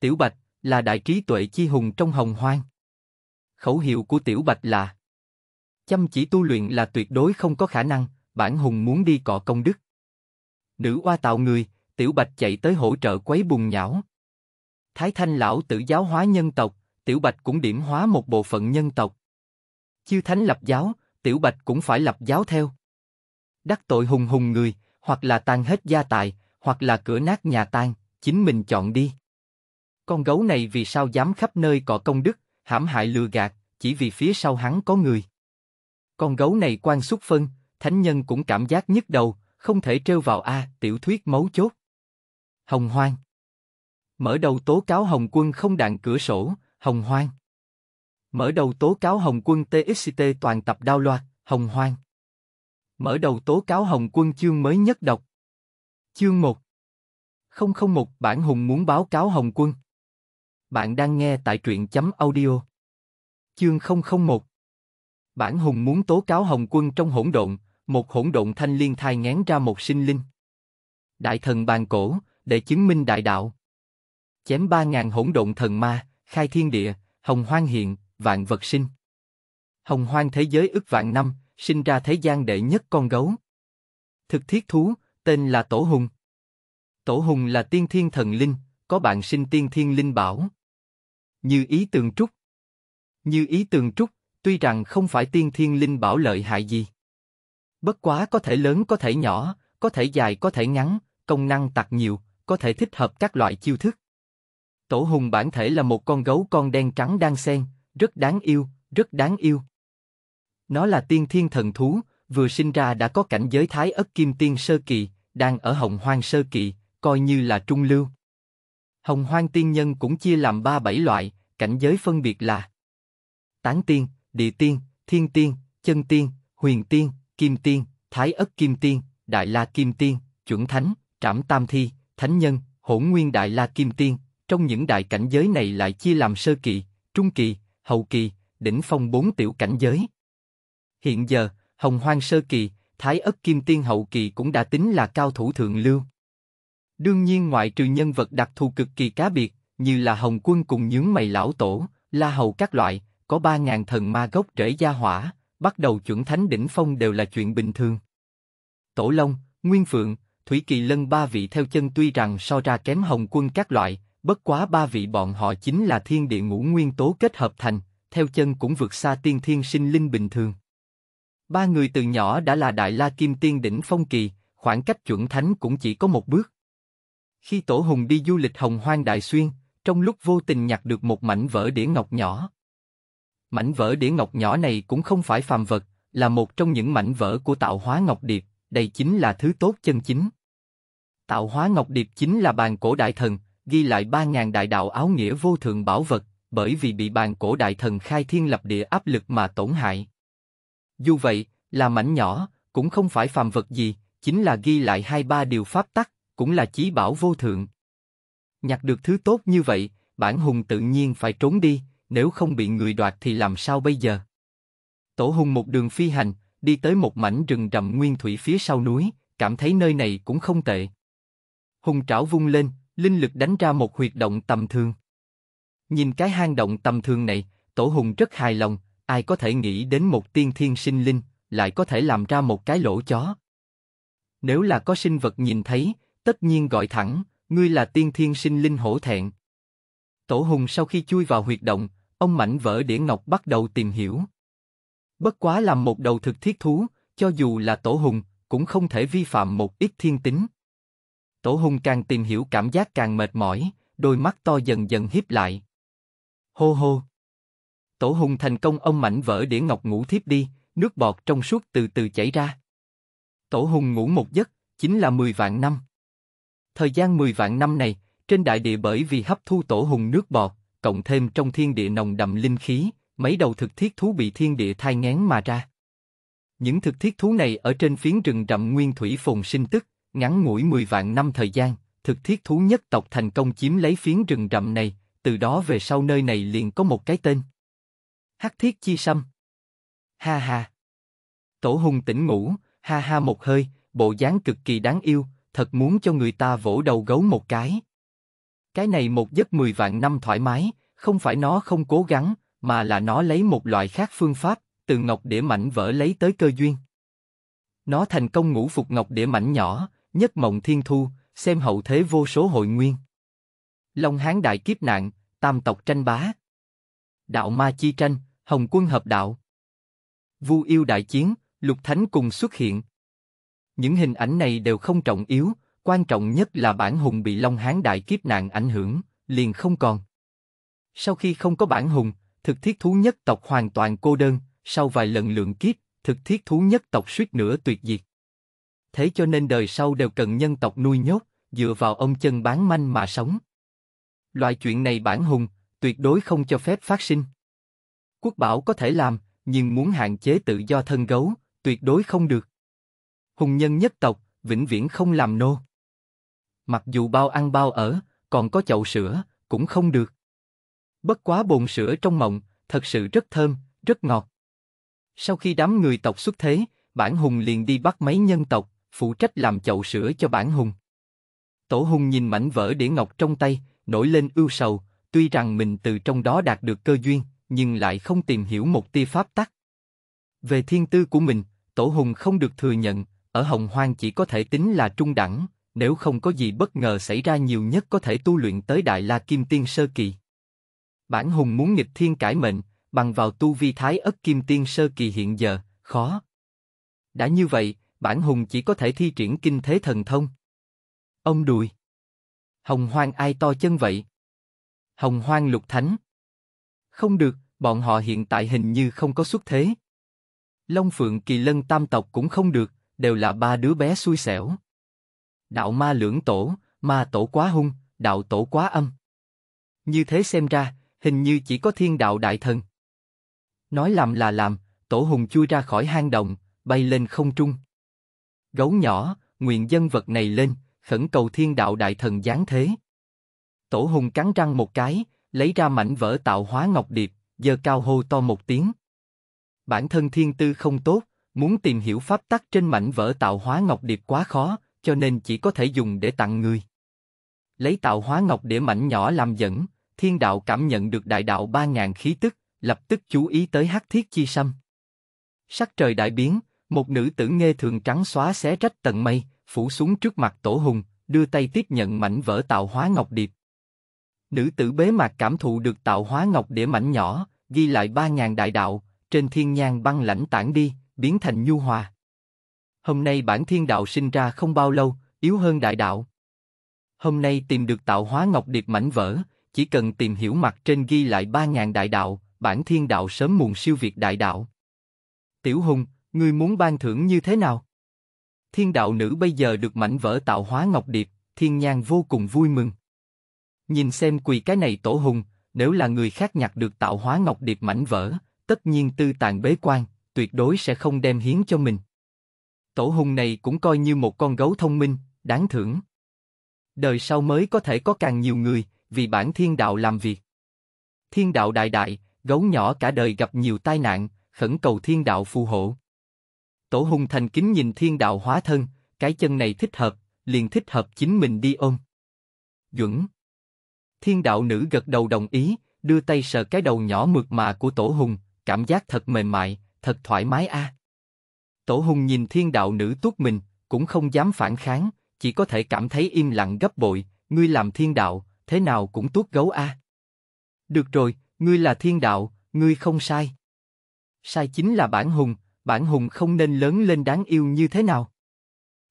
Tiểu Bạch là đại trí tuệ chi hùng trong hồng hoang. Khẩu hiệu của Tiểu Bạch là chăm chỉ tu luyện là tuyệt đối không có khả năng, bản hùng muốn đi cọ công đức. Nữ oa tạo người, Tiểu Bạch chạy tới hỗ trợ quấy bùng nhão. Thái Thanh lão tử giáo hóa nhân tộc, Tiểu Bạch cũng điểm hóa một bộ phận nhân tộc. Chư Thánh lập giáo, Tiểu Bạch cũng phải lập giáo theo. Đắc tội hùng hùng người, hoặc là tan hết gia tài, hoặc là cửa nát nhà tan, chính mình chọn đi. Con gấu này vì sao dám khắp nơi cọ công đức, hãm hại lừa gạt, chỉ vì phía sau hắn có người. Con gấu này quan xúc phân, thánh nhân cũng cảm giác nhức đầu, không thể trêu vào a, tiểu thuyết mấu chốt. Hồng Hoang Mở đầu tố cáo Hồng Quân không đạn cửa sổ, Hồng Hoang Mở đầu tố cáo Hồng Quân TXT toàn tập đao loạt, Hồng Hoang Mở đầu tố cáo Hồng Quân chương mới nhất độc Chương 1 001 bản hùng muốn báo cáo Hồng Quân bạn đang nghe tại truyện chấm audio. Chương 001 Bản Hùng muốn tố cáo Hồng Quân trong hỗn độn, một hỗn độn thanh liên thai ngán ra một sinh linh. Đại thần bàn cổ, để chứng minh đại đạo. Chém ba ngàn hỗn độn thần ma, khai thiên địa, hồng hoang hiện, vạn vật sinh. Hồng hoang thế giới ức vạn năm, sinh ra thế gian đệ nhất con gấu. Thực thiết thú, tên là Tổ Hùng. Tổ Hùng là tiên thiên thần linh, có bạn sinh tiên thiên linh bảo. Như ý tường trúc. Như ý tường trúc, tuy rằng không phải tiên thiên linh bảo lợi hại gì. Bất quá có thể lớn có thể nhỏ, có thể dài có thể ngắn, công năng tạc nhiều, có thể thích hợp các loại chiêu thức. Tổ hùng bản thể là một con gấu con đen trắng đang sen, rất đáng yêu, rất đáng yêu. Nó là tiên thiên thần thú, vừa sinh ra đã có cảnh giới thái ất kim tiên sơ kỳ, đang ở hồng hoang sơ kỳ, coi như là trung lưu. Hồng hoang tiên nhân cũng chia làm ba bảy loại, cảnh giới phân biệt là Tán tiên, Địa tiên, Thiên tiên, Chân tiên, Huyền tiên, Kim tiên, Thái ất Kim tiên, Đại la Kim tiên, Chuẩn thánh, Trảm tam thi, Thánh nhân, Hỗn nguyên Đại la Kim tiên. Trong những đại cảnh giới này lại chia làm sơ kỳ, trung kỳ, hậu kỳ, đỉnh phong bốn tiểu cảnh giới. Hiện giờ, Hồng Hoang sơ kỳ, Thái ất Kim tiên hậu kỳ cũng đã tính là cao thủ thượng lưu. Đương nhiên ngoại trừ nhân vật đặc thù cực kỳ cá biệt, như là Hồng Quân cùng nhướng mày lão tổ, La Hầu các loại, có ba ngàn thần ma gốc rễ gia hỏa, bắt đầu chuẩn thánh đỉnh phong đều là chuyện bình thường. Tổ Long, Nguyên Phượng, Thủy Kỳ Lân ba vị theo chân tuy rằng so ra kém Hồng Quân các loại, bất quá ba vị bọn họ chính là thiên địa ngũ nguyên tố kết hợp thành, theo chân cũng vượt xa tiên thiên sinh linh bình thường. Ba người từ nhỏ đã là đại la kim tiên đỉnh phong kỳ, khoảng cách chuẩn thánh cũng chỉ có một bước. Khi tổ hùng đi du lịch hồng hoang đại xuyên, trong lúc vô tình nhặt được một mảnh vỡ đĩa ngọc nhỏ. Mảnh vỡ đĩa ngọc nhỏ này cũng không phải phàm vật, là một trong những mảnh vỡ của tạo hóa ngọc điệp, đây chính là thứ tốt chân chính. Tạo hóa ngọc điệp chính là bàn cổ đại thần, ghi lại ba ngàn đại đạo áo nghĩa vô thượng bảo vật, bởi vì bị bàn cổ đại thần khai thiên lập địa áp lực mà tổn hại. Dù vậy, là mảnh nhỏ, cũng không phải phàm vật gì, chính là ghi lại hai ba điều pháp tắc, cũng là chí bảo vô thượng. Nhặt được thứ tốt như vậy, bản hùng tự nhiên phải trốn đi, nếu không bị người đoạt thì làm sao bây giờ? Tổ hùng một đường phi hành, đi tới một mảnh rừng rậm nguyên thủy phía sau núi, cảm thấy nơi này cũng không tệ. Hùng trảo vung lên, linh lực đánh ra một huyệt động tầm thường. Nhìn cái hang động tầm thường này, tổ hùng rất hài lòng, ai có thể nghĩ đến một tiên thiên sinh linh, lại có thể làm ra một cái lỗ chó. Nếu là có sinh vật nhìn thấy, tất nhiên gọi thẳng, ngươi là tiên thiên sinh linh hổ thẹn. Tổ hùng sau khi chui vào huyệt động, ông mảnh vỡ đĩa ngọc bắt đầu tìm hiểu. Bất quá làm một đầu thực thiết thú, cho dù là tổ hùng, cũng không thể vi phạm một ít thiên tính. Tổ hùng càng tìm hiểu cảm giác càng mệt mỏi, đôi mắt to dần dần hiếp lại. Hô hô! Tổ hùng thành công ông mảnh vỡ đĩa ngọc ngủ thiếp đi, nước bọt trong suốt từ từ chảy ra. Tổ hùng ngủ một giấc, chính là 10 vạn năm. Thời gian 10 vạn năm này, trên đại địa bởi vì hấp thu tổ hùng nước bọt, cộng thêm trong thiên địa nồng đậm linh khí, mấy đầu thực thiết thú bị thiên địa thai ngán mà ra. Những thực thiết thú này ở trên phiến rừng rậm nguyên thủy phùng sinh tức, ngắn ngủi 10 vạn năm thời gian, thực thiết thú nhất tộc thành công chiếm lấy phiến rừng rậm này, từ đó về sau nơi này liền có một cái tên. Hắc thiết chi sâm. Ha ha. Tổ hùng tỉnh ngủ, ha ha một hơi, bộ dáng cực kỳ đáng yêu, thật muốn cho người ta vỗ đầu gấu một cái. Cái này một giấc mười vạn năm thoải mái, không phải nó không cố gắng, mà là nó lấy một loại khác phương pháp, từ ngọc đĩa mảnh vỡ lấy tới cơ duyên. Nó thành công ngũ phục ngọc đĩa mảnh nhỏ, nhất mộng thiên thu, xem hậu thế vô số hội nguyên. Long Hán đại kiếp nạn, tam tộc tranh bá. Đạo ma chi tranh, hồng quân hợp đạo. Vu yêu đại chiến, lục thánh cùng xuất hiện, những hình ảnh này đều không trọng yếu, quan trọng nhất là bản hùng bị Long Hán đại kiếp nạn ảnh hưởng, liền không còn. Sau khi không có bản hùng, thực thiết thú nhất tộc hoàn toàn cô đơn, sau vài lần lượng kiếp, thực thiết thú nhất tộc suýt nữa tuyệt diệt. Thế cho nên đời sau đều cần nhân tộc nuôi nhốt, dựa vào ông chân bán manh mà sống. Loại chuyện này bản hùng, tuyệt đối không cho phép phát sinh. Quốc bảo có thể làm, nhưng muốn hạn chế tự do thân gấu, tuyệt đối không được hùng nhân nhất tộc, vĩnh viễn không làm nô. Mặc dù bao ăn bao ở, còn có chậu sữa, cũng không được. Bất quá bồn sữa trong mộng, thật sự rất thơm, rất ngọt. Sau khi đám người tộc xuất thế, bản hùng liền đi bắt mấy nhân tộc, phụ trách làm chậu sữa cho bản hùng. Tổ hùng nhìn mảnh vỡ đĩa ngọc trong tay, nổi lên ưu sầu, tuy rằng mình từ trong đó đạt được cơ duyên, nhưng lại không tìm hiểu một tia pháp tắc. Về thiên tư của mình, tổ hùng không được thừa nhận, ở Hồng Hoang chỉ có thể tính là trung đẳng, nếu không có gì bất ngờ xảy ra nhiều nhất có thể tu luyện tới Đại La Kim Tiên Sơ Kỳ. Bản Hùng muốn nghịch thiên cải mệnh, bằng vào tu vi thái ất kim tiên sơ kỳ hiện giờ, khó. Đã như vậy, bản Hùng chỉ có thể thi triển kinh thế thần thông. Ông đùi. Hồng Hoang ai to chân vậy? Hồng Hoang lục thánh. Không được, bọn họ hiện tại hình như không có xuất thế. Long Phượng Kỳ Lân tam tộc cũng không được, đều là ba đứa bé xui xẻo. Đạo ma lưỡng tổ, ma tổ quá hung, đạo tổ quá âm. Như thế xem ra, hình như chỉ có thiên đạo đại thần. Nói làm là làm, tổ hùng chui ra khỏi hang động, bay lên không trung. Gấu nhỏ, nguyện dân vật này lên, khẩn cầu thiên đạo đại thần giáng thế. Tổ hùng cắn răng một cái, lấy ra mảnh vỡ tạo hóa ngọc điệp, giờ cao hô to một tiếng. Bản thân thiên tư không tốt, Muốn tìm hiểu pháp tắc trên mảnh vỡ tạo hóa ngọc điệp quá khó, cho nên chỉ có thể dùng để tặng người. Lấy tạo hóa ngọc đĩa mảnh nhỏ làm dẫn, thiên đạo cảm nhận được đại đạo ba ngàn khí tức, lập tức chú ý tới hắc thiết chi sâm. Sắc trời đại biến, một nữ tử nghe thường trắng xóa xé rách tận mây, phủ xuống trước mặt tổ hùng, đưa tay tiếp nhận mảnh vỡ tạo hóa ngọc điệp. Nữ tử bế mạc cảm thụ được tạo hóa ngọc đĩa mảnh nhỏ, ghi lại ba ngàn đại đạo, trên thiên nhang băng lãnh tản đi, biến thành nhu hòa. Hôm nay bản thiên đạo sinh ra không bao lâu, yếu hơn đại đạo. Hôm nay tìm được tạo hóa ngọc điệp mảnh vỡ, chỉ cần tìm hiểu mặt trên ghi lại ba ngàn đại đạo, bản thiên đạo sớm muộn siêu việt đại đạo. Tiểu Hùng, ngươi muốn ban thưởng như thế nào? Thiên đạo nữ bây giờ được mảnh vỡ tạo hóa ngọc điệp, thiên nhang vô cùng vui mừng. Nhìn xem quỳ cái này tổ hùng, nếu là người khác nhặt được tạo hóa ngọc điệp mảnh vỡ, tất nhiên tư tàn bế quan, tuyệt đối sẽ không đem hiến cho mình. Tổ hùng này cũng coi như một con gấu thông minh, đáng thưởng. Đời sau mới có thể có càng nhiều người, vì bản thiên đạo làm việc. Thiên đạo đại đại, gấu nhỏ cả đời gặp nhiều tai nạn, khẩn cầu thiên đạo phù hộ. Tổ hùng thành kính nhìn thiên đạo hóa thân, cái chân này thích hợp, liền thích hợp chính mình đi ôm. Duẩn. Thiên đạo nữ gật đầu đồng ý, đưa tay sờ cái đầu nhỏ mượt mà của tổ hùng, cảm giác thật mềm mại, thật thoải mái a. Tổ hùng nhìn thiên đạo nữ tuốt mình, cũng không dám phản kháng, chỉ có thể cảm thấy im lặng gấp bội, ngươi làm thiên đạo, thế nào cũng tuốt gấu a. Được rồi, ngươi là thiên đạo, ngươi không sai. Sai chính là bản hùng, bản hùng không nên lớn lên đáng yêu như thế nào.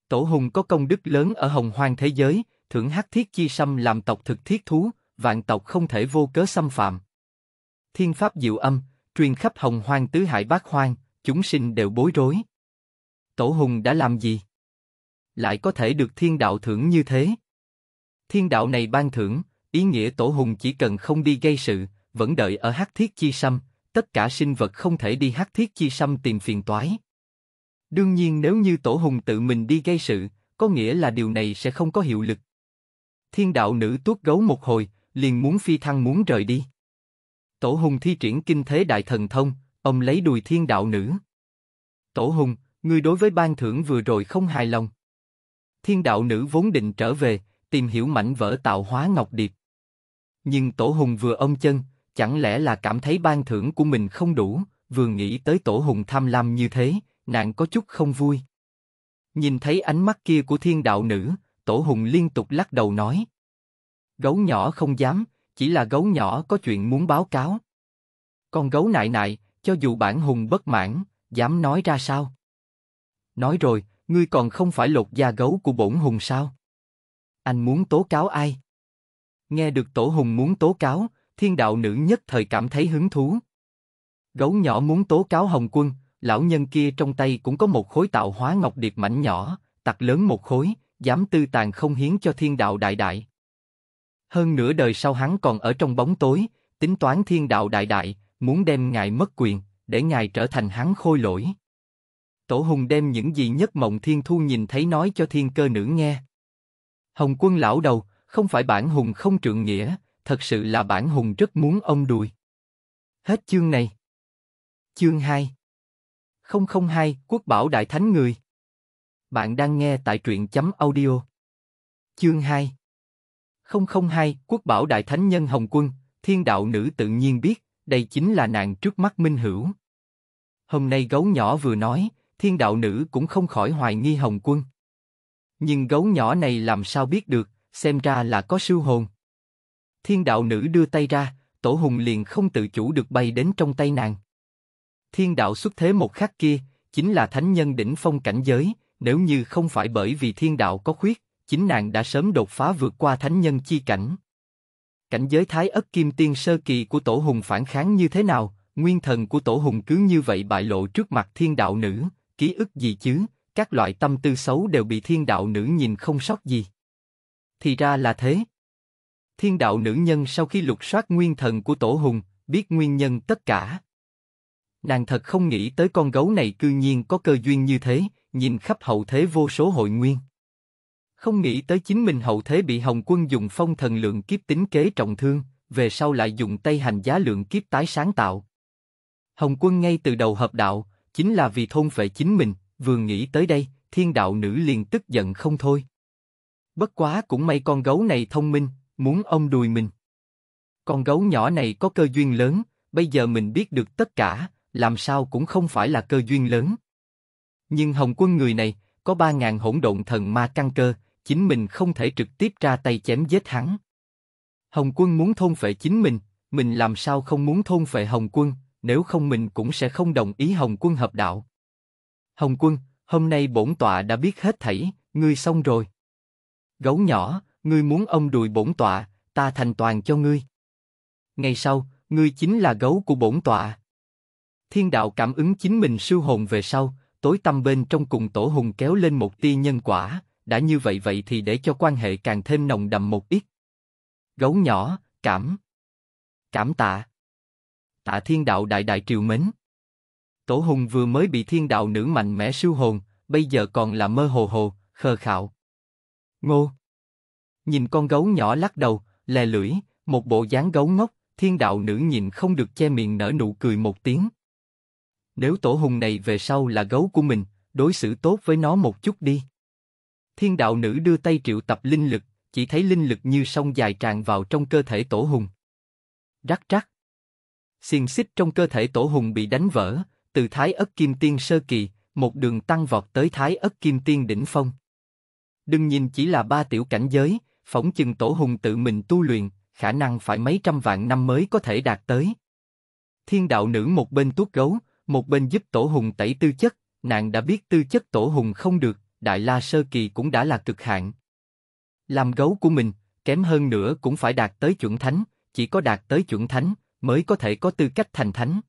Tổ hùng có công đức lớn ở hồng hoang thế giới, thưởng hắc thiết chi xâm làm tộc thực thiết thú, vạn tộc không thể vô cớ xâm phạm. Thiên pháp diệu âm, truyền khắp hồng hoang tứ hải bát hoang, chúng sinh đều bối rối. Tổ hùng đã làm gì? Lại có thể được thiên đạo thưởng như thế? Thiên đạo này ban thưởng, ý nghĩa tổ hùng chỉ cần không đi gây sự, vẫn đợi ở hắc thiết chi xăm, tất cả sinh vật không thể đi hắc thiết chi xăm tìm phiền toái. Đương nhiên nếu như tổ hùng tự mình đi gây sự, có nghĩa là điều này sẽ không có hiệu lực. Thiên đạo nữ tuốt gấu một hồi, liền muốn phi thăng muốn rời đi. Tổ Hùng thi triển kinh thế đại thần thông, ông lấy đùi thiên đạo nữ. Tổ Hùng, ngươi đối với ban thưởng vừa rồi không hài lòng. Thiên đạo nữ vốn định trở về, tìm hiểu mảnh vỡ tạo hóa ngọc điệp. Nhưng Tổ Hùng vừa ông chân, chẳng lẽ là cảm thấy ban thưởng của mình không đủ, vừa nghĩ tới Tổ Hùng tham lam như thế, nàng có chút không vui. Nhìn thấy ánh mắt kia của thiên đạo nữ, Tổ Hùng liên tục lắc đầu nói. Gấu nhỏ không dám, chỉ là gấu nhỏ có chuyện muốn báo cáo. Con gấu nại nại, cho dù bản hùng bất mãn, dám nói ra sao? Nói rồi, ngươi còn không phải lột da gấu của bổn hùng sao? Anh muốn tố cáo ai? Nghe được tổ hùng muốn tố cáo, thiên đạo nữ nhất thời cảm thấy hứng thú. Gấu nhỏ muốn tố cáo hồng quân, lão nhân kia trong tay cũng có một khối tạo hóa ngọc điệp mảnh nhỏ, tặc lớn một khối, dám tư tàn không hiến cho thiên đạo đại đại. Hơn nửa đời sau hắn còn ở trong bóng tối, tính toán thiên đạo đại đại, muốn đem ngài mất quyền, để ngài trở thành hắn khôi lỗi. Tổ hùng đem những gì nhất mộng thiên thu nhìn thấy nói cho thiên cơ nữ nghe. Hồng quân lão đầu, không phải bản hùng không trượng nghĩa, thật sự là bản hùng rất muốn ông đùi. Hết chương này. Chương 2 002 Quốc bảo đại thánh người Bạn đang nghe tại truyện chấm audio Chương 2 002, Quốc bảo Đại Thánh Nhân Hồng Quân, thiên đạo nữ tự nhiên biết, đây chính là nàng trước mắt minh hữu. Hôm nay gấu nhỏ vừa nói, thiên đạo nữ cũng không khỏi hoài nghi Hồng Quân. Nhưng gấu nhỏ này làm sao biết được, xem ra là có sư hồn. Thiên đạo nữ đưa tay ra, tổ hùng liền không tự chủ được bay đến trong tay nàng. Thiên đạo xuất thế một khắc kia, chính là thánh nhân đỉnh phong cảnh giới, nếu như không phải bởi vì thiên đạo có khuyết, chính nàng đã sớm đột phá vượt qua thánh nhân chi cảnh. Cảnh giới thái ất kim tiên sơ kỳ của tổ hùng phản kháng như thế nào, nguyên thần của tổ hùng cứ như vậy bại lộ trước mặt thiên đạo nữ, ký ức gì chứ, các loại tâm tư xấu đều bị thiên đạo nữ nhìn không sót gì. Thì ra là thế. Thiên đạo nữ nhân sau khi lục soát nguyên thần của tổ hùng, biết nguyên nhân tất cả. Nàng thật không nghĩ tới con gấu này cư nhiên có cơ duyên như thế, nhìn khắp hậu thế vô số hội nguyên. Không nghĩ tới chính mình hậu thế bị Hồng Quân dùng phong thần lượng kiếp tính kế trọng thương, về sau lại dùng tay Hành giá lượng kiếp tái sáng tạo. Hồng Quân ngay từ đầu hợp đạo, chính là vì thôn vệ chính mình, vừa nghĩ tới đây, thiên đạo nữ liền tức giận không thôi. Bất quá cũng may con gấu này thông minh, muốn ông đùi mình. Con gấu nhỏ này có cơ duyên lớn, bây giờ mình biết được tất cả, làm sao cũng không phải là cơ duyên lớn. Nhưng Hồng Quân người này, có ba ngàn hỗn độn thần ma căng cơ, chính mình không thể trực tiếp ra tay chém giết hắn. Hồng quân muốn thôn phệ chính mình, mình làm sao không muốn thôn phệ Hồng quân, nếu không mình cũng sẽ không đồng ý Hồng quân hợp đạo. Hồng quân, hôm nay bổn tọa đã biết hết thảy, ngươi xong rồi. Gấu nhỏ, ngươi muốn ông đùi bổn tọa, ta thành toàn cho ngươi. Ngày sau, ngươi chính là gấu của bổn tọa. Thiên đạo cảm ứng chính mình siêu hồn về sau, tối tâm bên trong cùng tổ hùng kéo lên một tia nhân quả, đã như vậy vậy thì để cho quan hệ càng thêm nồng đậm một ít. Gấu nhỏ, cảm. Cảm tạ. Tạ thiên đạo đại đại triều mến. Tổ hùng vừa mới bị thiên đạo nữ mạnh mẽ siêu hồn, bây giờ còn là mơ hồ hồ, khờ khạo. Ngô. Nhìn con gấu nhỏ lắc đầu, lè lưỡi, một bộ dáng gấu ngốc, thiên đạo nữ nhìn không được che miệng nở nụ cười một tiếng. Nếu tổ hùng này về sau là gấu của mình, đối xử tốt với nó một chút đi. Thiên đạo nữ đưa tay triệu tập linh lực, chỉ thấy linh lực như sông dài tràn vào trong cơ thể tổ hùng. Rắc rắc. Xiềng xích trong cơ thể tổ hùng bị đánh vỡ, từ thái ất kim tiên sơ kỳ, một đường tăng vọt tới thái ất kim tiên đỉnh phong. Đừng nhìn chỉ là ba tiểu cảnh giới, phỏng chừng tổ hùng tự mình tu luyện, khả năng phải mấy trăm vạn năm mới có thể đạt tới. Thiên đạo nữ một bên tuốt gấu, một bên giúp tổ hùng tẩy tư chất, nàng đã biết tư chất tổ hùng không được, đại la sơ kỳ cũng đã là cực hạn. Làm gấu của mình, kém hơn nữa cũng phải đạt tới chuẩn thánh, chỉ có đạt tới chuẩn thánh mới có thể có tư cách thành thánh.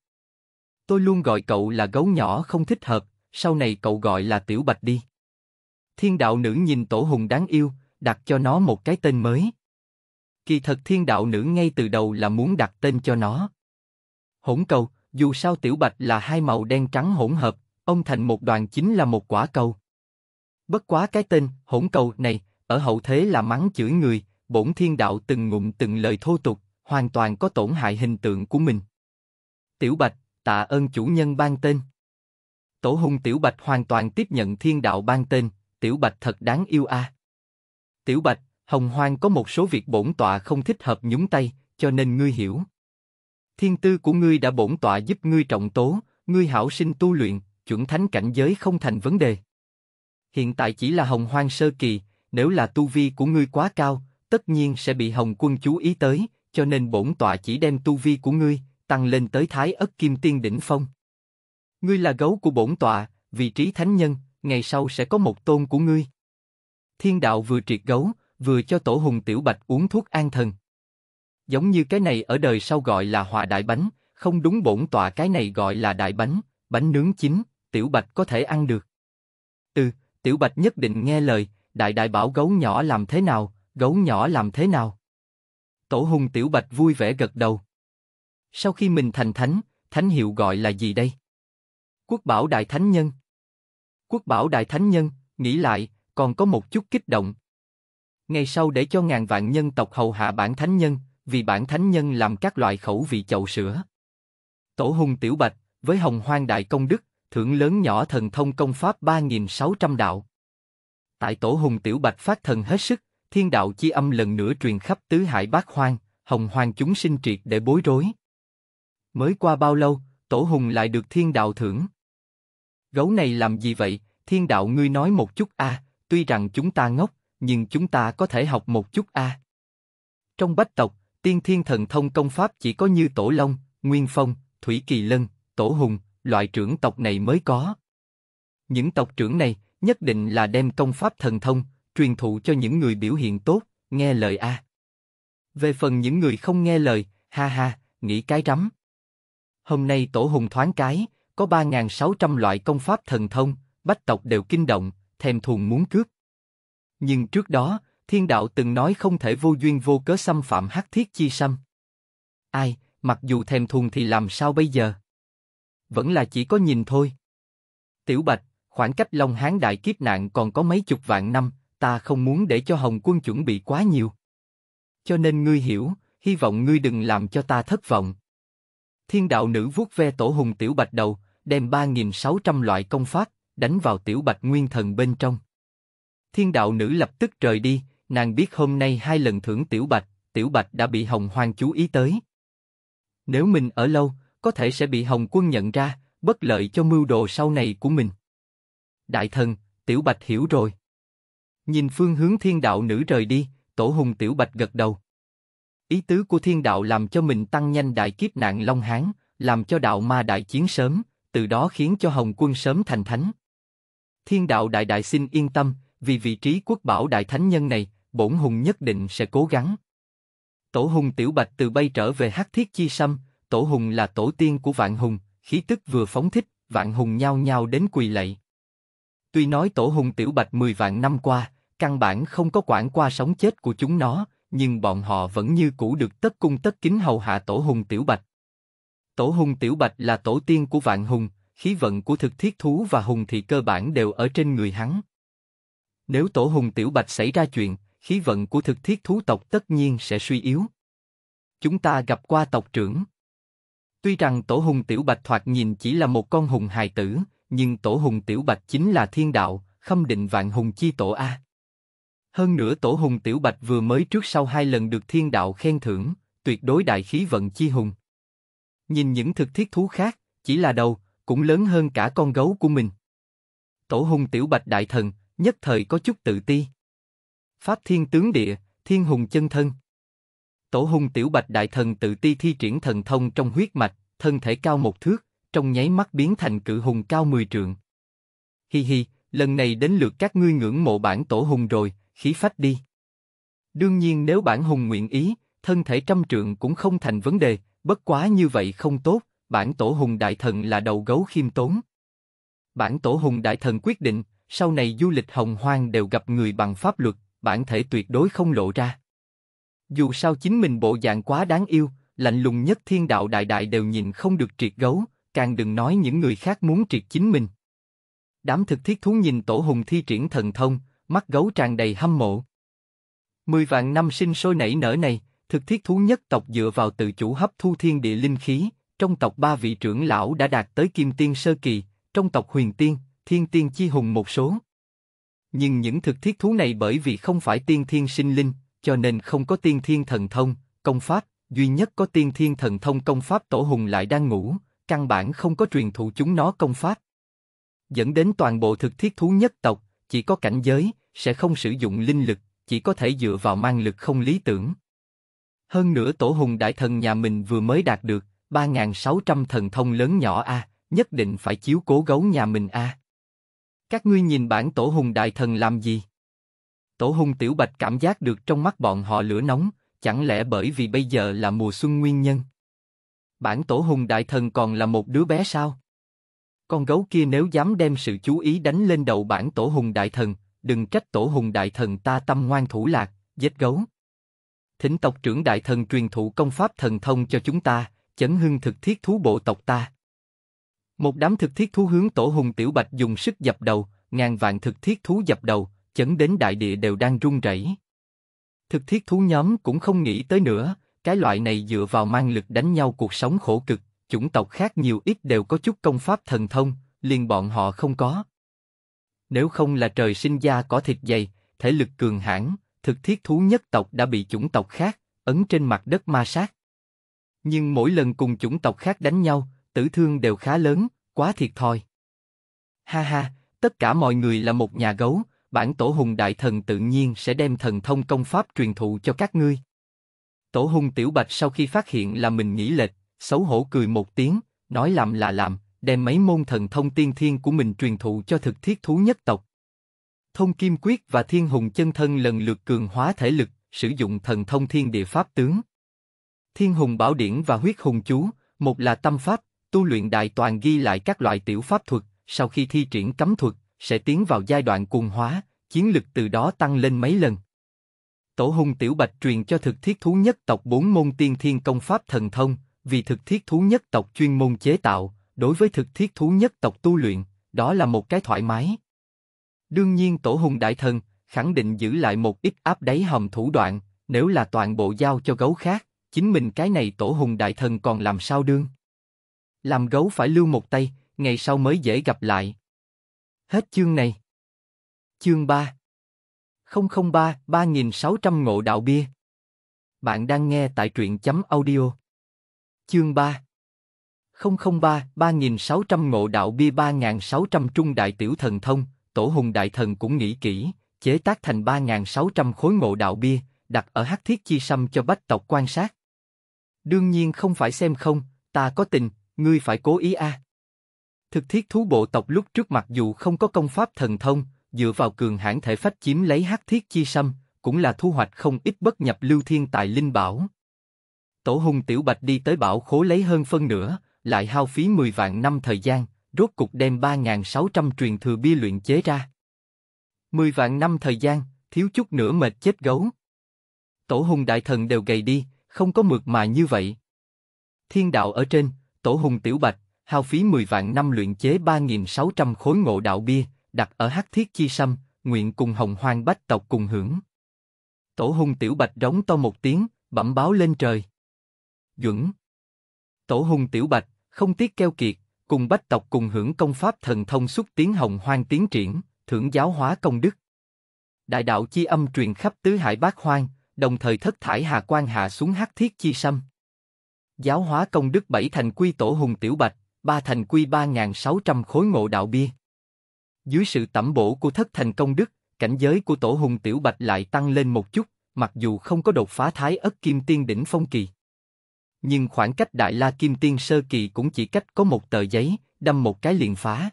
Tôi luôn gọi cậu là gấu nhỏ không thích hợp, sau này cậu gọi là tiểu bạch đi. Thiên đạo nữ nhìn tổ hùng đáng yêu, đặt cho nó một cái tên mới. Kỳ thật thiên đạo nữ ngay từ đầu là muốn đặt tên cho nó. Hỗn cầu, dù sao tiểu bạch là hai màu đen trắng hỗn hợp, ông thành một đoàn chính là một quả cầu. Bất quá cái tên, hỗn cầu này, ở hậu thế là mắng chửi người, bổn thiên đạo từng ngụm từng lời thô tục, hoàn toàn có tổn hại hình tượng của mình. Tiểu Bạch, tạ ơn chủ nhân ban tên. Tổ hùng Tiểu Bạch hoàn toàn tiếp nhận thiên đạo ban tên, Tiểu Bạch thật đáng yêu a. À. Tiểu Bạch, Hồng Hoang có một số việc bổn tọa không thích hợp nhúng tay, cho nên ngươi hiểu. Thiên tư của ngươi đã bổn tọa giúp ngươi trọng tố, ngươi hảo sinh tu luyện, chuẩn thánh cảnh giới không thành vấn đề hiện tại chỉ là hồng hoang sơ kỳ, nếu là tu vi của ngươi quá cao, tất nhiên sẽ bị hồng quân chú ý tới, cho nên bổn tọa chỉ đem tu vi của ngươi tăng lên tới thái ất kim tiên đỉnh phong. Ngươi là gấu của bổn tọa, vị trí thánh nhân, ngày sau sẽ có một tôn của ngươi. Thiên đạo vừa triệt gấu, vừa cho tổ hùng tiểu bạch uống thuốc an thần. Giống như cái này ở đời sau gọi là hòa đại bánh, không đúng bổn tọa cái này gọi là đại bánh, bánh nướng chín, tiểu bạch có thể ăn được. Tiểu Bạch nhất định nghe lời, đại đại bảo gấu nhỏ làm thế nào, gấu nhỏ làm thế nào. Tổ hùng Tiểu Bạch vui vẻ gật đầu. Sau khi mình thành thánh, thánh hiệu gọi là gì đây? Quốc bảo đại thánh nhân. Quốc bảo đại thánh nhân, nghĩ lại, còn có một chút kích động. Ngày sau để cho ngàn vạn nhân tộc hầu hạ bản thánh nhân, vì bản thánh nhân làm các loại khẩu vị chậu sữa. Tổ hùng Tiểu Bạch, với hồng hoang đại công đức, thưởng lớn nhỏ thần thông công pháp 3.600 đạo. Tại tổ hùng tiểu bạch phát thần hết sức, thiên đạo chi âm lần nữa truyền khắp tứ hải bát hoang, hồng hoàng chúng sinh triệt để bối rối. Mới qua bao lâu, tổ hùng lại được thiên đạo thưởng. Gấu này làm gì vậy, thiên đạo ngươi nói một chút a, à, tuy rằng chúng ta ngốc, nhưng chúng ta có thể học một chút a. À. Trong bách tộc, tiên thiên thần thông công pháp chỉ có như tổ long, nguyên phong, thủy kỳ lân, tổ hùng, loại trưởng tộc này mới có. Những tộc trưởng này nhất định là đem công pháp thần thông truyền thụ cho những người biểu hiện tốt, nghe lời a. Về phần những người không nghe lời, ha ha, nghĩ cái rắm. Hôm nay tổ hùng thoáng cái, có 3.600 loại công pháp thần thông, bách tộc đều kinh động, thèm thuồng muốn cướp. Nhưng trước đó, thiên đạo từng nói không thể vô duyên vô cớ xâm phạm hắc thiết chi xâm. Ai, mặc dù thèm thuồng thì làm sao bây giờ? vẫn là chỉ có nhìn thôi. Tiểu Bạch, khoảng cách Long Hán đại kiếp nạn còn có mấy chục vạn năm, ta không muốn để cho Hồng Quân chuẩn bị quá nhiều. Cho nên ngươi hiểu, hy vọng ngươi đừng làm cho ta thất vọng. Thiên đạo nữ vuốt ve tổ hùng Tiểu Bạch đầu, đem 3.600 loại công pháp, đánh vào Tiểu Bạch nguyên thần bên trong. Thiên đạo nữ lập tức rời đi, nàng biết hôm nay hai lần thưởng Tiểu Bạch, Tiểu Bạch đã bị Hồng Hoang chú ý tới. Nếu mình ở lâu, có thể sẽ bị Hồng Quân nhận ra, bất lợi cho mưu đồ sau này của mình. Đại thần, Tiểu Bạch hiểu rồi. Nhìn phương hướng thiên đạo nữ rời đi, Tổ Hùng Tiểu Bạch gật đầu. Ý tứ của thiên đạo làm cho mình tăng nhanh đại kiếp nạn Long Hán, làm cho đạo ma đại chiến sớm, từ đó khiến cho Hồng Quân sớm thành thánh. Thiên đạo đại đại xin yên tâm, vì vị trí quốc bảo đại thánh nhân này, bổn hùng nhất định sẽ cố gắng. Tổ hùng Tiểu Bạch từ bay trở về Hắc Thiết Chi Sâm, tổ hùng là tổ tiên của vạn hùng, khí tức vừa phóng thích, vạn hùng nhao nhao đến quỳ lạy. Tuy nói tổ hùng tiểu bạch 10 vạn năm qua, căn bản không có quản qua sống chết của chúng nó, nhưng bọn họ vẫn như cũ được tất cung tất kính hầu hạ tổ hùng tiểu bạch. Tổ hùng tiểu bạch là tổ tiên của vạn hùng, khí vận của thực thiết thú và hùng thì cơ bản đều ở trên người hắn. Nếu tổ hùng tiểu bạch xảy ra chuyện, khí vận của thực thiết thú tộc tất nhiên sẽ suy yếu. Chúng ta gặp qua tộc trưởng. Tuy rằng Tổ Hùng Tiểu Bạch thoạt nhìn chỉ là một con hùng hài tử, nhưng Tổ Hùng Tiểu Bạch chính là thiên đạo, khâm định vạn hùng chi tổ A. Hơn nữa Tổ Hùng Tiểu Bạch vừa mới trước sau hai lần được thiên đạo khen thưởng, tuyệt đối đại khí vận chi hùng. Nhìn những thực thiết thú khác, chỉ là đầu, cũng lớn hơn cả con gấu của mình. Tổ Hùng Tiểu Bạch đại thần, nhất thời có chút tự ti. Pháp Thiên Tướng Địa, Thiên Hùng Chân Thân Tổ hung tiểu bạch đại thần tự ti thi triển thần thông trong huyết mạch, thân thể cao một thước, trong nháy mắt biến thành cự hùng cao mười trượng. Hi hi, lần này đến lượt các ngươi ngưỡng mộ bản tổ hùng rồi, khí phách đi. Đương nhiên nếu bản hùng nguyện ý, thân thể trăm trượng cũng không thành vấn đề, bất quá như vậy không tốt, bản tổ hùng đại thần là đầu gấu khiêm tốn. Bản tổ hùng đại thần quyết định, sau này du lịch hồng hoang đều gặp người bằng pháp luật, bản thể tuyệt đối không lộ ra. Dù sao chính mình bộ dạng quá đáng yêu, lạnh lùng nhất thiên đạo đại đại đều nhìn không được triệt gấu, càng đừng nói những người khác muốn triệt chính mình. Đám thực thiết thú nhìn tổ hùng thi triển thần thông, mắt gấu tràn đầy hâm mộ. Mười vạn năm sinh sôi nảy nở này, thực thiết thú nhất tộc dựa vào tự chủ hấp thu thiên địa linh khí, trong tộc ba vị trưởng lão đã đạt tới kim tiên sơ kỳ, trong tộc huyền tiên, thiên tiên chi hùng một số. Nhưng những thực thiết thú này bởi vì không phải tiên thiên sinh linh, cho nên không có tiên thiên thần thông, công pháp, duy nhất có tiên thiên thần thông công pháp tổ hùng lại đang ngủ, căn bản không có truyền thụ chúng nó công pháp. Dẫn đến toàn bộ thực thiết thú nhất tộc, chỉ có cảnh giới, sẽ không sử dụng linh lực, chỉ có thể dựa vào mang lực không lý tưởng. Hơn nữa tổ hùng đại thần nhà mình vừa mới đạt được, 3.600 thần thông lớn nhỏ a, nhất định phải chiếu cố gấu nhà mình a. Các ngươi nhìn bản tổ hùng đại thần làm gì? Tổ hung tiểu bạch cảm giác được trong mắt bọn họ lửa nóng, chẳng lẽ bởi vì bây giờ là mùa xuân nguyên nhân? Bản tổ hung đại thần còn là một đứa bé sao? Con gấu kia nếu dám đem sự chú ý đánh lên đầu bản tổ hùng đại thần, đừng trách tổ hùng đại thần ta tâm ngoan thủ lạc, giết gấu. Thỉnh tộc trưởng đại thần truyền thụ công pháp thần thông cho chúng ta, chấn hưng thực thiết thú bộ tộc ta. Một đám thực thiết thú hướng tổ hùng tiểu bạch dùng sức dập đầu, ngàn vạn thực thiết thú dập đầu, chấn đến đại địa đều đang rung rẩy. Thực thiết thú nhóm cũng không nghĩ tới nữa, cái loại này dựa vào mang lực đánh nhau cuộc sống khổ cực, chủng tộc khác nhiều ít đều có chút công pháp thần thông, liền bọn họ không có. Nếu không là trời sinh ra có thịt dày, thể lực cường hãn, thực thiết thú nhất tộc đã bị chủng tộc khác ấn trên mặt đất ma sát. Nhưng mỗi lần cùng chủng tộc khác đánh nhau, tử thương đều khá lớn, quá thiệt thòi. Ha ha, tất cả mọi người là một nhà gấu, bản tổ hùng đại thần tự nhiên sẽ đem thần thông công pháp truyền thụ cho các ngươi. Tổ hùng tiểu bạch sau khi phát hiện là mình nghĩ lệch, xấu hổ cười một tiếng, nói làm là làm, đem mấy môn thần thông tiên thiên của mình truyền thụ cho thực thiết thú nhất tộc. Thông Kim Quyết và Thiên Hùng Chân Thân lần lượt cường hóa thể lực, sử dụng thần thông thiên địa pháp tướng. Thiên Hùng Bảo Điển và Huyết Hùng Chú, một là tâm pháp, tu luyện đại toàn ghi lại các loại tiểu pháp thuật, sau khi thi triển cấm thuật, sẽ tiến vào giai đoạn cuồng hóa, chiến lực từ đó tăng lên mấy lần. Tổ hung tiểu bạch truyền cho thực thiết thú nhất tộc bốn môn tiên thiên công pháp thần thông, vì thực thiết thú nhất tộc chuyên môn chế tạo, đối với thực thiết thú nhất tộc tu luyện, đó là một cái thoải mái. Đương nhiên tổ hung đại thần, khẳng định giữ lại một ít áp đáy hầm thủ đoạn, nếu là toàn bộ giao cho gấu khác, chính mình cái này tổ hùng đại thần còn làm sao đương. Làm gấu phải lưu một tay, ngày sau mới dễ gặp lại, Hết chương này. Chương 3 003 3600 Ngộ Đạo Bia Bạn đang nghe tại truyện chấm audio. Chương 3 003 3600 Ngộ Đạo Bia 3600 Trung Đại Tiểu Thần Thông, Tổ Hùng Đại Thần cũng nghĩ kỹ, chế tác thành 3600 khối Ngộ Đạo Bia, đặt ở Hắc Thiết Chi Sâm cho bách tộc quan sát. Đương nhiên không phải xem không, ta có tình, ngươi phải cố ý a. À. Thực thiết thú bộ tộc lúc trước mặc dù không có công pháp thần thông, dựa vào cường hãn thể phách chiếm lấy hắc thiết chi sâm, cũng là thu hoạch không ít bất nhập lưu thiên tài linh bảo. Tổ hùng tiểu bạch đi tới bảo khố lấy hơn phân nửa, lại hao phí 10 vạn năm thời gian, rốt cục đem 3.600 truyền thừa bia luyện chế ra. 10 vạn năm thời gian, thiếu chút nữa mệt chết gấu. Tổ hùng đại thần đều gầy đi, không có mượt mà như vậy. Thiên đạo ở trên, tổ hùng tiểu bạch, hao phí 10 vạn năm luyện chế 3.600 khối ngộ đạo bia, đặt ở Hắc Thiết Chi Sâm, nguyện cùng hồng hoang bách tộc cùng hưởng. Tổ hung tiểu bạch rống to một tiếng, bẩm báo lên trời. Duẩn Tổ hung tiểu bạch, không tiếc keo kiệt, cùng bách tộc cùng hưởng công pháp thần thông xuất tiến hồng hoang tiến triển, thưởng giáo hóa công đức. Đại đạo chi âm truyền khắp tứ hải bát hoang, đồng thời thất thải hà quan hạ xuống hắc thiết chi sâm. Giáo hóa công đức bảy thành quy tổ hùng tiểu bạch, ba thành quy 3.600 khối ngộ đạo bia. Dưới sự tẩm bổ của thất thành công đức, cảnh giới của tổ hùng tiểu bạch lại tăng lên một chút, mặc dù không có đột phá thái ất kim tiên đỉnh phong kỳ. Nhưng khoảng cách đại la kim tiên sơ kỳ cũng chỉ cách có một tờ giấy, đâm một cái liền phá.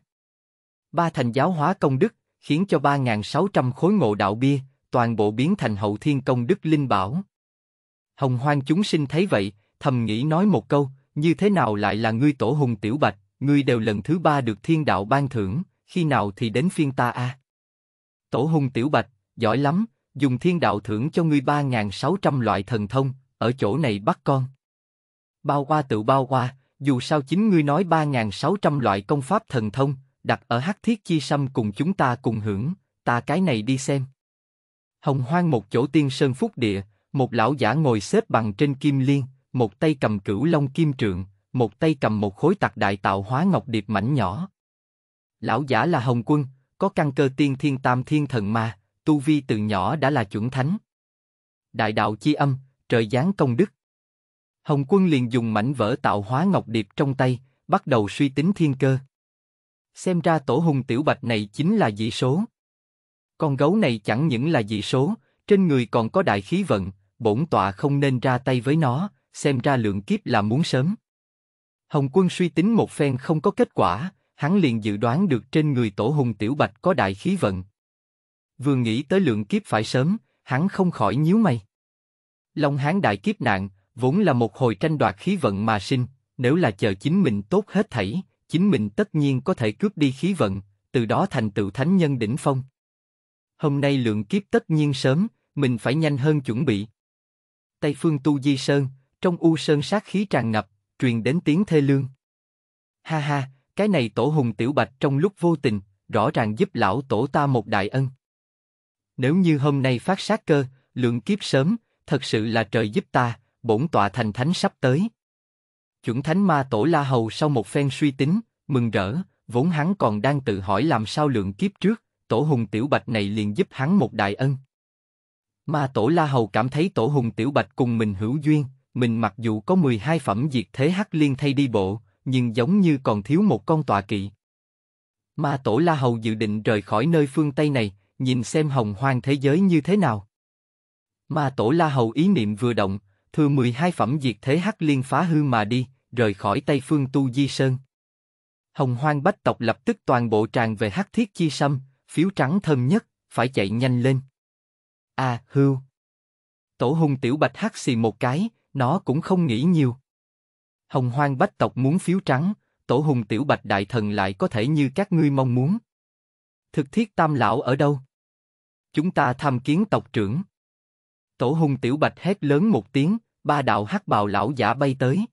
Ba thành giáo hóa công đức, khiến cho 3.600 khối ngộ đạo bia, toàn bộ biến thành hậu thiên công đức linh bảo. Hồng hoang chúng sinh thấy vậy, thầm nghĩ nói một câu, như thế nào lại là ngươi tổ hùng tiểu bạch, ngươi đều lần thứ ba được thiên đạo ban thưởng, khi nào thì đến phiên ta a? À? Tổ hùng tiểu bạch, giỏi lắm, dùng thiên đạo thưởng cho ngươi 3.600 loại thần thông, ở chỗ này bắt con. Bao qua tự bao qua, dù sao chính ngươi nói 3.600 loại công pháp thần thông, đặt ở hắc thiết chi sâm cùng chúng ta cùng hưởng, ta cái này đi xem. Hồng hoang một chỗ tiên sơn phúc địa, một lão giả ngồi xếp bằng trên kim liên, một tay cầm cửu long kim trượng, một tay cầm một khối tạc đại tạo hóa ngọc điệp mảnh nhỏ. Lão giả là Hồng Quân, có căn cơ tiên thiên tam thiên thần ma, tu vi từ nhỏ đã là chuẩn thánh. Đại đạo chi âm, trời giáng công đức. Hồng Quân liền dùng mảnh vỡ tạo hóa ngọc điệp trong tay, bắt đầu suy tính thiên cơ. Xem ra tổ hùng tiểu bạch này chính là dị số. Con gấu này chẳng những là dị số, trên người còn có đại khí vận, bổn tọa không nên ra tay với nó, xem ra lượng kiếp là muốn sớm. Hồng quân suy tính một phen không có kết quả, hắn liền dự đoán được trên người tổ hùng tiểu bạch có đại khí vận. Vừa nghĩ tới lượng kiếp phải sớm, hắn không khỏi nhíu mày. Long hán đại kiếp nạn, vốn là một hồi tranh đoạt khí vận mà sinh, nếu là chờ chính mình tốt hết thảy, chính mình tất nhiên có thể cướp đi khí vận, từ đó thành tựu thánh nhân đỉnh phong. Hôm nay lượng kiếp tất nhiên sớm, mình phải nhanh hơn chuẩn bị. Tây phương tu di sơn, trong u sơn sát khí tràn ngập, truyền đến tiếng thê lương. Ha ha, cái này tổ hùng tiểu bạch trong lúc vô tình, rõ ràng giúp lão tổ ta một đại ân. Nếu như hôm nay phát sát cơ, lượng kiếp sớm, thật sự là trời giúp ta, bổn tọa thành thánh sắp tới. Chuẩn thánh ma tổ la hầu sau một phen suy tính, mừng rỡ, vốn hắn còn đang tự hỏi làm sao lượng kiếp trước, tổ hùng tiểu bạch này liền giúp hắn một đại ân. Ma tổ la hầu cảm thấy tổ hùng tiểu bạch cùng mình hữu duyên, mình mặc dù có 12 phẩm diệt thế hắc liên thay đi bộ, nhưng giống như còn thiếu một con tọa kỵ. Ma tổ La Hầu dự định rời khỏi nơi phương Tây này, nhìn xem hồng hoang thế giới như thế nào. Ma tổ La Hầu ý niệm vừa động, thừa 12 phẩm diệt thế hắc liên phá hư mà đi, rời khỏi Tây phương Tu Di Sơn. Hồng hoang bách tộc lập tức toàn bộ tràn về hắc thiết chi sâm, phiếu trắng thơm nhất, phải chạy nhanh lên. A à, hưu. Tổ hung tiểu bạch hắc xì một cái, nó cũng không nghĩ nhiều. Hồng hoang bách tộc muốn phiếu trắng, tổ hùng tiểu bạch đại thần lại có thể như các ngươi mong muốn. Thực thiết tam lão ở đâu? Chúng ta tham kiến tộc trưởng. Tổ hùng tiểu bạch hét lớn một tiếng, ba đạo hắc bào lão giả bay tới.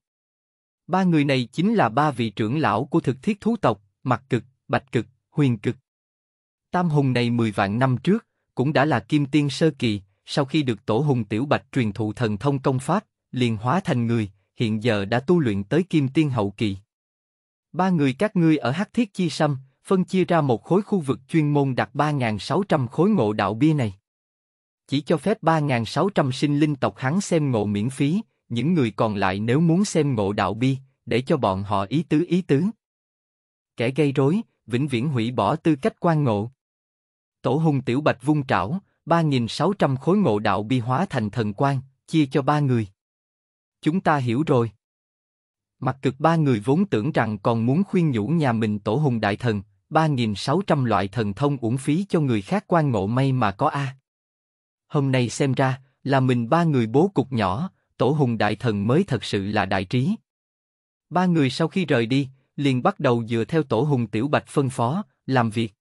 Ba người này chính là ba vị trưởng lão của thực thiết thú tộc, mặt cực, bạch cực, huyền cực. Tam hùng này mười vạn năm trước, cũng đã là kim tiên sơ kỳ, sau khi được tổ hùng tiểu bạch truyền thụ thần thông công pháp, liền hóa thành người, hiện giờ đã tu luyện tới kim tiên hậu kỳ. Ba người các ngươi ở Hắc Thiết Chi Sâm, phân chia ra một khối khu vực chuyên môn đặt 3.600 khối ngộ đạo bia này. Chỉ cho phép 3.600 sinh linh tộc hắn xem ngộ miễn phí, những người còn lại nếu muốn xem ngộ đạo bia, để cho bọn họ ý tứ ý tứ. Kẻ gây rối, vĩnh viễn hủy bỏ tư cách quan ngộ. Tổ hùng tiểu bạch vung trảo, 3.600 khối ngộ đạo bi hóa thành thần quan, chia cho ba người. Chúng ta hiểu rồi. Mặt cực ba người vốn tưởng rằng còn muốn khuyên nhủ nhà mình tổ hùng đại thần, 3.600 loại thần thông uổng phí cho người khác quan ngộ may mà có A. Hôm nay xem ra, là mình ba người bố cục nhỏ, tổ hùng đại thần mới thật sự là đại trí. Ba người sau khi rời đi, liền bắt đầu dựa theo tổ hùng tiểu bạch phân phó, làm việc.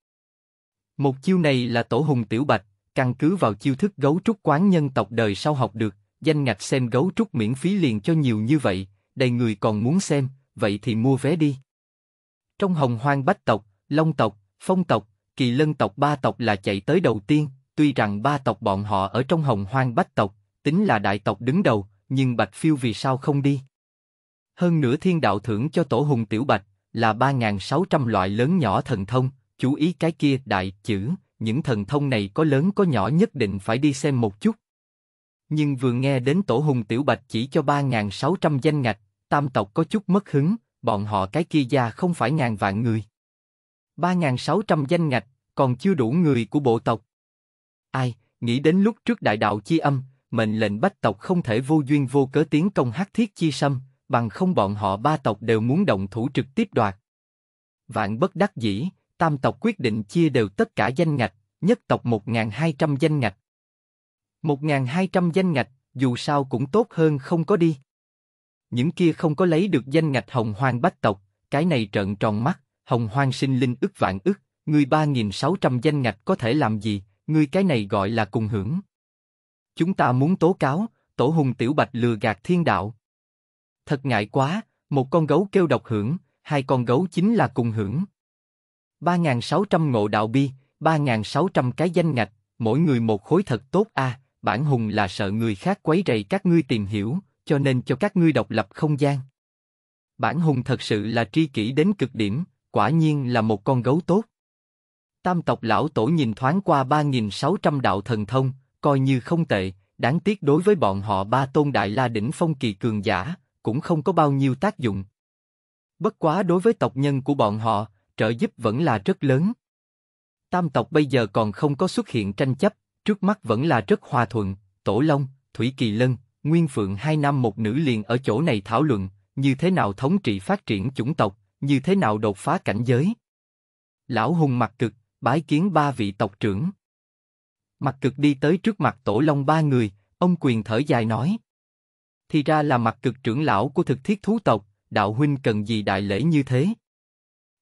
Một chiêu này là tổ hùng tiểu bạch, căn cứ vào chiêu thức gấu trúc quán nhân tộc đời sau học được, danh ngạch xem gấu trúc miễn phí liền cho nhiều như vậy, đầy người còn muốn xem, vậy thì mua vé đi. Trong hồng hoang bách tộc, long tộc, phong tộc, kỳ lân tộc ba tộc là chạy tới đầu tiên, tuy rằng ba tộc bọn họ ở trong hồng hoang bách tộc, tính là đại tộc đứng đầu, nhưng Bạch Phiêu vì sao không đi? Hơn nữa thiên đạo thưởng cho tổ hùng tiểu Bạch là 3.600 loại lớn nhỏ thần thông, chú ý cái kia đại chữ, những thần thông này có lớn có nhỏ nhất định phải đi xem một chút, nhưng vừa nghe đến tổ hùng tiểu bạch chỉ cho 3.600 danh ngạch, tam tộc có chút mất hứng, bọn họ cái kia gia không phải ngàn vạn người. 3.600 danh ngạch, còn chưa đủ người của bộ tộc. Ai, nghĩ đến lúc trước đại đạo chi âm, mệnh lệnh bách tộc không thể vô duyên vô cớ tiến công hắc thiết chi sâm, bằng không bọn họ ba tộc đều muốn động thủ trực tiếp đoạt. Vạn bất đắc dĩ, tam tộc quyết định chia đều tất cả danh ngạch, nhất tộc 1.200 danh ngạch, 1.200 danh ngạch, dù sao cũng tốt hơn không có đi. Những kia không có lấy được danh ngạch hồng hoang bách tộc, cái này trợn tròn mắt, hồng hoang sinh linh ức vạn ức, người 3.600 danh ngạch có thể làm gì, người cái này gọi là cùng hưởng. Chúng ta muốn tố cáo, tổ hùng tiểu bạch lừa gạt thiên đạo. Thật ngại quá, một con gấu kêu độc hưởng, hai con gấu chính là cùng hưởng. 3.600 ngộ đạo bi, 3.600 cái danh ngạch, mỗi người một khối thật tốt a. À, bản hùng là sợ người khác quấy rầy các ngươi tìm hiểu, cho nên cho các ngươi độc lập không gian. Bản hùng thật sự là tri kỷ đến cực điểm, quả nhiên là một con gấu tốt. Tam tộc lão tổ nhìn thoáng qua 3.600 đạo thần thông, coi như không tệ, đáng tiếc đối với bọn họ ba tôn đại la đỉnh phong kỳ cường giả, cũng không có bao nhiêu tác dụng. Bất quá đối với tộc nhân của bọn họ, trợ giúp vẫn là rất lớn. Tam tộc bây giờ còn không có xuất hiện tranh chấp, Trước mắt vẫn là rất hòa thuận, Tổ Long, Thủy Kỳ Lân, Nguyên Phượng hai nam một nữ liền ở chỗ này thảo luận, như thế nào thống trị phát triển chủng tộc, như thế nào đột phá cảnh giới. Lão Hùng mặt cực, bái kiến ba vị tộc trưởng. Mặt cực đi tới trước mặt Tổ Long ba người, ông quyền thở dài nói. Thì ra là mặt cực trưởng lão của thực thiết thú tộc, đạo huynh cần gì đại lễ như thế?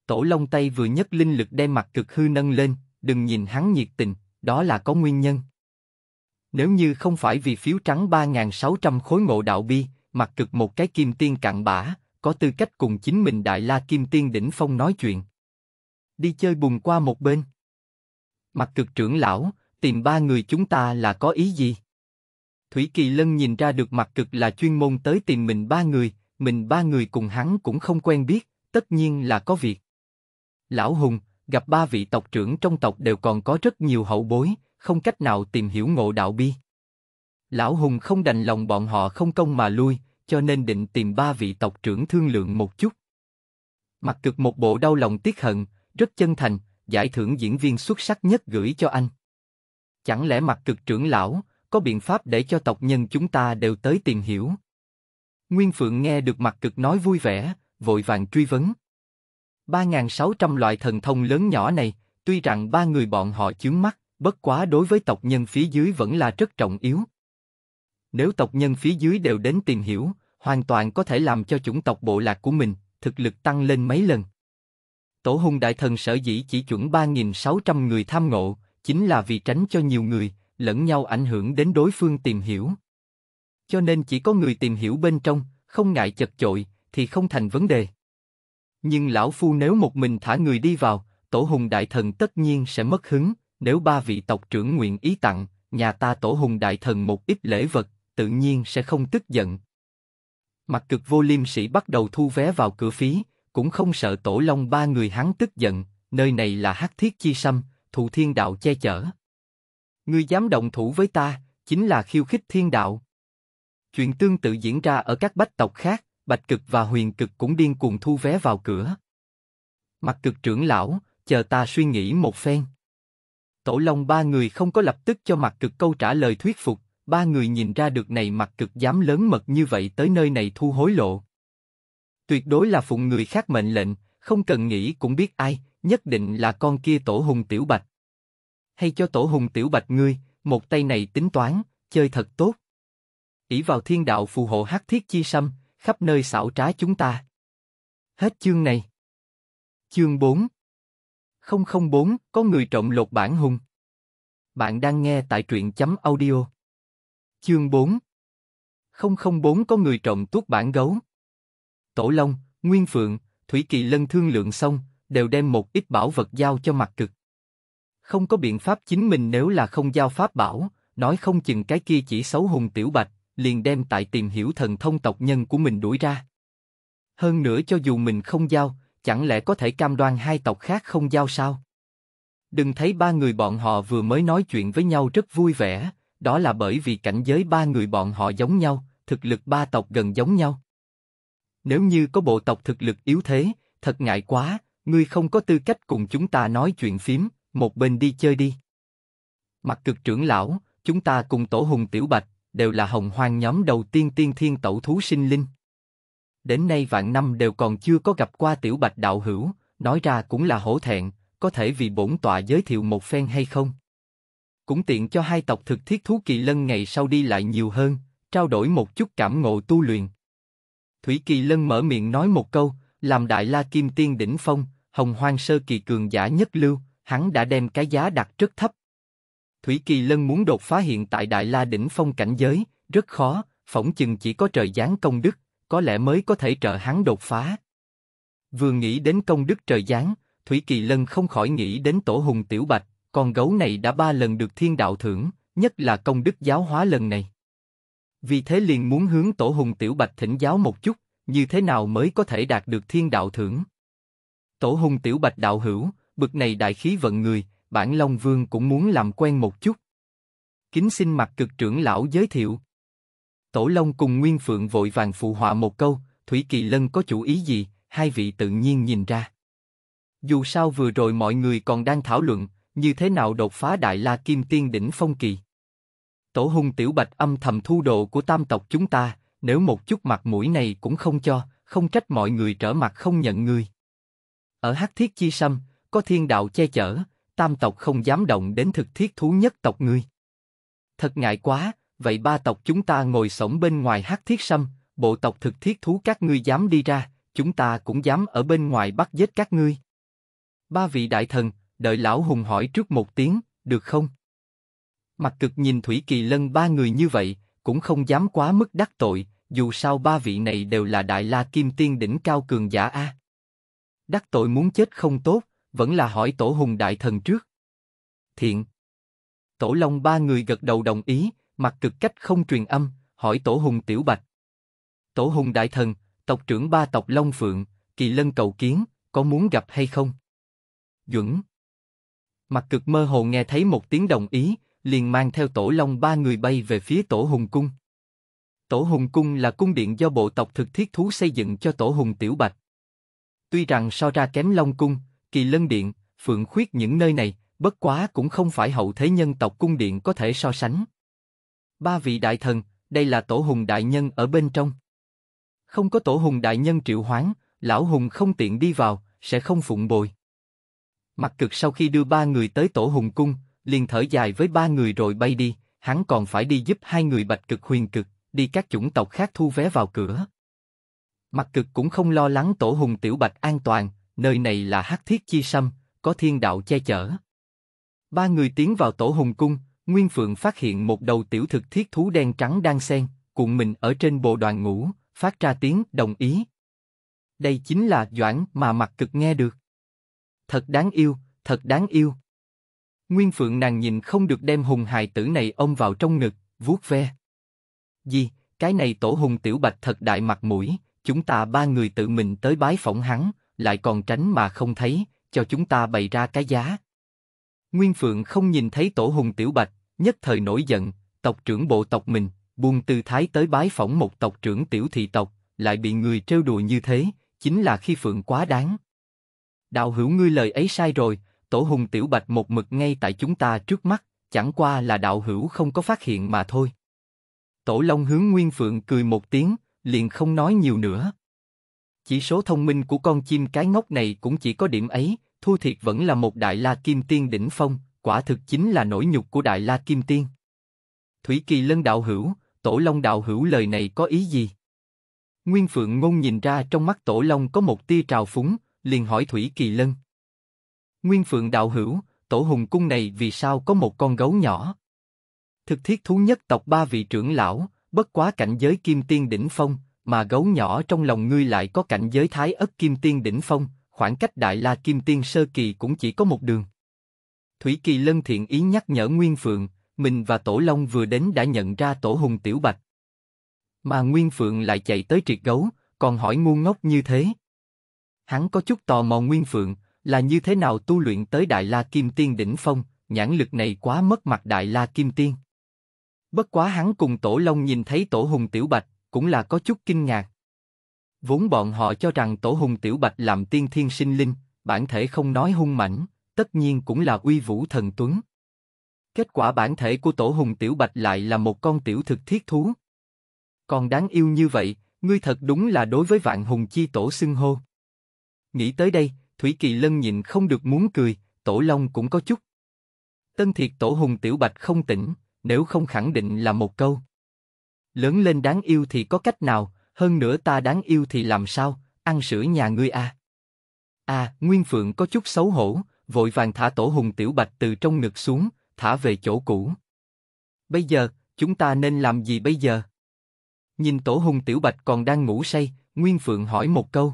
Tổ Long tay vừa nhấc linh lực đem mặt cực hư nâng lên, đừng nhìn hắn nhiệt tình, đó là có nguyên nhân. Nếu như không phải vì phiếu trắng 3.600 khối ngộ đạo bi, mặt cực một cái kim tiên cặn bã, có tư cách cùng chính mình đại la kim tiên đỉnh phong nói chuyện. Đi chơi bùng qua một bên. Mặt cực trưởng lão, tìm ba người chúng ta là có ý gì? Thủy Kỳ Lân nhìn ra được mặt cực là chuyên môn tới tìm mình ba người, mình ba người cùng hắn cũng không quen biết, tất nhiên là có việc. Lão Hùng, gặp ba vị tộc trưởng trong tộc đều còn có rất nhiều hậu bối, không cách nào tìm hiểu ngộ đạo bi. Lão Hùng không đành lòng bọn họ không công mà lui, cho nên định tìm ba vị tộc trưởng thương lượng một chút. Mặt cực một bộ đau lòng tiếc hận, rất chân thành, giải thưởng diễn viên xuất sắc nhất gửi cho anh. Chẳng lẽ mặt cực trưởng lão, có biện pháp để cho tộc nhân chúng ta đều tới tìm hiểu? Nguyên Phượng nghe được mặt cực nói vui vẻ, vội vàng truy vấn, 3.600 loại thần thông lớn nhỏ này, tuy rằng ba người bọn họ chướng mắt, bất quá đối với tộc nhân phía dưới vẫn là rất trọng yếu. Nếu tộc nhân phía dưới đều đến tìm hiểu, hoàn toàn có thể làm cho chủng tộc bộ lạc của mình, thực lực tăng lên mấy lần. Tổ hung đại thần sở dĩ chỉ chuẩn 3.600 người tham ngộ, chính là vì tránh cho nhiều người, lẫn nhau ảnh hưởng đến đối phương tìm hiểu. Cho nên chỉ có người tìm hiểu bên trong, không ngại chật chội, thì không thành vấn đề. Nhưng lão phu nếu một mình thả người đi vào, tổ hùng đại thần tất nhiên sẽ mất hứng, nếu ba vị tộc trưởng nguyện ý tặng, nhà ta tổ hùng đại thần một ít lễ vật, tự nhiên sẽ không tức giận. Mặt cực vô liêm sĩ bắt đầu thu vé vào cửa phí, cũng không sợ tổ long ba người hắn tức giận, nơi này là hắc thiết chi sâm, thụ thiên đạo che chở. Ngươi dám động thủ với ta, chính là khiêu khích thiên đạo. Chuyện tương tự diễn ra ở các bách tộc khác, bạch cực và huyền cực cũng điên cuồng thu vé vào cửa. Mặt cực trưởng lão, chờ ta suy nghĩ một phen. Tổ Long ba người không có lập tức cho mặt cực câu trả lời thuyết phục, ba người nhìn ra được này mặt cực dám lớn mật như vậy tới nơi này thu hối lộ. Tuyệt đối là phụng người khác mệnh lệnh, không cần nghĩ cũng biết ai, nhất định là con kia tổ hùng tiểu bạch. Hay cho tổ hùng tiểu bạch ngươi, một tay này tính toán, chơi thật tốt. ỷ vào thiên đạo phù hộ hắc thiết chi sâm, khắp nơi xảo trá chúng ta. Hết chương này. Chương 4 004, có người trộm lột bản hùng. Bạn đang nghe tại truyện chấm audio. Chương 4 004 có người trộm tuốt bản gấu. Tổ Long, Nguyên Phượng, Thủy Kỳ Lân thương lượng xong, đều đem một ít bảo vật giao cho mặt cực. Không có biện pháp chính mình nếu là không giao pháp bảo, nói không chừng cái kia chỉ xấu hùng tiểu bạch, liền đem tại tìm hiểu thần thông tộc nhân của mình đuổi ra. Hơn nữa cho dù mình không giao, chẳng lẽ có thể cam đoan hai tộc khác không giao sao? Đừng thấy ba người bọn họ vừa mới nói chuyện với nhau rất vui vẻ, đó là bởi vì cảnh giới ba người bọn họ giống nhau, thực lực ba tộc gần giống nhau. Nếu như có bộ tộc thực lực yếu thế, thật ngại quá, ngươi không có tư cách cùng chúng ta nói chuyện phím, một bên đi chơi đi. Mặt cực trưởng lão, chúng ta cùng tổ hùng tiểu bạch, đều là hồng hoang nhóm đầu tiên tiên thiên tẩu thú sinh linh. Đến nay vạn năm đều còn chưa có gặp qua tiểu bạch đạo hữu, nói ra cũng là hổ thẹn, có thể vì bổn tọa giới thiệu một phen hay không? Cũng tiện cho hai tộc thực thiết thú kỳ lân ngày sau đi lại nhiều hơn, trao đổi một chút cảm ngộ tu luyện. Thủy kỳ lân mở miệng nói một câu, làm đại la kim tiên đỉnh phong, hồng hoang sơ kỳ cường giả nhất lưu, hắn đã đem cái giá đặt rất thấp, Thủy Kỳ Lân muốn đột phá hiện tại Đại La Đỉnh Phong cảnh giới, rất khó, phỏng chừng chỉ có trời giáng công đức, có lẽ mới có thể trợ hắn đột phá. Vừa nghĩ đến công đức trời giáng, Thủy Kỳ Lân không khỏi nghĩ đến Tổ Hùng Tiểu Bạch, con gấu này đã ba lần được thiên đạo thưởng, nhất là công đức giáo hóa lần này. Vì thế liền muốn hướng Tổ Hùng Tiểu Bạch thỉnh giáo một chút, như thế nào mới có thể đạt được thiên đạo thưởng. Tổ Hùng Tiểu Bạch đạo hữu, bực này đại khí vận người, bản Long Vương cũng muốn làm quen một chút. Kính xin mặt cực trưởng lão giới thiệu. Tổ Long cùng Nguyên Phượng vội vàng phụ họa một câu, Thủy Kỳ Lân có chủ ý gì, hai vị tự nhiên nhìn ra. Dù sao vừa rồi mọi người còn đang thảo luận, như thế nào đột phá Đại La Kim Tiên Đỉnh Phong Kỳ. Tổ hung tiểu bạch âm thầm thu độ của tam tộc chúng ta, nếu một chút mặt mũi này cũng không cho, không trách mọi người trở mặt không nhận người. Ở Hắc Thiết Chi Sâm, có thiên đạo che chở, tam tộc không dám động đến thực thiết thú nhất tộc ngươi. Thật ngại quá, vậy ba tộc chúng ta ngồi sống bên ngoài hát thiết sâm, bộ tộc thực thiết thú các ngươi dám đi ra, chúng ta cũng dám ở bên ngoài bắt giết các ngươi. Ba vị đại thần, đợi lão hùng hỏi trước một tiếng, được không? Mặt cực nhìn Thủy Kỳ Lân ba người như vậy, cũng không dám quá mức đắc tội, dù sao ba vị này đều là đại la kim tiên đỉnh cao cường giả A. Đắc tội muốn chết không tốt, vẫn là hỏi tổ hùng đại thần trước. Thiện. Tổ Long ba người gật đầu đồng ý, mặt cực cách không truyền âm, hỏi tổ hùng tiểu bạch. Tổ hùng đại thần, tộc trưởng ba tộc Long Phượng, kỳ lân cầu kiến, có muốn gặp hay không? Duẩn. Mặt cực mơ hồ nghe thấy một tiếng đồng ý, liền mang theo tổ Long ba người bay về phía tổ hùng cung. Tổ Hùng Cung là cung điện do bộ tộc thực thiết thú xây dựng cho Tổ Hùng Tiểu Bạch. Tuy rằng so ra kém Long Cung, kỳ lân điện, phượng khuyết những nơi này, bất quá cũng không phải hậu thế nhân tộc cung điện có thể so sánh. Ba vị đại thần, đây là tổ hùng đại nhân ở bên trong. Không có tổ hùng đại nhân triệu hoán, lão hùng không tiện đi vào, sẽ không phụng bồi. Mặt cực sau khi đưa ba người tới tổ hùng cung, liền thở dài với ba người rồi bay đi, hắn còn phải đi giúp hai người bạch cực huyền cực, đi các chủng tộc khác thu vé vào cửa. Mặt cực cũng không lo lắng tổ hùng tiểu bạch an toàn, nơi này là hắc thiết chi sâm, có thiên đạo che chở. Ba người tiến vào tổ hùng cung, Nguyên Phượng phát hiện một đầu tiểu thực thiết thú đen trắng đang sen, cuộn mình ở trên bộ đoàn ngủ, phát ra tiếng đồng ý. Đây chính là Doãn mà mặt cực nghe được. Thật đáng yêu, thật đáng yêu. Nguyên Phượng nàng nhìn không được đem hùng hài tử này ôm vào trong ngực, vuốt ve. Gì, cái này tổ hùng tiểu bạch thật đại mặt mũi, chúng ta ba người tự mình tới bái phỏng hắn, lại còn tránh mà không thấy, cho chúng ta bày ra cái giá. Nguyên Phượng không nhìn thấy tổ hùng tiểu bạch, nhất thời nổi giận, tộc trưởng bộ tộc mình, buông tư thái tới bái phỏng một tộc trưởng tiểu thị tộc, lại bị người trêu đùa như thế, chính là khi Phượng quá đáng. Đạo hữu ngươi lời ấy sai rồi, tổ hùng tiểu bạch một mực ngay tại chúng ta trước mắt, chẳng qua là đạo hữu không có phát hiện mà thôi. Tổ Long hướng Nguyên Phượng cười một tiếng, liền không nói nhiều nữa. Chỉ số thông minh của con chim cái ngốc này cũng chỉ có điểm ấy, Thu Thiệt vẫn là một đại la kim tiên đỉnh phong, quả thực chính là nỗi nhục của đại la kim tiên. Thủy Kỳ Lân đạo hữu, Tổ Long đạo hữu lời này có ý gì? Nguyên Phượng Ngôn nhìn ra trong mắt Tổ Long có một tia trào phúng, liền hỏi Thủy Kỳ Lân. Nguyên Phượng đạo hữu, Tổ Hùng Cung này vì sao có một con gấu nhỏ? Thực thiết thú nhất tộc ba vị trưởng lão, bất quá cảnh giới kim tiên đỉnh phong, mà gấu nhỏ trong lòng ngươi lại có cảnh giới thái ất kim tiên đỉnh phong, khoảng cách đại la kim tiên sơ kỳ cũng chỉ có một đường. Thủy Kỳ Lân thiện ý nhắc nhở Nguyên Phượng, mình và Tổ Long vừa đến đã nhận ra Tổ Hùng Tiểu Bạch. Mà Nguyên Phượng lại chạy tới triệt gấu, còn hỏi ngu ngốc như thế. Hắn có chút tò mò Nguyên Phượng, là như thế nào tu luyện tới Đại La Kim Tiên đỉnh phong, nhãn lực này quá mất mặt Đại La Kim Tiên. Bất quá hắn cùng Tổ Long nhìn thấy Tổ Hùng Tiểu Bạch, cũng là có chút kinh ngạc. Vốn bọn họ cho rằng Tổ Hùng Tiểu Bạch làm tiên thiên sinh linh, bản thể không nói hung mãnh, tất nhiên cũng là uy vũ thần tuấn. Kết quả bản thể của Tổ Hùng Tiểu Bạch lại là một con tiểu thực thiết thú. Còn đáng yêu như vậy, ngươi thật đúng là đối với vạn hùng chi tổ xưng hô. Nghĩ tới đây, Thủy Kỳ Lân nhìn không được muốn cười, Tổ Long cũng có chút. Tân thiệt Tổ Hùng Tiểu Bạch không tỉnh, nếu không khẳng định là một câu. Lớn lên đáng yêu thì có cách nào, hơn nữa ta đáng yêu thì làm sao, ăn sữa nhà ngươi à. À, Nguyên Phượng có chút xấu hổ, vội vàng thả tổ hùng tiểu bạch từ trong ngực xuống, thả về chỗ cũ. Bây giờ, chúng ta nên làm gì bây giờ? Nhìn tổ hùng tiểu bạch còn đang ngủ say, Nguyên Phượng hỏi một câu.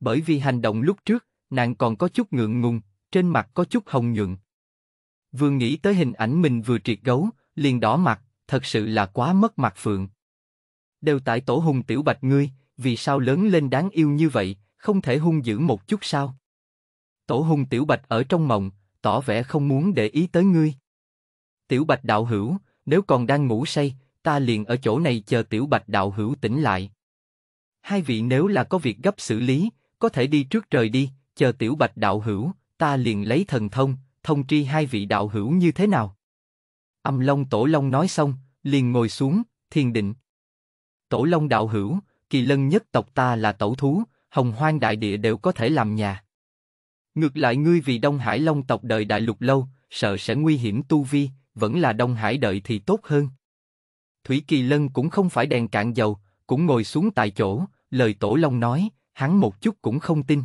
Bởi vì hành động lúc trước, nàng còn có chút ngượng ngùng, trên mặt có chút hồng nhuận. Vừa nghĩ tới hình ảnh mình vừa triệt gấu, liền đỏ mặt, thật sự là quá mất mặt phượng. Đều tại tổ hùng tiểu bạch ngươi, vì sao lớn lên đáng yêu như vậy, không thể hung dữ một chút sao? Tổ hùng tiểu bạch ở trong mộng, tỏ vẻ không muốn để ý tới ngươi. Tiểu bạch đạo hữu, nếu còn đang ngủ say, ta liền ở chỗ này chờ tiểu bạch đạo hữu tỉnh lại. Hai vị nếu là có việc gấp xử lý, có thể đi trước trời đi, chờ tiểu bạch đạo hữu, ta liền lấy thần thông, thông tri hai vị đạo hữu như thế nào. Âm Long Tổ Long nói xong, liền ngồi xuống, thiền định. Tổ Long đạo hữu, kỳ lân nhất tộc ta là tẩu thú, hồng hoang đại địa đều có thể làm nhà. Ngược lại ngươi vì Đông Hải Long tộc đợi đại lục lâu, sợ sẽ nguy hiểm tu vi, vẫn là Đông Hải đợi thì tốt hơn. Thủy Kỳ Lân cũng không phải đèn cạn dầu, cũng ngồi xuống tại chỗ, lời Tổ Long nói, hắn một chút cũng không tin.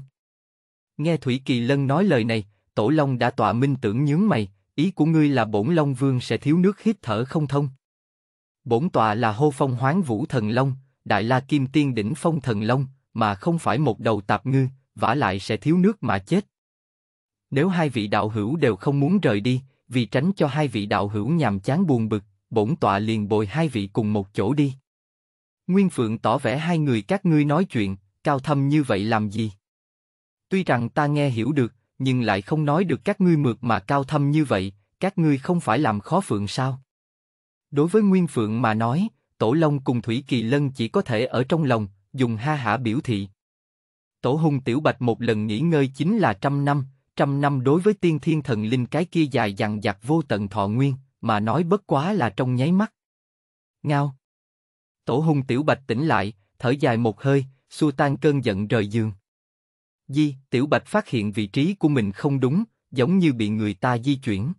Nghe Thủy Kỳ Lân nói lời này, Tổ Long đã tọa minh tưởng nhướng mày, Ý của ngươi là bổn Long Vương sẽ thiếu nước hít thở không thông. Bổn tọa là hô phong Hoán vũ thần Long, đại la kim tiên đỉnh phong thần Long, mà không phải một đầu tạp ngư, vả lại sẽ thiếu nước mà chết. Nếu hai vị đạo hữu đều không muốn rời đi, vì tránh cho hai vị đạo hữu nhàm chán buồn bực, bổn tọa liền bồi hai vị cùng một chỗ đi. Nguyên Phượng tỏ vẻ hai người các ngươi nói chuyện, cao thâm như vậy làm gì? Tuy rằng ta nghe hiểu được, nhưng lại không nói được các ngươi mượt mà cao thâm như vậy, các ngươi không phải làm khó Phượng sao? Đối với Nguyên Phượng mà nói, Tổ Long cùng Thủy Kỳ Lân chỉ có thể ở trong lòng, dùng ha hả biểu thị. Tổ Hùng Tiểu Bạch một lần nghỉ ngơi chính là trăm năm, trăm năm đối với tiên thiên thần linh cái kia dài dằng dặc vô tận thọ nguyên, mà nói bất quá là trong nháy mắt. Ngao. Tổ Hùng Tiểu Bạch tỉnh lại, thở dài một hơi, xua tan cơn giận rời giường. Di, Tiểu Bạch phát hiện vị trí của mình không đúng, giống như bị người ta di chuyển.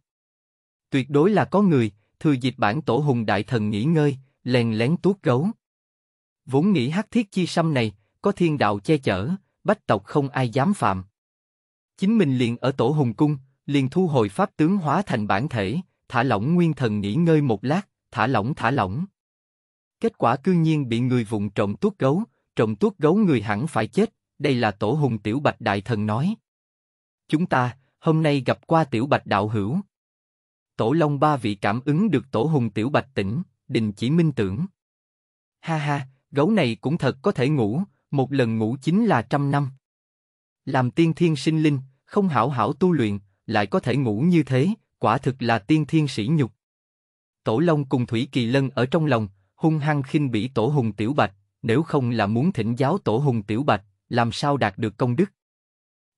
Tuyệt đối là có người, thừa dịp bản tổ hùng đại thần nghỉ ngơi, lèn lén tuốt gấu. Vốn nghĩ hắc thiết chi xăm này, có thiên đạo che chở, bách tộc không ai dám phạm. Chính mình liền ở tổ hùng cung, liền thu hồi pháp tướng hóa thành bản thể, thả lỏng nguyên thần nghỉ ngơi một lát, thả lỏng thả lỏng. Kết quả cư nhiên bị người vụng trộm tuốt gấu, trộm tuốt gấu người hẳn phải chết, đây là tổ hùng tiểu bạch đại thần nói. Chúng ta, hôm nay gặp qua tiểu bạch đạo hữu. Tổ Long ba vị cảm ứng được tổ hùng tiểu bạch tỉnh, đình chỉ minh tưởng. Ha ha, gấu này cũng thật có thể ngủ, một lần ngủ chính là trăm năm. Làm tiên thiên sinh linh, không hảo hảo tu luyện, lại có thể ngủ như thế, quả thực là tiên thiên sĩ nhục. Tổ Long cùng Thủy Kỳ Lân ở trong lòng, hung hăng khinh bỉ Tổ Hùng Tiểu Bạch, nếu không là muốn thỉnh giáo Tổ Hùng Tiểu Bạch, làm sao đạt được công đức?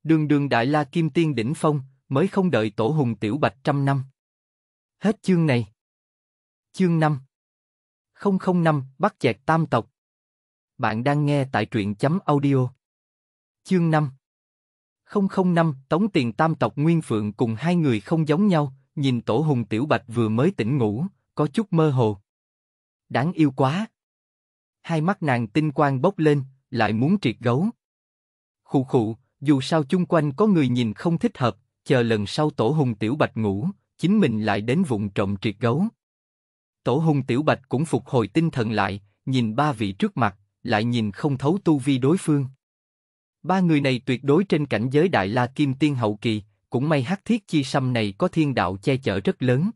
Đường đường Đại La Kim Tiên Đỉnh Phong, mới không đợi Tổ Hùng Tiểu Bạch trăm năm. Hết chương này. Chương 5 005 Bắt chẹt tam tộc Bạn đang nghe tại truyện chấm audio. Chương 5 005 Tống tiền tam tộc Nguyên Phượng cùng hai người không giống nhau, nhìn Tổ Hùng Tiểu Bạch vừa mới tỉnh ngủ, có chút mơ hồ. Đáng yêu quá. Hai mắt nàng tinh quang bốc lên, lại muốn triệt gấu. Khụ khụ, dù sao chung quanh có người nhìn không thích hợp, chờ lần sau tổ hùng tiểu bạch ngủ, chính mình lại đến vùng trộm triệt gấu. Tổ hùng tiểu bạch cũng phục hồi tinh thần lại, nhìn ba vị trước mặt, lại nhìn không thấu tu vi đối phương. Ba người này tuyệt đối trên cảnh giới đại la kim tiên hậu kỳ, cũng may hắc thiết chi sâm này có thiên đạo che chở rất lớn.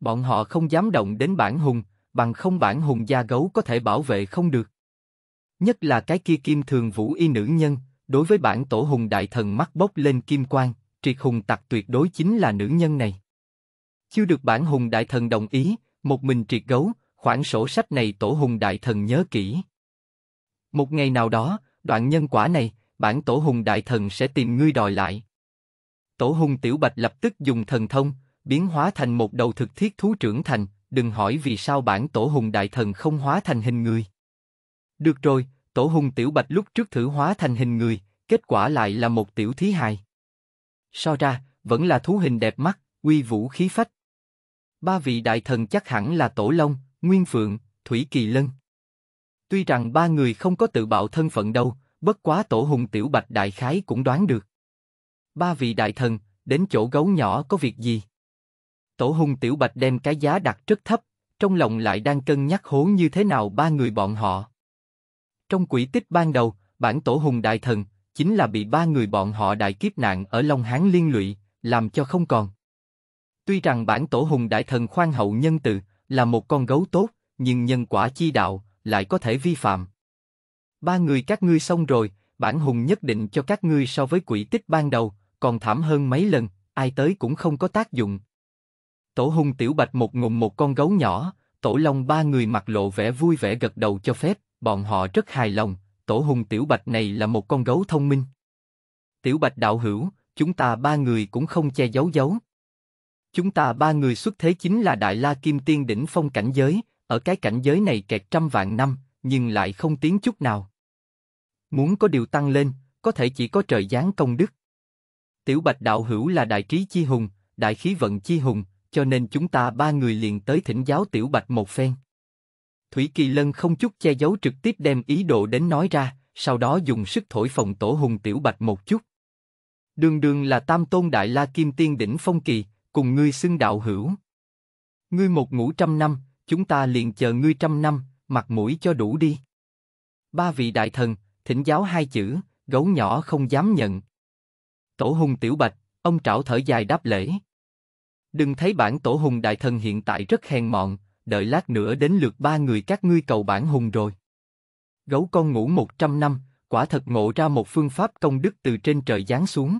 Bọn họ không dám động đến bản hùng, bằng không bản hùng gia gấu có thể bảo vệ không được. Nhất là cái kia kim thường vũ y nữ nhân, đối với bản tổ hùng đại thần mắt bốc lên kim quang, triệt hùng tặc tuyệt đối chính là nữ nhân này. Chưa được bản hùng đại thần đồng ý, một mình triệt gấu, khoảng sổ sách này tổ hùng đại thần nhớ kỹ. Một ngày nào đó, đoạn nhân quả này, bản tổ hùng đại thần sẽ tìm ngươi đòi lại. Tổ hùng tiểu bạch lập tức dùng thần thông, biến hóa thành một đầu thực thiết thú trưởng thành, đừng hỏi vì sao bản tổ hùng đại thần không hóa thành hình người. Được rồi, Tổ hùng Tiểu Bạch lúc trước thử hóa thành hình người, kết quả lại là một tiểu thí hài. So ra, vẫn là thú hình đẹp mắt, uy vũ khí phách. Ba vị đại thần chắc hẳn là Tổ Long, Nguyên Phượng, Thủy Kỳ Lân. Tuy rằng ba người không có tự bạo thân phận đâu, bất quá Tổ hùng Tiểu Bạch đại khái cũng đoán được. Ba vị đại thần, đến chỗ gấu nhỏ có việc gì? Tổ hùng Tiểu Bạch đem cái giá đặt rất thấp, trong lòng lại đang cân nhắc hố như thế nào ba người bọn họ. Trong quỷ tích ban đầu, bản tổ hùng đại thần, chính là bị ba người bọn họ đại kiếp nạn ở Long Hán liên lụy, làm cho không còn. Tuy rằng bản tổ hùng đại thần khoan hậu nhân từ, là một con gấu tốt, nhưng nhân quả chi đạo, lại có thể vi phạm. Ba người các ngươi xong rồi, bản hùng nhất định cho các ngươi so với quỷ tích ban đầu, còn thảm hơn mấy lần, ai tới cũng không có tác dụng. Tổ hùng tiểu bạch một ngụm một con gấu nhỏ, tổ long ba người mặt lộ vẻ vui vẻ gật đầu cho phép bọn họ rất hài lòng, tổ hùng tiểu bạch này là một con gấu thông minh. Tiểu bạch đạo hữu, chúng ta ba người cũng không che giấu giấu. Chúng ta ba người xuất thế chính là Đại La Kim Tiên đỉnh phong cảnh giới, ở cái cảnh giới này kẹt trăm vạn năm, nhưng lại không tiến chút nào. Muốn có điều tăng lên, có thể chỉ có trời giáng công đức. Tiểu Bạch Đạo Hữu là đại trí chi hùng, đại khí vận chi hùng, cho nên chúng ta ba người liền tới thỉnh giáo Tiểu Bạch một phen. Thủy Kỳ Lân không chút che giấu trực tiếp đem ý đồ đến nói ra, sau đó dùng sức thổi phồng tổ hùng tiểu bạch một chút. Đường đường là tam tôn đại la kim tiên đỉnh phong kỳ, cùng ngươi xưng đạo hữu. Ngươi một ngủ trăm năm, chúng ta liền chờ ngươi trăm năm, mặt mũi cho đủ đi. Ba vị đại thần, thỉnh giáo hai chữ, gấu nhỏ không dám nhận. Tổ hùng tiểu bạch, ông trảo thở dài đáp lễ. Đừng thấy bản tổ hùng đại thần hiện tại rất hèn mọn, đợi lát nữa đến lượt ba người các ngươi cầu bản hùng rồi. Gấu con ngủ một trăm năm, quả thật ngộ ra một phương pháp công đức từ trên trời giáng xuống.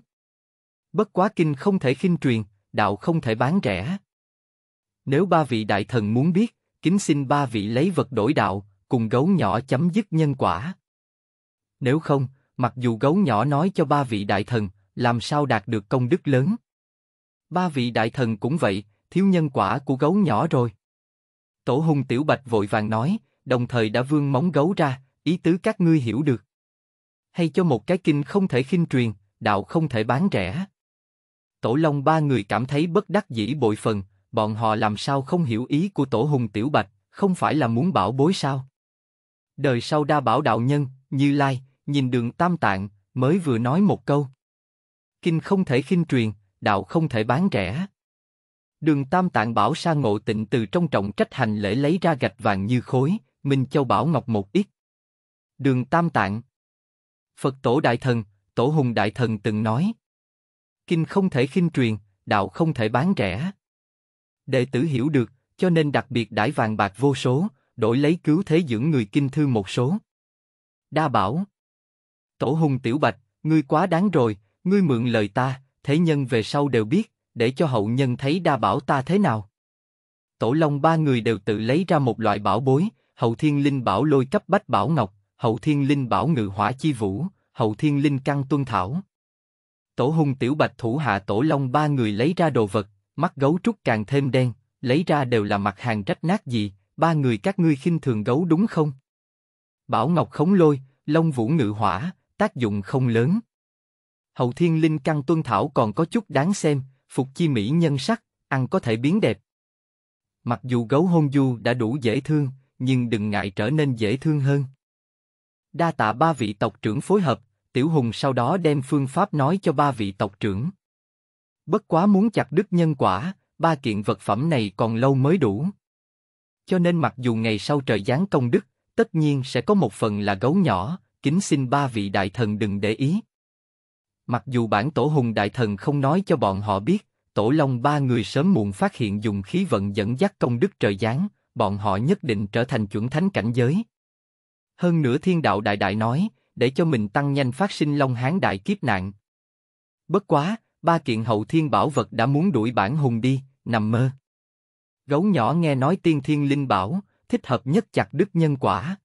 Bất quá kinh không thể khinh truyền, đạo không thể bán rẻ. Nếu ba vị đại thần muốn biết, kính xin ba vị lấy vật đổi đạo, cùng gấu nhỏ chấm dứt nhân quả. Nếu không, mặc dù gấu nhỏ nói cho ba vị đại thần, làm sao đạt được công đức lớn. Ba vị đại thần cũng vậy, thiếu nhân quả của gấu nhỏ rồi. Tổ hùng Tiểu Bạch vội vàng nói, đồng thời đã vươn móng gấu ra, ý tứ các ngươi hiểu được. Hay cho một cái kinh không thể khinh truyền, đạo không thể bán rẻ. Tổ Long ba người cảm thấy bất đắc dĩ bội phần, bọn họ làm sao không hiểu ý của Tổ hùng Tiểu Bạch, không phải là muốn bảo bối sao? Đời sau đa bảo đạo nhân, Như Lai, nhìn đường Tam Tạng, mới vừa nói một câu. Kinh không thể khinh truyền, đạo không thể bán rẻ. Đường Tam Tạng bảo Sa Ngộ Tịnh từ trong trọng trách hành lễ lấy ra gạch vàng như khối, Minh Châu bảo ngọc một ít. Đường Tam Tạng Phật Tổ Đại Thần, Tổ Hùng Đại Thần từng nói Kinh không thể khinh truyền, đạo không thể bán rẻ. Đệ tử hiểu được, cho nên đặc biệt đãi vàng bạc vô số, đổi lấy cứu thế dưỡng người kinh thư một số. Đa bảo Tổ Hùng Tiểu Bạch, ngươi quá đáng rồi, ngươi mượn lời ta, thế nhân về sau đều biết, để cho hậu nhân thấy đa bảo ta thế nào. Tổ Long ba người đều tự lấy ra một loại bảo bối, hậu thiên linh bảo lôi cấp bách bảo ngọc, hậu thiên linh bảo ngự hỏa chi vũ, hậu thiên linh căn tuân thảo. Tổ Hùng tiểu bạch thủ hạ tổ Long ba người lấy ra đồ vật, mắt gấu trúc càng thêm đen, lấy ra đều là mặt hàng rách nát gì, ba người các ngươi khinh thường gấu đúng không? Bảo ngọc khống lôi, Long vũ ngự hỏa, tác dụng không lớn. Hậu thiên linh căn tuân thảo còn có chút đáng xem, phục chi mỹ nhân sắc, ăn có thể biến đẹp. Mặc dù gấu hôn du đã đủ dễ thương, nhưng đừng ngại trở nên dễ thương hơn. Đa tạ ba vị tộc trưởng phối hợp, Tiểu Hùng sau đó đem phương pháp nói cho ba vị tộc trưởng. Bất quá muốn chặt đứt nhân quả, ba kiện vật phẩm này còn lâu mới đủ. Cho nên mặc dù ngày sau trời giáng công đức, tất nhiên sẽ có một phần là gấu nhỏ, kính xin ba vị đại thần đừng để ý. Mặc dù bản tổ hùng đại thần không nói cho bọn họ biết, tổ long ba người sớm muộn phát hiện dùng khí vận dẫn dắt công đức trời giáng, bọn họ nhất định trở thành chuẩn thánh cảnh giới. Hơn nữa thiên đạo đại đại nói, để cho mình tăng nhanh phát sinh long hán đại kiếp nạn. Bất quá, ba kiện hậu thiên bảo vật đã muốn đuổi bản hùng đi, nằm mơ. Gấu nhỏ nghe nói tiên thiên linh bảo, thích hợp nhất chặt đức nhân quả.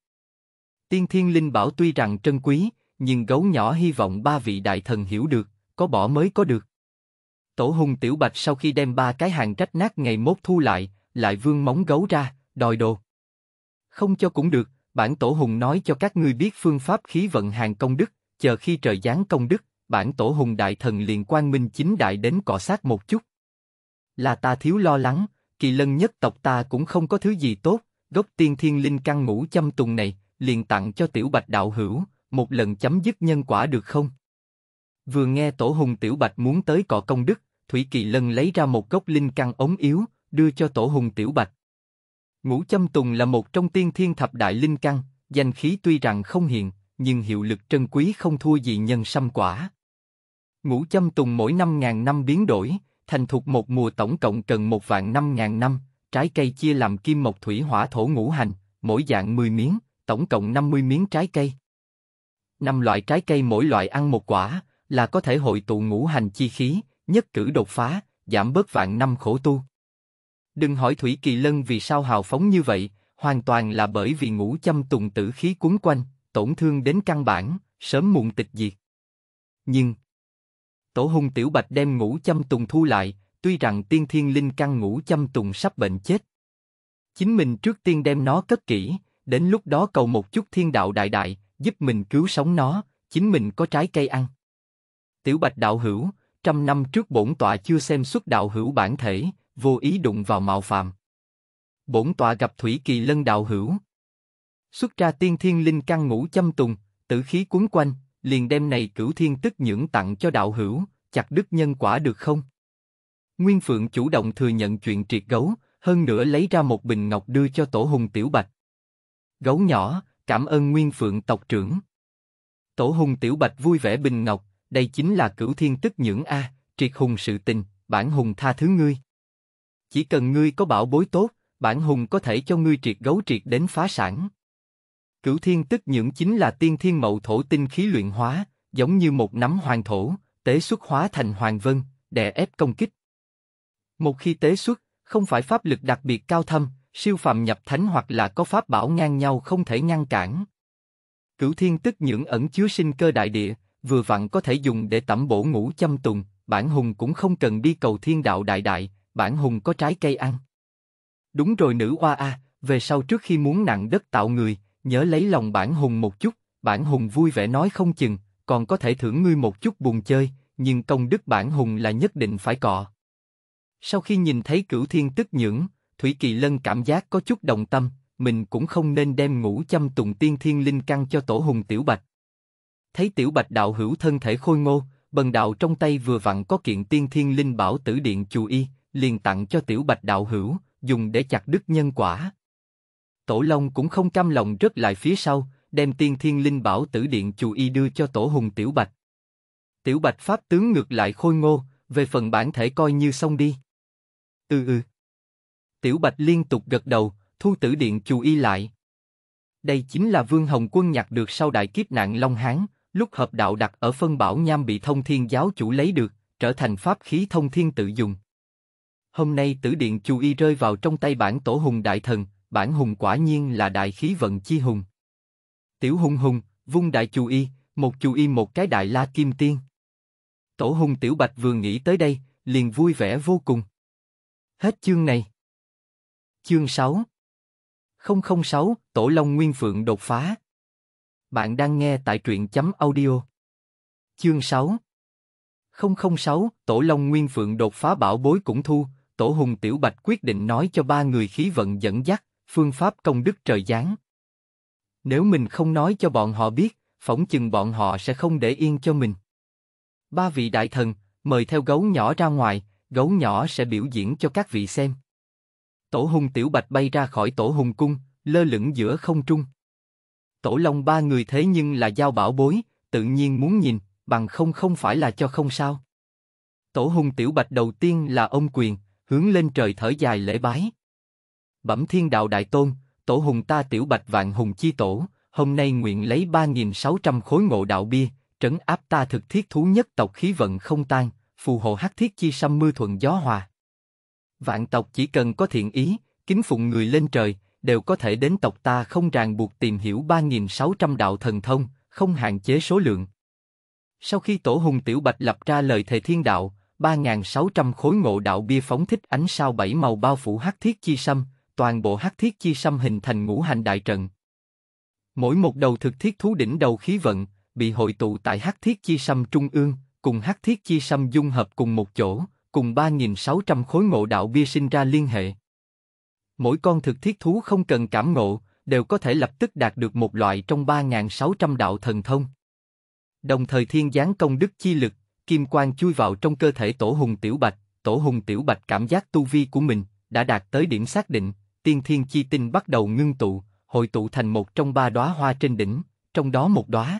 Tiên thiên linh bảo tuy rằng trân quý, nhưng gấu nhỏ hy vọng ba vị đại thần hiểu được, có bỏ mới có được. Tổ hùng tiểu bạch sau khi đem ba cái hàng rách nát ngày mốt thu lại, lại vương móng gấu ra, đòi đồ. Không cho cũng được, bản tổ hùng nói cho các ngươi biết phương pháp khí vận hàng công đức, chờ khi trời giáng công đức, bản tổ hùng đại thần liền quan minh chính đại đến cọ sát một chút. Là ta thiếu lo lắng, kỳ lân nhất tộc ta cũng không có thứ gì tốt, gốc tiên thiên linh căn ngũ châm tùng này, liền tặng cho tiểu bạch đạo hữu, một lần chấm dứt nhân quả được không? Vừa nghe Tổ Hùng Tiểu Bạch muốn tới cọ công đức, Thủy Kỳ Lân lấy ra một gốc linh căn ống yếu, đưa cho Tổ Hùng Tiểu Bạch. Ngũ Châm Tùng là một trong tiên thiên thập đại linh căn, danh khí tuy rằng không hiện, nhưng hiệu lực trân quý không thua gì nhân sâm quả. Ngũ Châm Tùng mỗi năm ngàn năm biến đổi, thành thuộc một mùa tổng cộng cần một vạn năm ngàn năm, trái cây chia làm kim mộc thủy hỏa thổ ngũ hành, mỗi dạng 10 miếng, tổng cộng 50 miếng trái cây năm loại trái cây mỗi loại ăn một quả, là có thể hội tụ ngũ hành chi khí, nhất cử đột phá, giảm bớt vạn năm khổ tu. Đừng hỏi Thủy Kỳ Lân vì sao hào phóng như vậy, hoàn toàn là bởi vì ngũ châm tùng tử khí cuốn quanh, tổn thương đến căn bản, sớm muộn tịch diệt. Nhưng, Tổ hung Tiểu Bạch đem ngũ châm tùng thu lại, tuy rằng tiên thiên linh căn ngũ châm tùng sắp bệnh chết. Chính mình trước tiên đem nó cất kỹ, đến lúc đó cầu một chút thiên đạo đại đại, giúp mình cứu sống nó, chính mình có trái cây ăn. Tiểu Bạch đạo hữu, trăm năm trước bổn tọa chưa xem xuất đạo hữu bản thể, vô ý đụng vào mạo phạm. Bổn tọa gặp Thủy Kỳ Lân đạo hữu. Xuất ra tiên thiên linh căn ngũ châm tùng, tử khí cuốn quanh, liền đem này cửu thiên tức nhưỡng tặng cho đạo hữu, chặt đức nhân quả được không? Nguyên Phượng chủ động thừa nhận chuyện triệt gấu, hơn nữa lấy ra một bình ngọc đưa cho tổ hùng tiểu bạch. Gấu nhỏ, cảm ơn Nguyên Phượng tộc trưởng. Tổ hùng Tiểu Bạch vui vẻ bình ngọc, đây chính là cửu thiên tức nhưỡng A, triệt hùng sự tình, bản hùng tha thứ ngươi. Chỉ cần ngươi có bảo bối tốt, bản hùng có thể cho ngươi triệt gấu triệt đến phá sản. Cửu thiên tức nhưỡng chính là tiên thiên mậu thổ tinh khí luyện hóa, giống như một nắm hoàng thổ, tế xuất hóa thành hoàng vân, đè ép công kích. Một khi tế xuất, không phải pháp lực đặc biệt cao thâm, siêu phàm nhập thánh hoặc là có pháp bảo ngang nhau không thể ngăn cản. Cửu thiên tức những ẩn chứa sinh cơ đại địa, vừa vặn có thể dùng để tẩm bổ ngũ châm tùng, bản hùng cũng không cần đi cầu thiên đạo đại đại, bản hùng có trái cây ăn. Đúng rồi nữ oa a, về sau trước khi muốn nặng đất tạo người, nhớ lấy lòng bản hùng một chút, bản hùng vui vẻ nói không chừng, còn có thể thưởng ngươi một chút buồn chơi, nhưng công đức bản hùng là nhất định phải cọ. Sau khi nhìn thấy cửu thiên tức nhưỡng, Thủy Kỳ Lân cảm giác có chút đồng tâm, mình cũng không nên đem ngũ châm tùng tiên thiên linh căn cho tổ hùng tiểu bạch. Thấy tiểu bạch đạo hữu thân thể khôi ngô, bần đạo trong tay vừa vặn có kiện tiên thiên linh bảo tử điện chù y, liền tặng cho tiểu bạch đạo hữu, dùng để chặt đứt nhân quả. Tổ Long cũng không cam lòng rớt lại phía sau, đem tiên thiên linh bảo tử điện chù y đưa cho tổ hùng tiểu bạch. Tiểu bạch pháp tướng ngược lại khôi ngô, về phần bản thể coi như xong đi. Ừ ừ. Tiểu Bạch liên tục gật đầu, Thu Tử Điện chù y lại. Đây chính là Vương Hồng Quân nhặt được sau đại kiếp nạn Long Hán, lúc hợp đạo đặt ở phân bảo nham bị thông thiên giáo chủ lấy được, trở thành pháp khí thông thiên tự dùng. Hôm nay Tử Điện chù y rơi vào trong tay bản tổ hùng đại thần, bản hùng quả nhiên là đại khí vận chi hùng. Tiểu hùng hùng, vung đại chù y, một chù y một cái đại la kim tiên. Tổ hùng Tiểu Bạch vừa nghĩ tới đây, liền vui vẻ vô cùng. Hết chương này. Chương 6 006, Tổ Long Nguyên Phượng đột phá. Bạn đang nghe tại truyện chấm audio. Chương 6 006, Tổ Long Nguyên Phượng đột phá bảo bối cũng thu, Tổ Hùng Tiểu Bạch quyết định nói cho ba người khí vận dẫn dắt, phương pháp công đức trời giáng. Nếu mình không nói cho bọn họ biết, phỏng chừng bọn họ sẽ không để yên cho mình. Ba vị đại thần, mời theo gấu nhỏ ra ngoài, gấu nhỏ sẽ biểu diễn cho các vị xem. Tổ hùng tiểu bạch bay ra khỏi tổ hùng cung, lơ lửng giữa không trung. Tổ long ba người thế nhưng là giao bảo bối, tự nhiên muốn nhìn, bằng không không phải là cho không sao. Tổ hùng tiểu bạch đầu tiên là ông quyền, hướng lên trời thở dài lễ bái. Bẩm thiên đạo đại tôn, tổ hùng ta tiểu bạch vạn hùng chi tổ, hôm nay nguyện lấy 3.600 khối ngộ đạo bia, trấn áp ta thực thiết thú nhất tộc khí vận không tan, phù hộ hắc thiết chi xăm mưa thuận gió hòa. Vạn tộc chỉ cần có thiện ý, kính phụng người lên trời, đều có thể đến tộc ta không ràng buộc tìm hiểu 3.600 đạo thần thông, không hạn chế số lượng. Sau khi Tổ Hùng Tiểu Bạch lập ra lời thề thiên đạo, 3.600 khối ngộ đạo bia phóng thích ánh sao bảy màu bao phủ hắc thiết chi sâm, toàn bộ hắc thiết chi sâm hình thành ngũ hành đại trận. Mỗi một đầu thực thiết thú đỉnh đầu khí vận, bị hội tụ tại hắc thiết chi sâm trung ương, cùng hắc thiết chi sâm dung hợp cùng một chỗ, cùng 3.600 khối ngộ đạo bia sinh ra liên hệ. Mỗi con thực thiết thú không cần cảm ngộ, đều có thể lập tức đạt được một loại trong 3.600 đạo thần thông. Đồng thời thiên giáng công đức chi lực, kim quang chui vào trong cơ thể tổ hùng tiểu bạch, tổ hùng tiểu bạch cảm giác tu vi của mình đã đạt tới điểm xác định, tiên thiên chi tinh bắt đầu ngưng tụ, hội tụ thành một trong ba đóa hoa trên đỉnh, trong đó một đóa.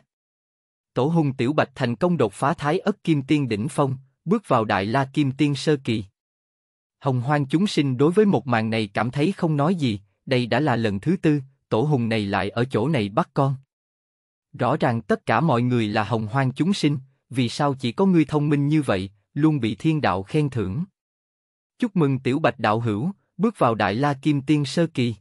Tổ hùng tiểu bạch thành công đột phá thái ất kim tiên đỉnh phong, bước vào Đại La Kim Tiên Sơ Kỳ. Hồng hoang chúng sinh đối với một màn này cảm thấy không nói gì, đây đã là lần thứ tư, tổ hùng này lại ở chỗ này bắt con. Rõ ràng tất cả mọi người là hồng hoang chúng sinh, vì sao chỉ có ngươi thông minh như vậy, luôn bị thiên đạo khen thưởng. Chúc mừng tiểu bạch đạo hữu, bước vào Đại La Kim Tiên Sơ Kỳ.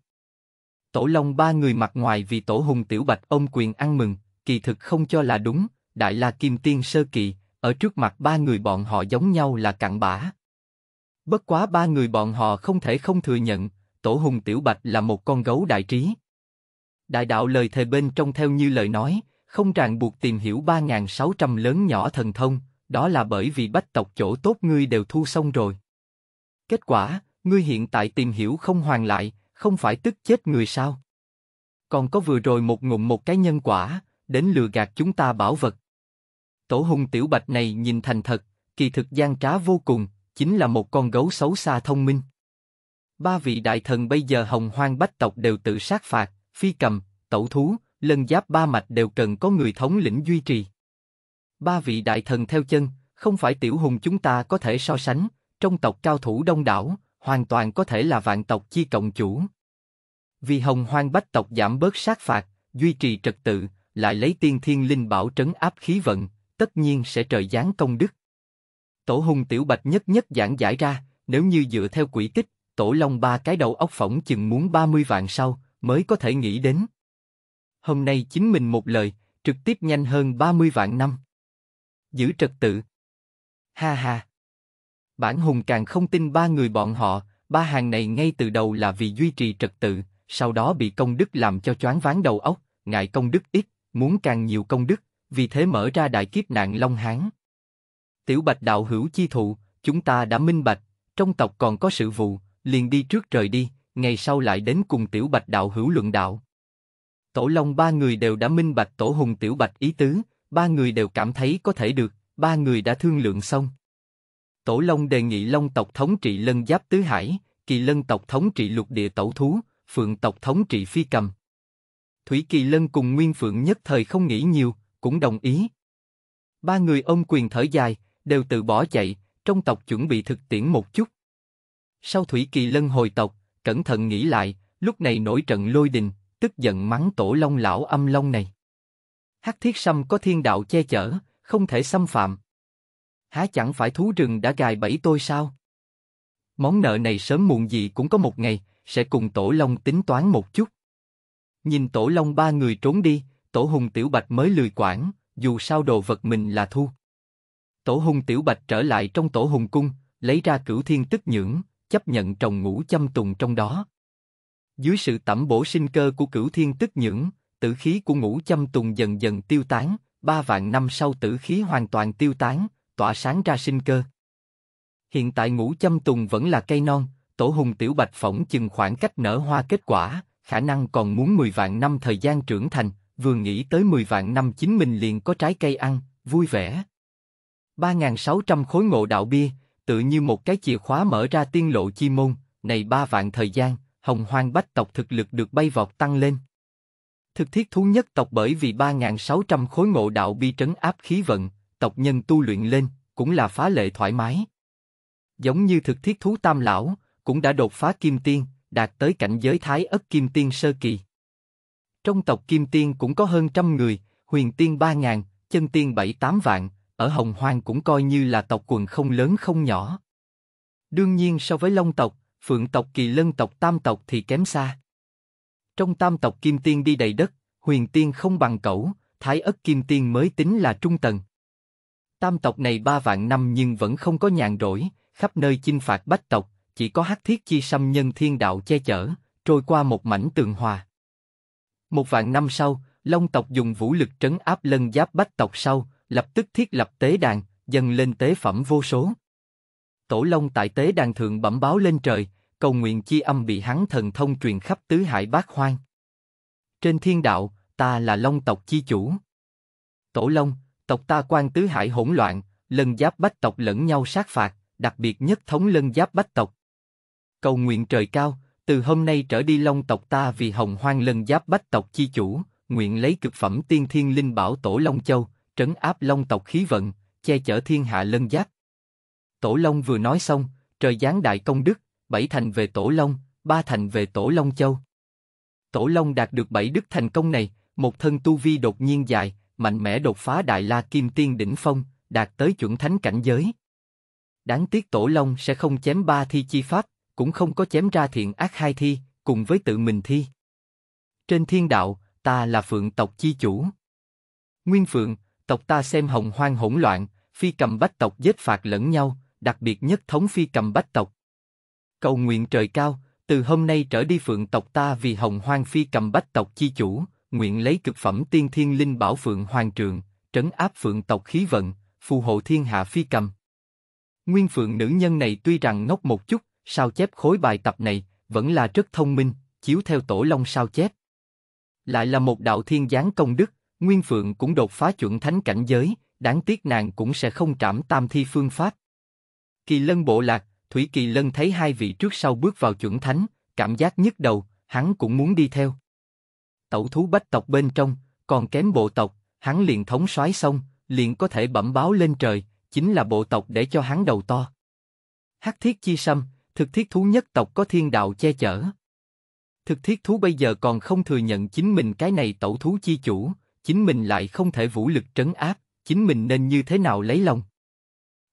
Tổ Long ba người mặt ngoài vì tổ hùng tiểu bạch ôm quyền ăn mừng, kỳ thực không cho là đúng, Đại La Kim Tiên Sơ Kỳ, ở trước mặt ba người bọn họ giống nhau là cặn bã. Bất quá ba người bọn họ không thể không thừa nhận, Tổ Hùng Tiểu Bạch là một con gấu đại trí. Đại đạo lời thề bên trong theo như lời nói, không ràng buộc tìm hiểu 3.600 lớn nhỏ thần thông, đó là bởi vì bách tộc chỗ tốt ngươi đều thu xong rồi. Kết quả, ngươi hiện tại tìm hiểu không hoàn lại, không phải tức chết người sao? Còn có vừa rồi một ngụm một cái nhân quả, đến lừa gạt chúng ta bảo vật. Tổ hùng tiểu bạch này nhìn thành thật, kỳ thực gian trá vô cùng, chính là một con gấu xấu xa thông minh. Ba vị đại thần bây giờ hồng hoang bách tộc đều tự sát phạt, phi cầm, tẩu thú, lân giáp ba mạch đều cần có người thống lĩnh duy trì. Ba vị đại thần theo chân, không phải tiểu hùng chúng ta có thể so sánh, trong tộc cao thủ đông đảo, hoàn toàn có thể là vạn tộc chi cộng chủ. Vì hồng hoang bách tộc giảm bớt sát phạt, duy trì trật tự, lại lấy tiên thiên linh bảo trấn áp khí vận, tất nhiên sẽ trời giáng công đức. Tổ hùng tiểu bạch nhất nhất giảng giải ra, nếu như dựa theo quỹ tích, tổ long ba cái đầu óc phỏng chừng muốn 30 vạn sau, mới có thể nghĩ đến. Hôm nay chính mình một lời, trực tiếp nhanh hơn 30 vạn năm. Giữ trật tự. Ha ha. Bản hùng càng không tin ba người bọn họ, ba hàng này ngay từ đầu là vì duy trì trật tự, sau đó bị công đức làm cho choáng váng đầu óc, ngại công đức ít, muốn càng nhiều công đức, vì thế mở ra đại kiếp nạn Long Hán. Tiểu Bạch đạo hữu chi thụ, chúng ta đã minh bạch, trong tộc còn có sự vụ, liền đi trước trời đi, ngày sau lại đến cùng Tiểu Bạch đạo hữu luận đạo. Tổ Long ba người đều đã minh bạch Tổ Hùng Tiểu Bạch ý tứ, ba người đều cảm thấy có thể được, ba người đã thương lượng xong. Tổ Long đề nghị Long tộc thống trị lân giáp tứ hải, kỳ lân tộc thống trị lục địa tẩu thú, phượng tộc thống trị phi cầm. Thủy Kỳ Lân cùng Nguyên Phượng nhất thời không nghĩ nhiều, cũng đồng ý. Ba người ông quyền thở dài, đều tự bỏ chạy, trong tộc chuẩn bị thực tiễn một chút. Sau Thủy Kỳ Lân hồi tộc, cẩn thận nghĩ lại, lúc này nổi trận lôi đình, tức giận mắng tổ long lão âm long này. Hắc thiết sâm có thiên đạo che chở, không thể xâm phạm. Há chẳng phải thú rừng đã gài bẫy tôi sao? Món nợ này sớm muộn gì cũng có một ngày, sẽ cùng tổ long tính toán một chút. Nhìn tổ long ba người trốn đi, Tổ Hùng Tiểu Bạch mới lười quản, dù sao đồ vật mình là thu. Tổ Hùng Tiểu Bạch trở lại trong Tổ Hùng Cung, lấy ra cửu thiên tức nhưỡng, chấp nhận trồng ngũ châm tùng trong đó. Dưới sự tẩm bổ sinh cơ của cửu thiên tức nhưỡng, tử khí của ngũ châm tùng dần dần tiêu tán, ba vạn năm sau tử khí hoàn toàn tiêu tán, tỏa sáng ra sinh cơ. Hiện tại ngũ châm tùng vẫn là cây non, tổ hùng tiểu bạch phỏng chừng khoảng cách nở hoa kết quả, khả năng còn muốn 10 vạn năm thời gian trưởng thành, vừa nghĩ tới 10 vạn năm chính mình liền có trái cây ăn, vui vẻ. 3.600 khối ngộ đạo bia, tự như một cái chìa khóa mở ra tiên lộ chi môn, này ba vạn thời gian, hồng hoang bách tộc thực lực được bay vọt tăng lên. Thực thiết thú nhất tộc bởi vì 3.600 khối ngộ đạo bi trấn áp khí vận, tộc nhân tu luyện lên, cũng là phá lệ thoải mái. Giống như thực thiết thú tam lão, cũng đã đột phá kim tiên, đạt tới cảnh giới thái ất kim tiên sơ kỳ. Trong tộc Kim Tiên cũng có hơn trăm người, huyền tiên ba ngàn, chân tiên bảy tám vạn, ở Hồng Hoang cũng coi như là tộc quần không lớn không nhỏ. Đương nhiên so với Long tộc, Phượng tộc Kỳ Lân tộc Tam tộc thì kém xa. Trong Tam tộc Kim Tiên đi đầy đất, huyền tiên không bằng cẩu, thái ất Kim Tiên mới tính là trung tầng. Tam tộc này ba vạn năm nhưng vẫn không có nhàn rỗi, khắp nơi chinh phạt bách tộc, chỉ có hắc thiết chi xâm nhân thiên đạo che chở, trôi qua một mảnh tường hòa. Một vạn năm sau, Long tộc dùng vũ lực trấn áp lân giáp bách tộc sau, lập tức thiết lập tế đàn, dâng lên tế phẩm vô số. Tổ Long tại tế đàn thượng bẩm báo lên trời, cầu nguyện chi âm bị hắn thần thông truyền khắp tứ hải bát hoang. Trên thiên đạo, ta là Long tộc chi chủ. Tổ Long, tộc ta quan tứ hải hỗn loạn, lân giáp bách tộc lẫn nhau sát phạt, đặc biệt nhất thống lân giáp bách tộc. Cầu nguyện trời cao, từ hôm nay trở đi long tộc ta vì hồng hoang lần giáp bách tộc chi chủ, nguyện lấy cực phẩm tiên thiên linh bảo tổ long châu, trấn áp long tộc khí vận, che chở thiên hạ lân giáp. Tổ long vừa nói xong, trời giáng đại công đức, bảy thành về tổ long, ba thành về tổ long châu. Tổ long đạt được bảy đức thành công này, một thân tu vi đột nhiên dài, mạnh mẽ đột phá đại la kim tiên đỉnh phong, đạt tới chuẩn thánh cảnh giới. Đáng tiếc tổ long sẽ không chém ba thi chi pháp, cũng không có chém ra thiện ác hai thi, cùng với tự mình thi. Trên thiên đạo, ta là phượng tộc chi chủ. Nguyên phượng, tộc ta xem hồng hoang hỗn loạn, phi cầm bách tộc giết phạt lẫn nhau, đặc biệt nhất thống phi cầm bách tộc. Cầu nguyện trời cao, từ hôm nay trở đi phượng tộc ta vì hồng hoang phi cầm bách tộc chi chủ, nguyện lấy cực phẩm tiên thiên linh bảo phượng hoàng trường, trấn áp phượng tộc khí vận, phù hộ thiên hạ phi cầm. Nguyên phượng nữ nhân này tuy rằng ngốc một chút, sao chép khối bài tập này, vẫn là rất thông minh, chiếu theo tổ long sao chép. Lại là một đạo thiên giáng công đức, Nguyên Phượng cũng đột phá chuẩn thánh cảnh giới, đáng tiếc nàng cũng sẽ không trảm tam thi phương pháp. Kỳ lân bộ lạc, Thủy Kỳ lân thấy hai vị trước sau bước vào chuẩn thánh, cảm giác nhức đầu, hắn cũng muốn đi theo. Tẩu thú bách tộc bên trong, còn kém bộ tộc, hắn liền thống soái xong, liền có thể bẩm báo lên trời, chính là bộ tộc để cho hắn đầu to. Hắc thiết chi sâm, thực thiết thú nhất tộc có thiên đạo che chở. Thực thiết thú bây giờ còn không thừa nhận chính mình cái này tẩu thú chi chủ, chính mình lại không thể vũ lực trấn áp, chính mình nên như thế nào lấy lòng.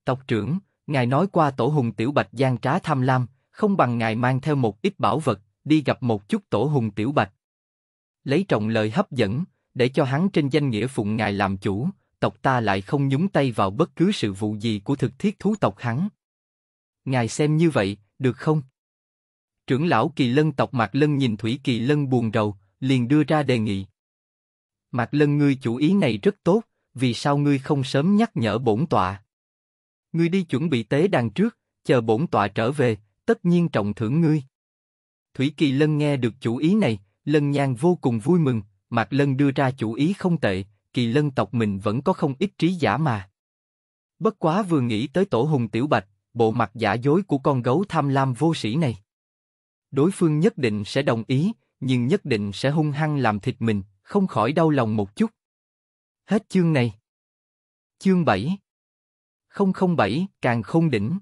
Tộc trưởng, ngài nói qua tổ hùng tiểu bạch gian trá tham lam, không bằng ngài mang theo một ít bảo vật, đi gặp một chút tổ hùng tiểu bạch. Lấy trọng lời hấp dẫn, để cho hắn trên danh nghĩa phụng ngài làm chủ, tộc ta lại không nhúng tay vào bất cứ sự vụ gì của thực thiết thú tộc hắn. Ngài xem như vậy, được không? Trưởng lão Kỳ Lân tộc Mạc Lân nhìn Thủy Kỳ Lân buồn rầu, liền đưa ra đề nghị. Mạc Lân ngươi chủ ý này rất tốt, vì sao ngươi không sớm nhắc nhở bổn tọa? Ngươi đi chuẩn bị tế đàn trước, chờ bổn tọa trở về, tất nhiên trọng thưởng ngươi. Thủy Kỳ Lân nghe được chủ ý này, Lân nhang vô cùng vui mừng, Mạc Lân đưa ra chủ ý không tệ, Kỳ Lân tộc mình vẫn có không ít trí giả mà. Bất quá vừa nghĩ tới tổ hùng tiểu bạch, bộ mặt giả dối của con gấu tham lam vô sĩ này. Đối phương nhất định sẽ đồng ý, nhưng nhất định sẽ hung hăng làm thịt mình, không khỏi đau lòng một chút. Hết chương này. Chương 7 007, càng không đỉnh.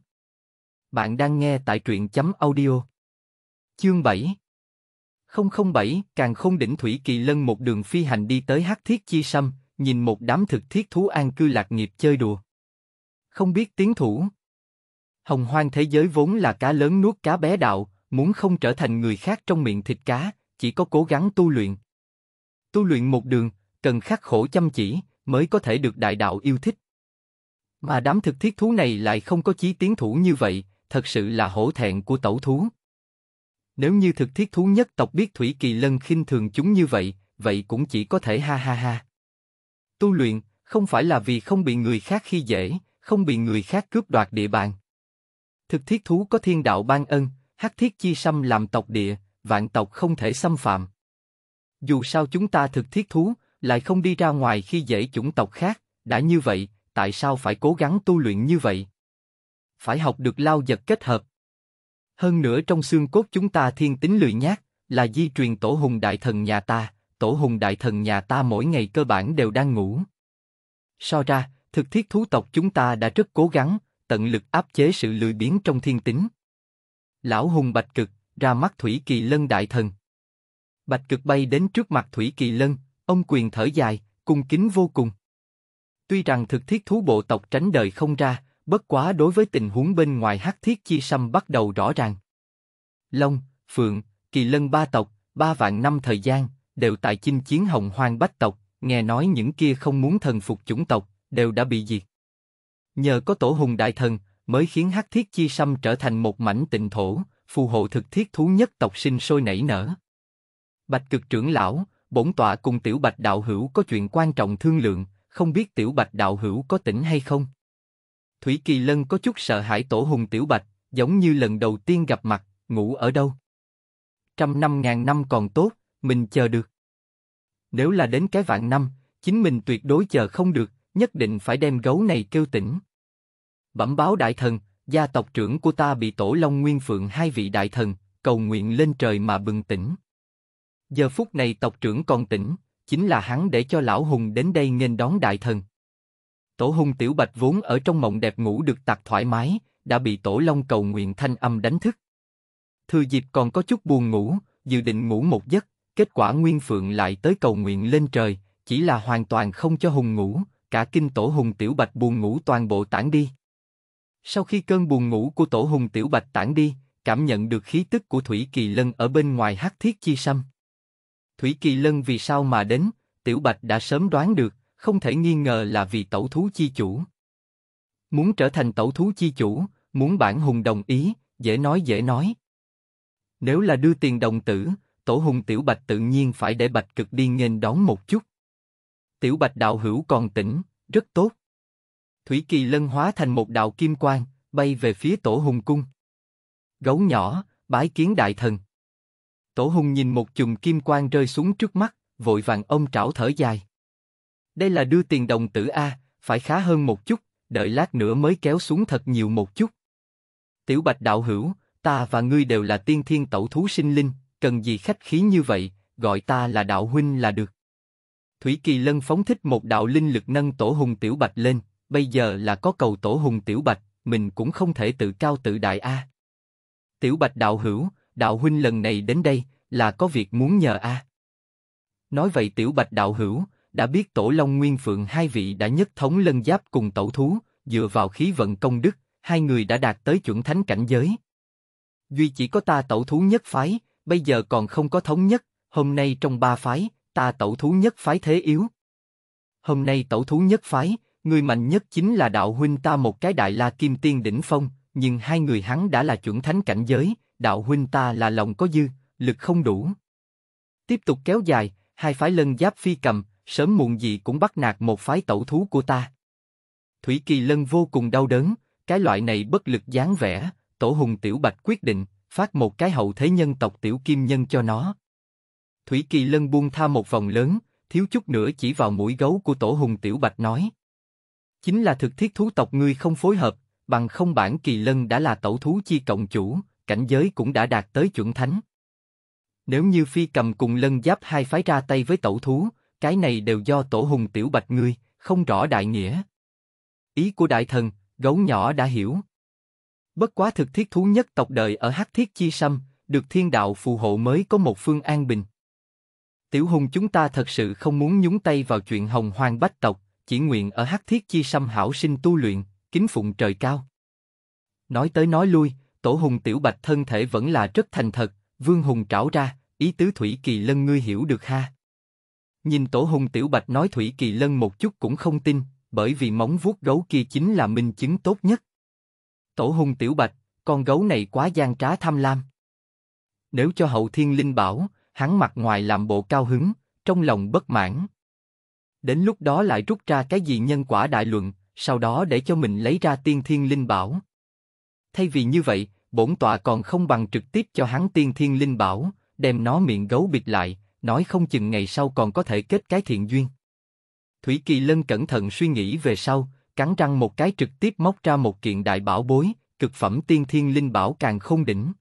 Bạn đang nghe tại truyện chấm audio. Chương 7 007, càng không đỉnh Thủy Kỳ Lân một đường phi hành đi tới hắc thiết chi sâm, nhìn một đám thực thiết thú an cư lạc nghiệp chơi đùa. Không biết tiếng thủ, Hồng hoang thế giới vốn là cá lớn nuốt cá bé đạo, muốn không trở thành người khác trong miệng thịt cá, chỉ có cố gắng tu luyện. Tu luyện một đường, cần khắc khổ chăm chỉ, mới có thể được đại đạo yêu thích. Mà đám thực thiết thú này lại không có chí tiến thủ như vậy, thật sự là hổ thẹn của tẩu thú. Nếu như thực thiết thú nhất tộc biết Thủy Kỳ Lân khinh thường chúng như vậy, vậy cũng chỉ có thể ha ha ha. Tu luyện, không phải là vì không bị người khác khi dễ, không bị người khác cướp đoạt địa bàn. Thực thiết thú có thiên đạo ban ân, hắc thiết chi xâm làm tộc địa, vạn tộc không thể xâm phạm. Dù sao chúng ta thực thiết thú, lại không đi ra ngoài khi dễ chủng tộc khác, đã như vậy, tại sao phải cố gắng tu luyện như vậy? Phải học được lao vật kết hợp. Hơn nữa trong xương cốt chúng ta thiên tính lười nhác, là di truyền tổ hùng đại thần nhà ta, tổ hùng đại thần nhà ta mỗi ngày cơ bản đều đang ngủ. So ra, thực thiết thú tộc chúng ta đã rất cố gắng, tận lực áp chế sự lười biếng trong thiên tính. Lão hùng bạch cực, ra mắt Thủy Kỳ Lân đại thần. Bạch cực bay đến trước mặt Thủy Kỳ Lân, ông quyền thở dài, cung kính vô cùng. Tuy rằng thực thiết thú bộ tộc tránh đời không ra, bất quá đối với tình huống bên ngoài hắc thiết chi xăm bắt đầu rõ ràng. Long, Phượng, Kỳ Lân ba tộc, ba vạn năm thời gian, đều tại chinh chiến hồng hoang bách tộc, nghe nói những kia không muốn thần phục chủng tộc, đều đã bị diệt. Nhờ có tổ hùng đại thần, mới khiến hắc thiết chi sâm trở thành một mảnh tịnh thổ, phù hộ thực thiết thú nhất tộc sinh sôi nảy nở. Bạch cực trưởng lão, bổn tọa cùng tiểu bạch đạo hữu có chuyện quan trọng thương lượng, không biết tiểu bạch đạo hữu có tỉnh hay không? Thủy Kỳ Lân có chút sợ hãi tổ hùng tiểu bạch, giống như lần đầu tiên gặp mặt, ngủ ở đâu? Trăm năm ngàn năm còn tốt, mình chờ được. Nếu là đến cái vạn năm, chính mình tuyệt đối chờ không được, nhất định phải đem gấu này kêu tỉnh bẩm báo đại thần, gia tộc trưởng của ta bị tổ long nguyên phượng hai vị đại thần, cầu nguyện lên trời mà bừng tỉnh. Giờ phút này tộc trưởng còn tỉnh, chính là hắn để cho lão hùng đến đây nghênh đón đại thần. Tổ hùng tiểu bạch vốn ở trong mộng đẹp ngủ được tạc thoải mái, đã bị tổ long cầu nguyện thanh âm đánh thức. Thừa dịp còn có chút buồn ngủ, dự định ngủ một giấc, kết quả Nguyên Phượng lại tới cầu nguyện lên trời, chỉ là hoàn toàn không cho Hùng ngủ, cả kinh tổ Hùng Tiểu Bạch buồn ngủ toàn bộ tản đi. Sau khi cơn buồn ngủ của tổ hùng tiểu bạch tản đi, cảm nhận được khí tức của Thủy Kỳ Lân ở bên ngoài hắc thiết chi sâm. Thủy Kỳ Lân vì sao mà đến, tiểu bạch đã sớm đoán được, không thể nghi ngờ là vì tẩu thú chi chủ. Muốn trở thành tẩu thú chi chủ, muốn bản hùng đồng ý, dễ nói dễ nói. Nếu là đưa tiền đồng tử, tổ hùng tiểu bạch tự nhiên phải để bạch cực đi nghênh đón một chút. Tiểu bạch đạo hữu còn tỉnh, rất tốt. Thủy Kỳ Lân hóa thành một đạo kim quang, bay về phía Tổ Hùng Cung. Gấu nhỏ, bái kiến đại thần. Tổ Hùng nhìn một chùm kim quang rơi xuống trước mắt, vội vàng ông trảo thở dài. Đây là đưa tiền đồng tử A, phải khá hơn một chút, đợi lát nữa mới kéo xuống thật nhiều một chút. Tiểu Bạch Đạo Hữu, ta và ngươi đều là tiên thiên tẩu thú sinh linh, cần gì khách khí như vậy, gọi ta là Đạo Huynh là được. Thủy Kỳ Lân phóng thích một đạo linh lực nâng Tổ Hùng Tiểu Bạch lên, bây giờ là có cầu tổ hùng tiểu bạch, mình cũng không thể tự cao tự đại a. Tiểu bạch đạo hữu, đạo huynh lần này đến đây là có việc muốn nhờ a. Nói vậy tiểu bạch đạo hữu đã biết tổ long nguyên phượng hai vị đã nhất thống lân giáp cùng tẩu thú, dựa vào khí vận công đức, hai người đã đạt tới chuẩn thánh cảnh giới. duy chỉ có ta tẩu thú nhất phái, bây giờ còn không có thống nhất. Hôm nay trong ba phái, ta tẩu thú nhất phái thế yếu. Hôm nay tẩu thú nhất phái người mạnh nhất chính là đạo huynh ta một cái đại la kim tiên đỉnh phong, nhưng hai người hắn đã là chuẩn thánh cảnh giới, đạo huynh ta là lòng có dư, lực không đủ. Tiếp tục kéo dài, hai phái lân giáp phi cầm, sớm muộn gì cũng bắt nạt một phái tẩu thú của ta. Thủy Kỳ Lân vô cùng đau đớn, cái loại này bất lực dáng vẻ, Tổ Hùng Tiểu Bạch quyết định, phát một cái hậu thế nhân tộc Tiểu Kim Nhân cho nó. Thủy Kỳ Lân buông tha một vòng lớn, thiếu chút nữa chỉ vào mũi gấu của Tổ Hùng Tiểu Bạch nói. Chính là thực thiết thú tộc ngươi không phối hợp, bằng không bản kỳ lân đã là tẩu thú chi cộng chủ, cảnh giới cũng đã đạt tới chuẩn thánh. Nếu như phi cầm cùng lân giáp hai phái ra tay với tẩu thú, cái này đều do tổ hùng tiểu bạch ngươi, không rõ đại nghĩa. Ý của đại thần, gấu nhỏ đã hiểu. Bất quá thực thiết thú nhất tộc đời ở hắc thiết chi sâm, được thiên đạo phù hộ mới có một phương an bình. Tiểu hùng chúng ta thật sự không muốn nhúng tay vào chuyện hồng hoang bách tộc, chỉ nguyện ở hắc thiết chi xăm hảo sinh tu luyện, kính phụng trời cao. Nói tới nói lui, tổ hùng tiểu bạch thân thể vẫn là rất thành thật, vương hùng trảo ra, ý tứ thủy kỳ lân ngươi hiểu được ha. Nhìn tổ hùng tiểu bạch nói thủy kỳ lân một chút cũng không tin, bởi vì móng vuốt gấu kia chính là minh chứng tốt nhất. Tổ hùng tiểu bạch, con gấu này quá gian trá tham lam. Nếu cho hậu thiên linh bảo, hắn mặt ngoài làm bộ cao hứng, trong lòng bất mãn, Đến lúc đó lại rút ra cái gì nhân quả đại luận, sau đó để cho mình lấy ra tiên thiên linh bảo. Thay vì như vậy, bổn tọa còn không bằng trực tiếp cho hắn tiên thiên linh bảo, đem nó miệng gấu bịt lại, nói không chừng ngày sau còn có thể kết cái thiện duyên. Thủy Kỳ Lân cẩn thận suy nghĩ về sau, cắn răng một cái trực tiếp móc ra một kiện đại bảo bối, cực phẩm tiên thiên linh bảo càng không đỉnh.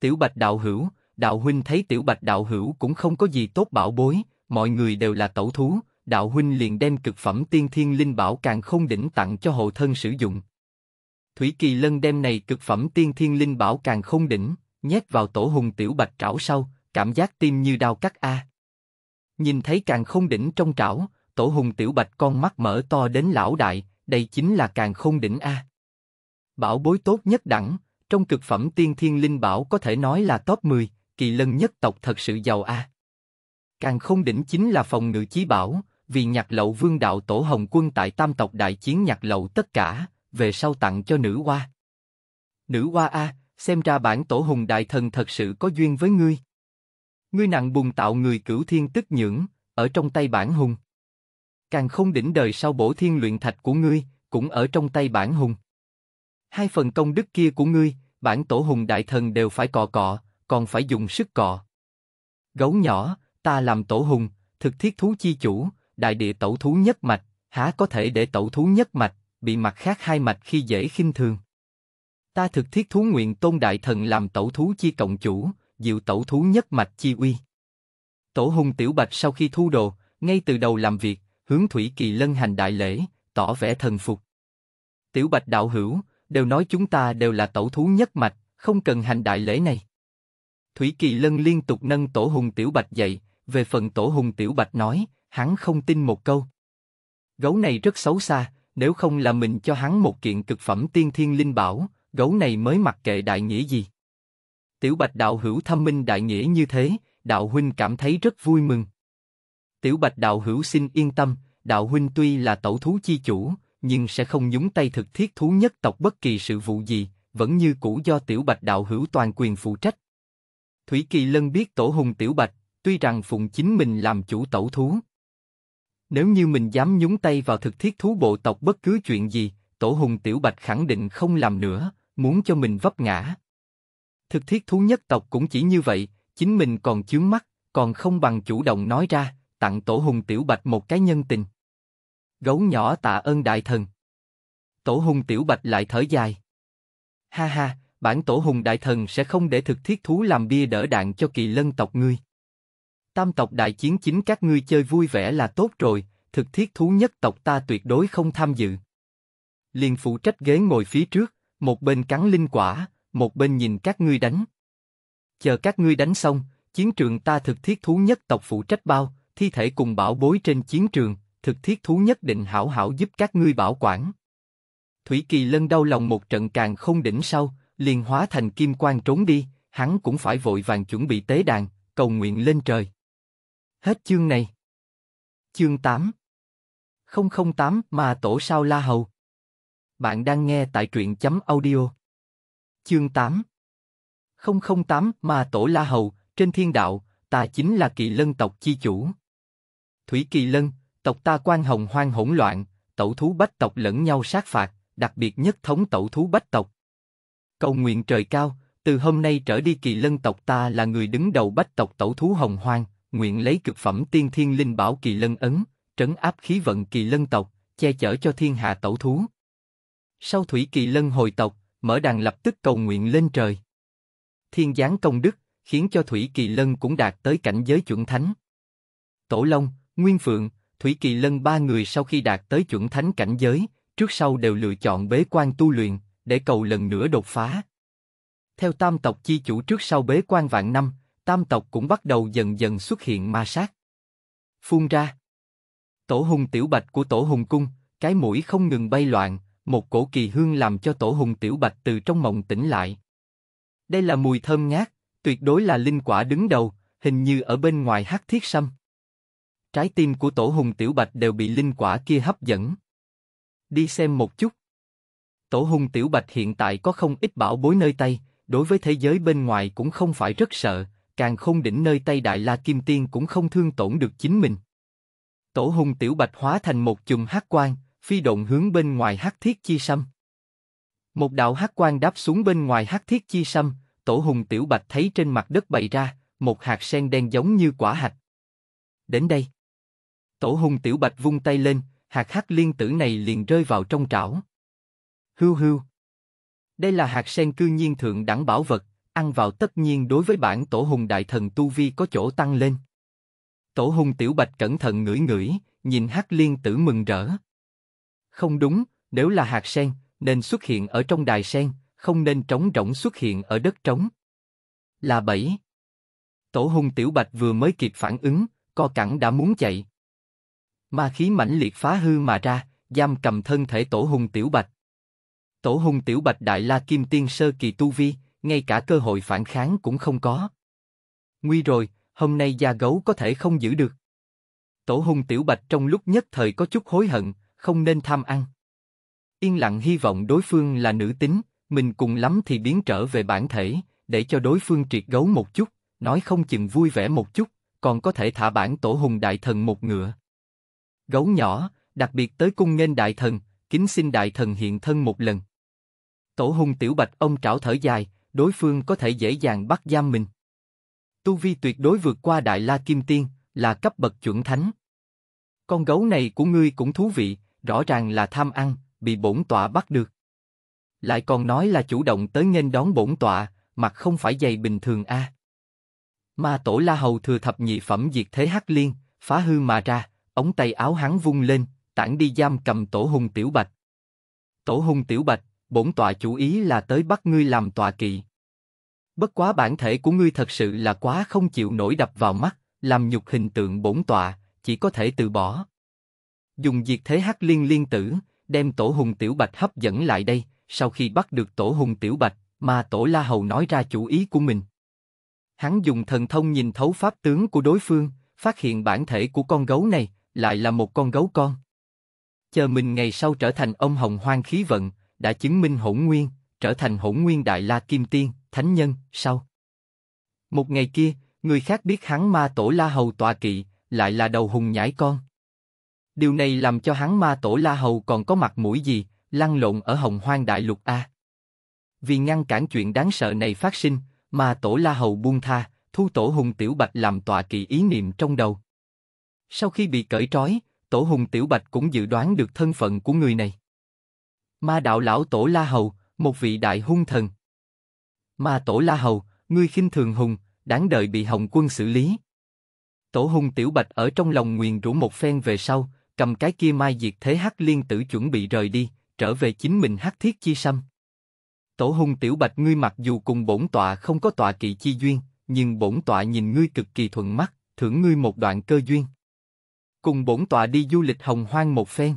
Tiểu Bạch Đạo Hữu, Đạo Huynh thấy Tiểu Bạch Đạo Hữu cũng không có gì tốt bảo bối, mọi người đều là tẩu thú, đạo huynh liền đem cực phẩm tiên thiên linh bảo càng không đỉnh tặng cho hộ thân sử dụng. Thủy Kỳ Lân đem này cực phẩm tiên thiên linh bảo càng không đỉnh, nhét vào tổ hùng tiểu bạch trảo sau, cảm giác tim như đau cắt a. Nhìn thấy càng không đỉnh trong trảo, tổ hùng tiểu bạch con mắt mở to đến lão đại, đây chính là càng không đỉnh a. Bảo bối tốt nhất đẳng, trong cực phẩm tiên thiên linh bảo có thể nói là top 10, kỳ lân nhất tộc thật sự giàu a. À. Càng không đỉnh chính là phòng ngự chí bảo, vì nhặt lậu vương đạo tổ hồng quân tại tam tộc đại chiến nhặt lậu tất cả, về sau tặng cho nữ hoa. Nữ hoa a, xem ra bản tổ hùng đại thần thật sự có duyên với ngươi. Ngươi nặng bùng tạo người cửu thiên tức nhưỡng, ở trong tay bản hùng. Càng không đỉnh đời sau bổ thiên luyện thạch của ngươi, cũng ở trong tay bản hùng. Hai phần công đức kia của ngươi, bản tổ hùng đại thần đều phải cọ cọ, còn phải dùng sức cọ. Gấu nhỏ, ta làm tổ hùng, thực thiết thú chi chủ, đại địa tẩu thú nhất mạch, há có thể để tẩu thú nhất mạch, bị mặt khác hai mạch khi dễ khinh thường. Ta thực thiết thú nguyện tôn đại thần làm tẩu thú chi cộng chủ, diệu tẩu thú nhất mạch chi uy. Tổ hùng tiểu bạch sau khi thu đồ, ngay từ đầu làm việc, hướng Thủy Kỳ Lân hành đại lễ, tỏ vẻ thần phục. Tiểu Bạch đạo hữu, đều nói chúng ta đều là tẩu thú nhất mạch, không cần hành đại lễ này. Thủy Kỳ Lân liên tục nâng Tổ Hùng Tiểu Bạch dậy, về phần Tổ Hùng Tiểu Bạch nói, hắn không tin một câu. Gấu này rất xấu xa, nếu không là mình cho hắn một kiện cực phẩm tiên thiên linh bảo, gấu này mới mặc kệ đại nghĩa gì. Tiểu Bạch đạo hữu thâm minh đại nghĩa như thế, đạo huynh cảm thấy rất vui mừng. Tiểu Bạch đạo hữu xin yên tâm, đạo huynh tuy là tẩu thú chi chủ, nhưng sẽ không nhúng tay thực thiết thú nhất tộc bất kỳ sự vụ gì, vẫn như cũ do Tiểu Bạch đạo hữu toàn quyền phụ trách. Thủy Kỳ Lân biết tổ hùng Tiểu Bạch, tuy rằng phụng chính mình làm chủ tẩu thú, nếu như mình dám nhúng tay vào thực thiết thú bộ tộc bất cứ chuyện gì, Tổ Hùng Tiểu Bạch khẳng định không làm nữa, muốn cho mình vấp ngã. Thực thiết thú nhất tộc cũng chỉ như vậy, chính mình còn chướng mắt, còn không bằng chủ động nói ra, tặng Tổ Hùng Tiểu Bạch một cái nhân tình. Gấu nhỏ tạ ơn đại thần. Tổ Hùng Tiểu Bạch lại thở dài. Ha ha, bản Tổ Hùng Đại Thần sẽ không để thực thiết thú làm bia đỡ đạn cho kỳ lân tộc ngươi. Tam tộc đại chiến chính các ngươi chơi vui vẻ là tốt rồi, thực thiết thú nhất tộc ta tuyệt đối không tham dự. Liền phụ trách ghế ngồi phía trước, một bên cắn linh quả, một bên nhìn các ngươi đánh. Chờ các ngươi đánh xong, chiến trường ta thực thiết thú nhất tộc phụ trách bao, thi thể cùng bảo bối trên chiến trường, thực thiết thú nhất định hảo hảo giúp các ngươi bảo quản. Thủy Kỳ Lân đau lòng một trận càng không đỉnh sau, liền hóa thành kim quang trốn đi, hắn cũng phải vội vàng chuẩn bị tế đàn, cầu nguyện lên trời. Hết chương này. Chương 8 008 mà tổ sao la hầu. Bạn đang nghe tại truyện chấm audio. Chương 8 008 mà tổ la hầu, trên thiên đạo, ta chính là kỳ lân tộc chi chủ. Thủy kỳ lân, tộc ta quan hồng hoang hỗn loạn, tẩu thú bách tộc lẫn nhau sát phạt, đặc biệt nhất thống tẩu thú bách tộc. Cầu nguyện trời cao, từ hôm nay trở đi kỳ lân tộc ta là người đứng đầu bách tộc tẩu thú hồng hoang, nguyện lấy cực phẩm tiên thiên linh bảo kỳ lân ấn, trấn áp khí vận kỳ lân tộc, che chở cho thiên hạ tẩu thú. Sau thủy kỳ lân hồi tộc, mở đàn lập tức cầu nguyện lên trời. Thiên giáng công đức, khiến cho thủy kỳ lân cũng đạt tới cảnh giới chuẩn thánh. Tổ Long, Nguyên Phượng, Thủy Kỳ Lân ba người sau khi đạt tới chuẩn thánh cảnh giới, trước sau đều lựa chọn bế quan tu luyện, để cầu lần nữa đột phá. Theo tam tộc chi chủ trước sau bế quan vạn năm, tam tộc cũng bắt đầu dần dần xuất hiện ma sát. Phun ra. Tổ hùng tiểu bạch của tổ hùng cung, cái mũi không ngừng bay loạn, một cổ kỳ hương làm cho tổ hùng tiểu bạch từ trong mộng tỉnh lại. Đây là mùi thơm ngát, tuyệt đối là linh quả đứng đầu, hình như ở bên ngoài hát thiết sâm. Trái tim của tổ hùng tiểu bạch đều bị linh quả kia hấp dẫn. Đi xem một chút. Tổ hùng tiểu bạch hiện tại có không ít bảo bối nơi tay, đối với thế giới bên ngoài cũng không phải rất sợ, càng không đỉnh nơi Tây Đại La Kim Tiên cũng không thương tổn được chính mình. Tổ hùng tiểu bạch hóa thành một chùm hắc quang, phi động hướng bên ngoài hắc thiết chi sâm. Một đạo hắc quang đáp xuống bên ngoài hắc thiết chi sâm, tổ hùng tiểu bạch thấy trên mặt đất bày ra, một hạt sen đen giống như quả hạch. Đến đây. Tổ hùng tiểu bạch vung tay lên, hạt hắc liên tử này liền rơi vào trong trảo. Hưu hưu. Đây là hạt sen cư nhiên thượng đẳng bảo vật, ăn vào tất nhiên đối với bản tổ hùng đại thần tu vi có chỗ tăng lên. Tổ hùng tiểu bạch cẩn thận ngửi ngửi, nhìn hắc liên tử mừng rỡ. Không đúng, nếu là hạt sen, nên xuất hiện ở trong đài sen, không nên trống rỗng xuất hiện ở đất trống. Là bảy. Tổ hùng tiểu bạch vừa mới kịp phản ứng, co cẳng đã muốn chạy. Ma khí mãnh liệt phá hư mà ra, giam cầm thân thể tổ hùng tiểu bạch. Tổ hùng tiểu bạch đại la kim tiên sơ kỳ tu vi, ngay cả cơ hội phản kháng cũng không có. Nguy rồi, hôm nay gia gấu có thể không giữ được. Tổ hùng tiểu bạch trong lúc nhất thời có chút hối hận, không nên tham ăn. Yên lặng hy vọng đối phương là nữ tính, mình cùng lắm thì biến trở về bản thể, để cho đối phương triệt gấu một chút, nói không chừng vui vẻ một chút, còn có thể thả bản tổ hùng đại thần một ngựa. Gấu nhỏ, đặc biệt tới cung nghênh đại thần, kính xin đại thần hiện thân một lần. Tổ hùng tiểu bạch ông trảo thở dài, đối phương có thể dễ dàng bắt giam mình. Tu vi tuyệt đối vượt qua Đại La Kim Tiên, là cấp bậc chuẩn thánh. Con gấu này của ngươi cũng thú vị, rõ ràng là tham ăn, bị bổn tọa bắt được. Lại còn nói là chủ động tới nghênh đón bổn tọa, mặt không phải dày bình thường a. À. Ma tổ La Hầu thừa thập nhị phẩm diệt thế hắc liên, phá hư mà ra, ống tay áo hắn vung lên, tản đi giam cầm tổ hùng tiểu bạch. Tổ hùng tiểu bạch, bổn tọa chủ ý là tới bắt ngươi làm tọa kỵ. Bất quá bản thể của ngươi thật sự là quá không chịu nổi đập vào mắt, làm nhục hình tượng bổn tọa, chỉ có thể từ bỏ. Dùng diệt thế hắc liên liên tử, đem tổ hùng tiểu bạch hấp dẫn lại đây, sau khi bắt được tổ hùng tiểu bạch, mà tổ la hầu nói ra chủ ý của mình. Hắn dùng thần thông nhìn thấu pháp tướng của đối phương, phát hiện bản thể của con gấu này lại là một con gấu con. Chờ mình ngày sau trở thành ông hồng hoang khí vận, đã chứng minh hỗn nguyên, trở thành hỗn nguyên đại la kim tiên, thánh nhân, sau. Một ngày kia, người khác biết hắn ma tổ la hầu tòa kỵ, lại là đầu hùng nhãi con. Điều này làm cho hắn ma tổ la hầu còn có mặt mũi gì, lăn lộn ở hồng hoang đại lục A. Vì ngăn cản chuyện đáng sợ này phát sinh, ma tổ la hầu buông tha, thu tổ hùng tiểu bạch làm tòa kỵ ý niệm trong đầu. Sau khi bị cởi trói, tổ hùng tiểu bạch cũng dự đoán được thân phận của người này. Ma đạo lão tổ La Hầu, một vị đại hung thần. Ma tổ La Hầu, ngươi khinh thường hùng, đáng đợi bị Hồng quân xử lý. Tổ Hung tiểu bạch ở trong lòng nguyền rủ một phen về sau, cầm cái kia mai diệt thế hắc liên tử chuẩn bị rời đi, trở về chính mình hắc thiết chi sâm. Tổ Hung tiểu bạch ngươi mặc dù cùng bổn tọa không có tọa kỵ chi duyên, nhưng bổn tọa nhìn ngươi cực kỳ thuận mắt, thưởng ngươi một đoạn cơ duyên. Cùng bổn tọa đi du lịch hồng hoang một phen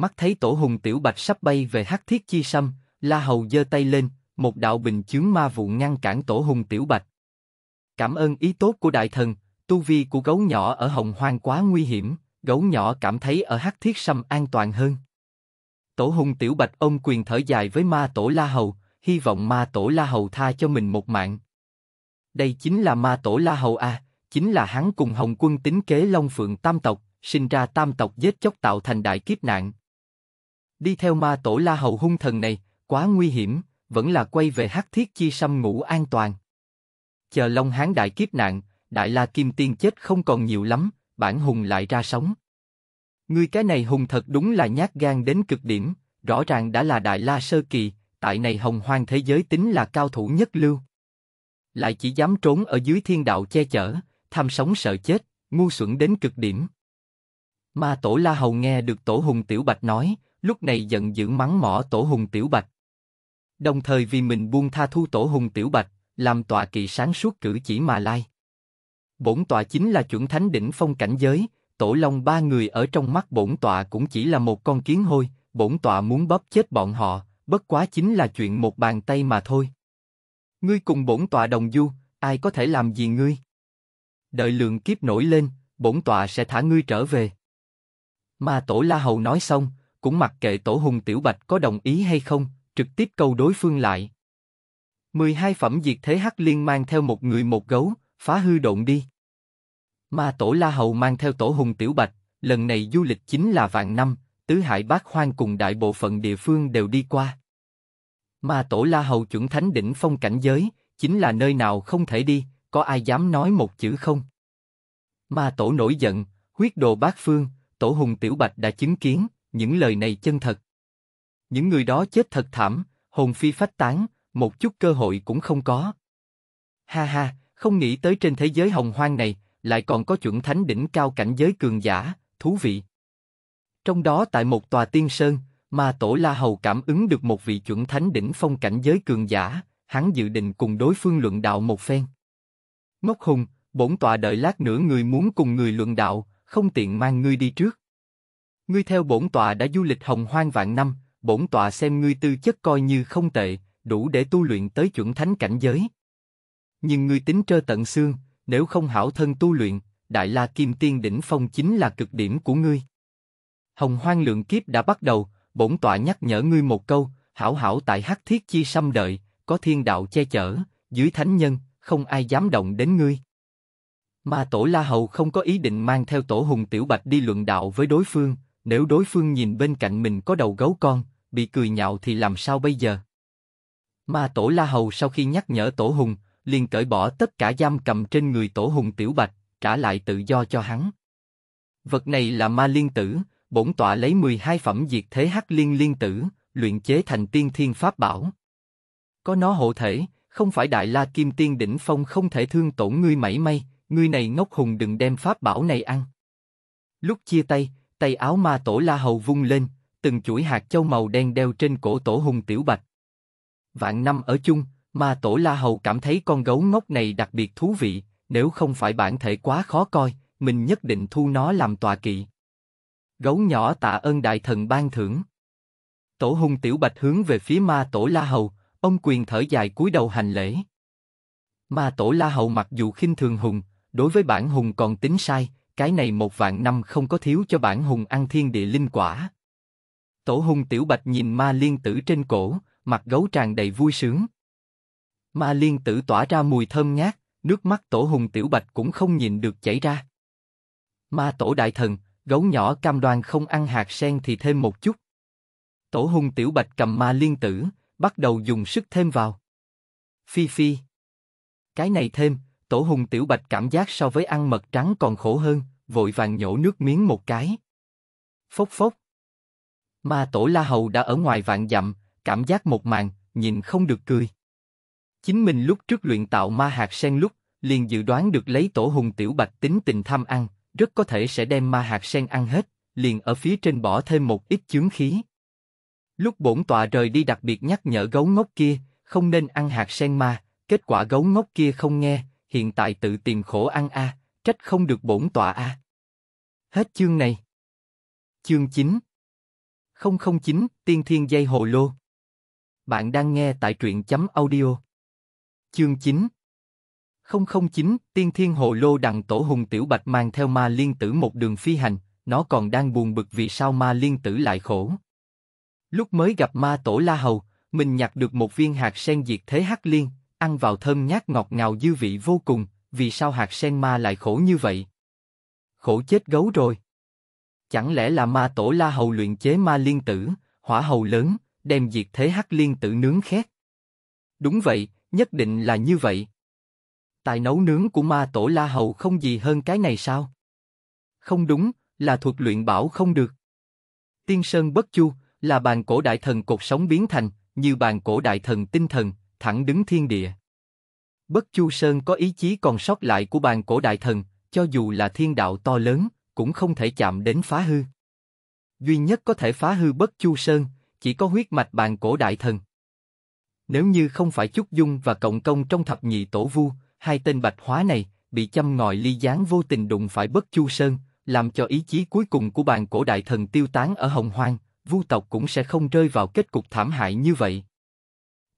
mắt thấy tổ hùng tiểu bạch sắp bay về hắc thiết chi sâm, la hầu giơ tay lên, một đạo bình chướng ma vụ ngăn cản tổ hùng tiểu bạch. Cảm ơn ý tốt của đại thần, tu vi của gấu nhỏ ở hồng hoang quá nguy hiểm, gấu nhỏ cảm thấy ở hắc thiết sâm an toàn hơn. Tổ hùng tiểu bạch ôm quyền thở dài với ma tổ la hầu, hy vọng ma tổ la hầu tha cho mình một mạng. Đây chính là ma tổ la hầu a à, chính là hắn cùng hồng quân tính kế long phượng tam tộc, sinh ra tam tộc giết chóc tạo thành đại kiếp nạn, đi theo ma tổ la hầu hung thần này, quá nguy hiểm, vẫn là quay về hắc thiết chi xăm ngủ an toàn. Chờ Long Hán đại kiếp nạn, Đại La Kim Tiên chết không còn nhiều lắm, bản hùng lại ra sống. Ngươi cái này hùng thật đúng là nhát gan đến cực điểm, rõ ràng đã là Đại La Sơ Kỳ, tại này hồng hoang thế giới tính là cao thủ nhất lưu. Lại chỉ dám trốn ở dưới thiên đạo che chở, tham sống sợ chết, ngu xuẩn đến cực điểm. Ma Tổ La Hầu nghe được Tổ Hùng Tiểu Bạch nói, lúc này giận dữ mắng mỏ tổ hùng tiểu bạch. Đồng thời vì mình buông tha thu tổ hùng tiểu bạch, làm tọa kỳ sáng suốt cử chỉ mà lai. Bổn tọa chính là chuẩn thánh đỉnh phong cảnh giới, tổ long ba người ở trong mắt bổn tọa cũng chỉ là một con kiến hôi, bổn tọa muốn bóp chết bọn họ, bất quá chính là chuyện một bàn tay mà thôi. Ngươi cùng bổn tọa đồng du, ai có thể làm gì ngươi? Đợi lượng kiếp nổi lên, bổn tọa sẽ thả ngươi trở về. Mà tổ la hầu nói xong, cũng mặc kệ tổ hùng tiểu bạch có đồng ý hay không, trực tiếp câu đối phương lại. 12 phẩm diệt thế hắc liên mang theo một người một gấu, phá hư độn đi. Mà tổ la hầu mang theo tổ hùng tiểu bạch, lần này du lịch chính là vạn năm, tứ hải bát hoang cùng đại bộ phận địa phương đều đi qua. Mà tổ la hầu chuẩn thánh đỉnh phong cảnh giới, chính là nơi nào không thể đi, có ai dám nói một chữ không? Mà tổ nổi giận, huyết đồ bát phương, tổ hùng tiểu bạch đã chứng kiến, những lời này chân thật. Những người đó chết thật thảm, hồn phi phách tán, một chút cơ hội cũng không có. Ha ha, không nghĩ tới trên thế giới hồng hoang này, lại còn có chuẩn thánh đỉnh cao cảnh giới cường giả, thú vị. Trong đó tại một tòa tiên sơn, mà tổ La Hầu cảm ứng được một vị chuẩn thánh đỉnh phong cảnh giới cường giả, hắn dự định cùng đối phương luận đạo một phen. Ngốc Hùng, bổn tòa đợi lát nữa người muốn cùng người luận đạo, không tiện mang ngươi đi trước. Ngươi theo bổn tọa đã du lịch hồng hoang vạn năm, bổn tọa xem ngươi tư chất coi như không tệ, đủ để tu luyện tới chuẩn thánh cảnh giới. Nhưng ngươi tính trơ tận xương, nếu không hảo thân tu luyện, đại la kim tiên đỉnh phong chính là cực điểm của ngươi. Hồng hoang lượng kiếp đã bắt đầu, bổn tọa nhắc nhở ngươi một câu, hảo hảo tại hắc thiết chi xăm đợi, có thiên đạo che chở, dưới thánh nhân, không ai dám động đến ngươi. Mà tổ La Hầu không có ý định mang theo tổ hùng tiểu bạch đi luận đạo với đối phương, nếu đối phương nhìn bên cạnh mình có đầu gấu con, bị cười nhạo thì làm sao bây giờ? Ma tổ La Hầu sau khi nhắc nhở tổ hùng, liền cởi bỏ tất cả giam cầm trên người tổ hùng tiểu bạch, trả lại tự do cho hắn. Vật này là ma liên tử, bổn tọa lấy 12 phẩm diệt thế hắc liên liên tử, luyện chế thành tiên thiên pháp bảo. Có nó hộ thể, không phải đại la kim tiên đỉnh phong không thể thương tổn ngươi mảy may, ngươi này ngốc hùng đừng đem pháp bảo này ăn. Lúc chia tay, tay áo ma tổ la hầu vung lên, từng chuỗi hạt châu màu đen đeo trên cổ tổ hùng tiểu bạch. Vạn năm ở chung, ma tổ la hầu cảm thấy con gấu ngốc này đặc biệt thú vị, nếu không phải bản thể quá khó coi, mình nhất định thu nó làm tòa kỵ. Gấu nhỏ tạ ơn đại thần ban thưởng. Tổ hùng tiểu bạch hướng về phía ma tổ la hầu, ông quyền thở dài cúi đầu hành lễ. Ma tổ la hầu mặc dù khinh thường hùng, đối với bản hùng còn tính sai, cái này một vạn năm không có thiếu cho bản hùng ăn thiên địa linh quả. Tổ hùng tiểu bạch nhìn ma liên tử trên cổ, mặt gấu tràn đầy vui sướng. Ma liên tử tỏa ra mùi thơm ngát, nước mắt tổ hùng tiểu bạch cũng không nhìn được chảy ra. Ma tổ đại thần, gấu nhỏ cam đoan không ăn hạt sen thì thêm một chút. Tổ hùng tiểu bạch cầm ma liên tử, bắt đầu dùng sức thêm vào. Phi phi. Cái này thêm, tổ hùng tiểu bạch cảm giác so với ăn mật trắng còn khổ hơn vội vàng nhổ nước miếng một cái. Phốc phốc. Ma tổ La Hầu đã ở ngoài vạn dặm, cảm giác một màn, nhìn không được cười. Chính mình lúc trước luyện tạo ma hạt sen lúc, liền dự đoán được lấy tổ hùng tiểu bạch tính tình tham ăn, rất có thể sẽ đem ma hạt sen ăn hết, liền ở phía trên bỏ thêm một ít chướng khí. Lúc bổn tọa rời đi đặc biệt nhắc nhở gấu ngốc kia, không nên ăn hạt sen ma, kết quả gấu ngốc kia không nghe, hiện tại tự tìm khổ ăn a, à, trách không được bổn tọa a. Hết chương này. Chương 9 009, Tiên Thiên Dây Hồ Lô Bạn đang nghe tại truyện chấm audio. Chương 9 009, Tiên Thiên Hồ Lô đằng tổ hùng tiểu bạch mang theo ma liên tử một đường phi hành, nó còn đang buồn bực vì sao ma liên tử lại khổ. Lúc mới gặp ma tổ La Hầu, mình nhặt được một viên hạt sen diệt thế hắc liên, ăn vào thơm nhát ngọt ngào dư vị vô cùng, vì sao hạt sen ma lại khổ như vậy? Khổ chết gấu rồi. Chẳng lẽ là ma tổ la hầu luyện chế ma liên tử, hỏa hầu lớn, đem diệt thế hắc liên tử nướng khét? Đúng vậy, nhất định là như vậy. Tài nấu nướng của ma tổ la hầu không gì hơn cái này sao? Không đúng, là thuật luyện bảo không được. Tiên Sơn Bất Chu là bàn cổ đại thần cột sống biến thành, như bàn cổ đại thần tinh thần, thẳng đứng thiên địa. Bất Chu Sơn có ý chí còn sót lại của bàn cổ đại thần, cho dù là thiên đạo to lớn, cũng không thể chạm đến phá hư. Duy nhất có thể phá hư Bất Chu Sơn, chỉ có huyết mạch bàn cổ đại thần. Nếu như không phải Chúc Dung và Cộng Công trong thập nhị tổ vu, hai tên bạch hóa này, bị châm ngòi ly gián vô tình đụng phải Bất Chu Sơn, làm cho ý chí cuối cùng của bàn cổ đại thần tiêu tán ở Hồng Hoang, vu tộc cũng sẽ không rơi vào kết cục thảm hại như vậy.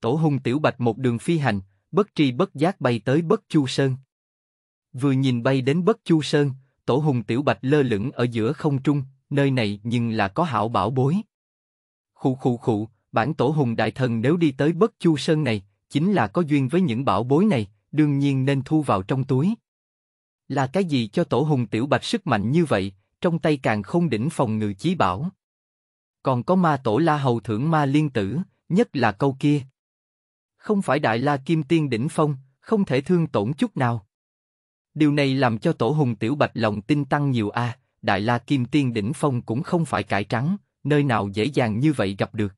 Tổ hung tiểu bạch một đường phi hành, bất tri bất giác bay tới Bất Chu Sơn. Vừa nhìn bay đến Bất Chu Sơn, Tổ Hùng Tiểu Bạch lơ lửng ở giữa không trung, nơi này nhưng là có hảo bảo bối. Khụ khụ khụ, bản Tổ Hùng Đại Thần nếu đi tới Bất Chu Sơn này, chính là có duyên với những bảo bối này, đương nhiên nên thu vào trong túi. Là cái gì cho Tổ Hùng Tiểu Bạch sức mạnh như vậy, trong tay càng không đỉnh phòng ngự chí bảo. Còn có ma tổ la hầu thưởng ma liên tử, nhất là câu kia, không phải đại la kim tiên đỉnh phong, không thể thương tổn chút nào. Điều này làm cho tổ hùng tiểu bạch lòng tin tăng nhiều a, à, đại la kim tiên đỉnh phong cũng không phải cải trắng, nơi nào dễ dàng như vậy gặp được.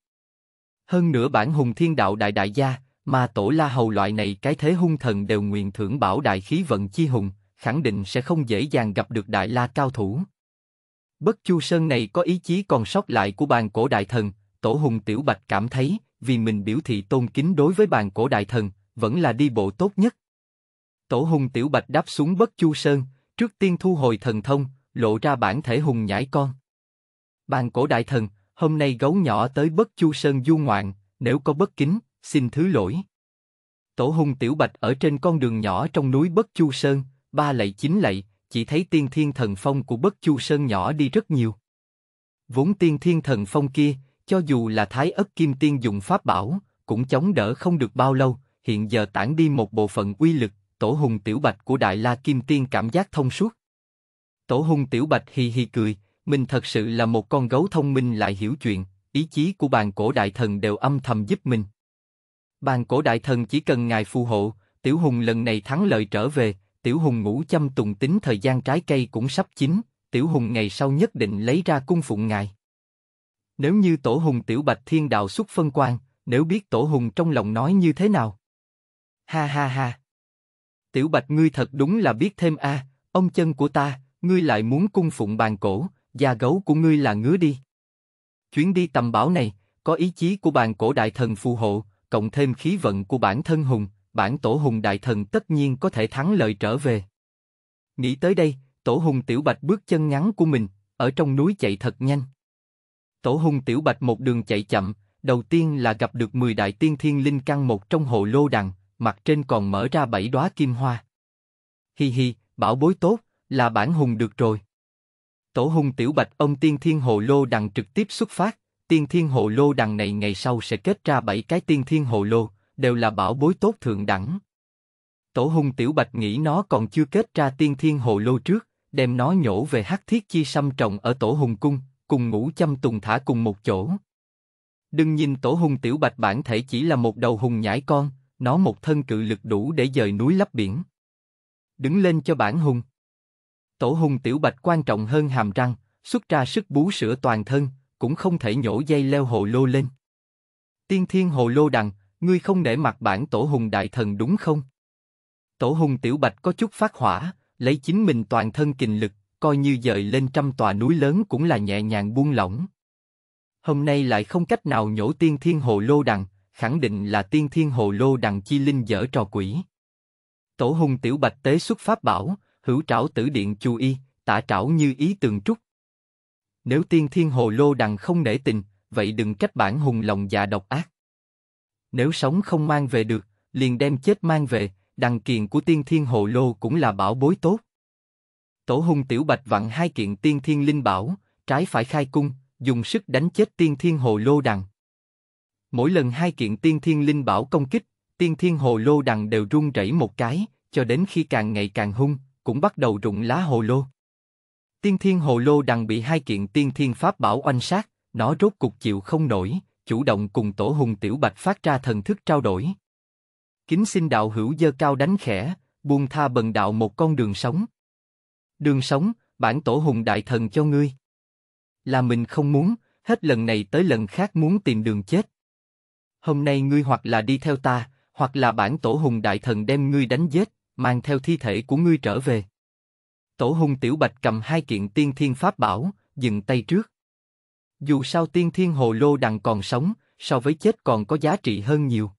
Hơn nữa bản hùng thiên đạo đại đại gia, mà tổ la hầu loại này cái thế hung thần đều nguyện thưởng bảo đại khí vận chi hùng, khẳng định sẽ không dễ dàng gặp được đại la cao thủ. Bất chu sơn này có ý chí còn sót lại của bàn cổ đại thần, tổ hùng tiểu bạch cảm thấy, vì mình biểu thị tôn kính đối với bàn cổ đại thần, vẫn là đi bộ tốt nhất. Tổ hùng tiểu bạch đáp xuống bất chu sơn, trước tiên thu hồi thần thông, lộ ra bản thể hùng nhãi con. Bàn cổ đại thần, hôm nay gấu nhỏ tới bất chu sơn du ngoạn, nếu có bất kính, xin thứ lỗi. Tổ hùng tiểu bạch ở trên con đường nhỏ trong núi bất chu sơn, ba lạy chín lạy, chỉ thấy tiên thiên thần phong của bất chu sơn nhỏ đi rất nhiều. Vốn tiên thiên thần phong kia, cho dù là Thái ất kim tiên dùng pháp bảo, cũng chống đỡ không được bao lâu, hiện giờ tản đi một bộ phận uy lực, tổ hùng tiểu bạch của Đại La Kim Tiên cảm giác thông suốt. Tổ hùng tiểu bạch hì hì cười, mình thật sự là một con gấu thông minh lại hiểu chuyện, ý chí của bàn cổ đại thần đều âm thầm giúp mình. Bàn cổ đại thần chỉ cần ngài phù hộ, tiểu hùng lần này thắng lợi trở về, tiểu hùng ngủ chăm tùng tính thời gian trái cây cũng sắp chín, tiểu hùng ngày sau nhất định lấy ra cung phụng ngài nếu như tổ hùng tiểu bạch thiên đạo xuất phân quan, nếu biết tổ hùng trong lòng nói như thế nào. Ha ha ha. Tiểu bạch ngươi thật đúng là biết thêm a, ông chân của ta, ngươi lại muốn cung phụng bàn cổ, da gấu của ngươi là ngứa đi. Chuyến đi tầm bảo này, có ý chí của bàn cổ đại thần phù hộ, cộng thêm khí vận của bản thân hùng, bản tổ hùng đại thần tất nhiên có thể thắng lợi trở về. Nghĩ tới đây, tổ hùng tiểu bạch bước chân ngắn của mình, ở trong núi chạy thật nhanh. Tổ hung tiểu bạch một đường chạy chậm, đầu tiên là gặp được 10 đại tiên thiên linh căn một trong hồ lô đằng, mặt trên còn mở ra bảy đóa kim hoa. Hi hi, bảo bối tốt, là bản hùng được rồi. Tổ hung tiểu bạch ông tiên thiên hồ lô đằng trực tiếp xuất phát, tiên thiên hồ lô đằng này ngày sau sẽ kết ra bảy cái tiên thiên hồ lô, đều là bảo bối tốt thượng đẳng. Tổ hung tiểu bạch nghĩ nó còn chưa kết ra tiên thiên hồ lô trước, đem nó nhổ về hắc thiết chi xăm trồng ở tổ hùng cung, cùng ngủ chăm tùng thả cùng một chỗ. Đừng nhìn tổ hùng tiểu bạch bản thể chỉ là một đầu hùng nhãi con, nó một thân cự lực đủ để dời núi lấp biển. Đứng lên cho bản hùng. Tổ hùng tiểu bạch quan trọng hơn hàm răng, xuất ra sức bú sữa toàn thân, cũng không thể nhổ dây leo hồ lô lên. Tiên thiên hồ lô đằng, ngươi không để mặt bản tổ hùng đại thần đúng không? Tổ hùng tiểu bạch có chút phát hỏa, lấy chính mình toàn thân kình lực, coi như dời lên trăm tòa núi lớn cũng là nhẹ nhàng buông lỏng. Hôm nay lại không cách nào nhổ tiên thiên hồ lô đằng, khẳng định là tiên thiên hồ lô đằng chi linh dở trò quỷ. Tổ hùng tiểu bạch tế xuất pháp bảo, hữu trảo tử điện chu y, tả trảo như ý tường trúc. Nếu tiên thiên hồ lô đằng không nể tình, vậy đừng trách bản hùng lòng già dạ độc ác. Nếu sống không mang về được, liền đem chết mang về, đằng kiền của tiên thiên hồ lô cũng là bảo bối tốt. Tổ hung tiểu bạch vặn hai kiện tiên thiên linh bảo, trái phải khai cung, dùng sức đánh chết tiên thiên hồ lô đằng. Mỗi lần hai kiện tiên thiên linh bảo công kích, tiên thiên hồ lô đằng đều rung rẩy một cái, cho đến khi càng ngày càng hung, cũng bắt đầu rụng lá hồ lô. Tiên thiên hồ lô đằng bị hai kiện tiên thiên pháp bảo oanh sát, nó rốt cục chịu không nổi, chủ động cùng tổ hùng tiểu bạch phát ra thần thức trao đổi. Kính xin đạo hữu dơ cao đánh khẽ, buông tha bần đạo một con đường sống đường sống, bản tổ hùng đại thần cho ngươi. Là mình không muốn, hết lần này tới lần khác muốn tìm đường chết. Hôm nay ngươi hoặc là đi theo ta, hoặc là bản tổ hùng đại thần đem ngươi đánh giết, mang theo thi thể của ngươi trở về. Tổ hùng tiểu bạch cầm hai kiện tiên thiên pháp bảo, dừng tay trước. Dù sao tiên thiên hồ lô đằng còn sống, so với chết còn có giá trị hơn nhiều.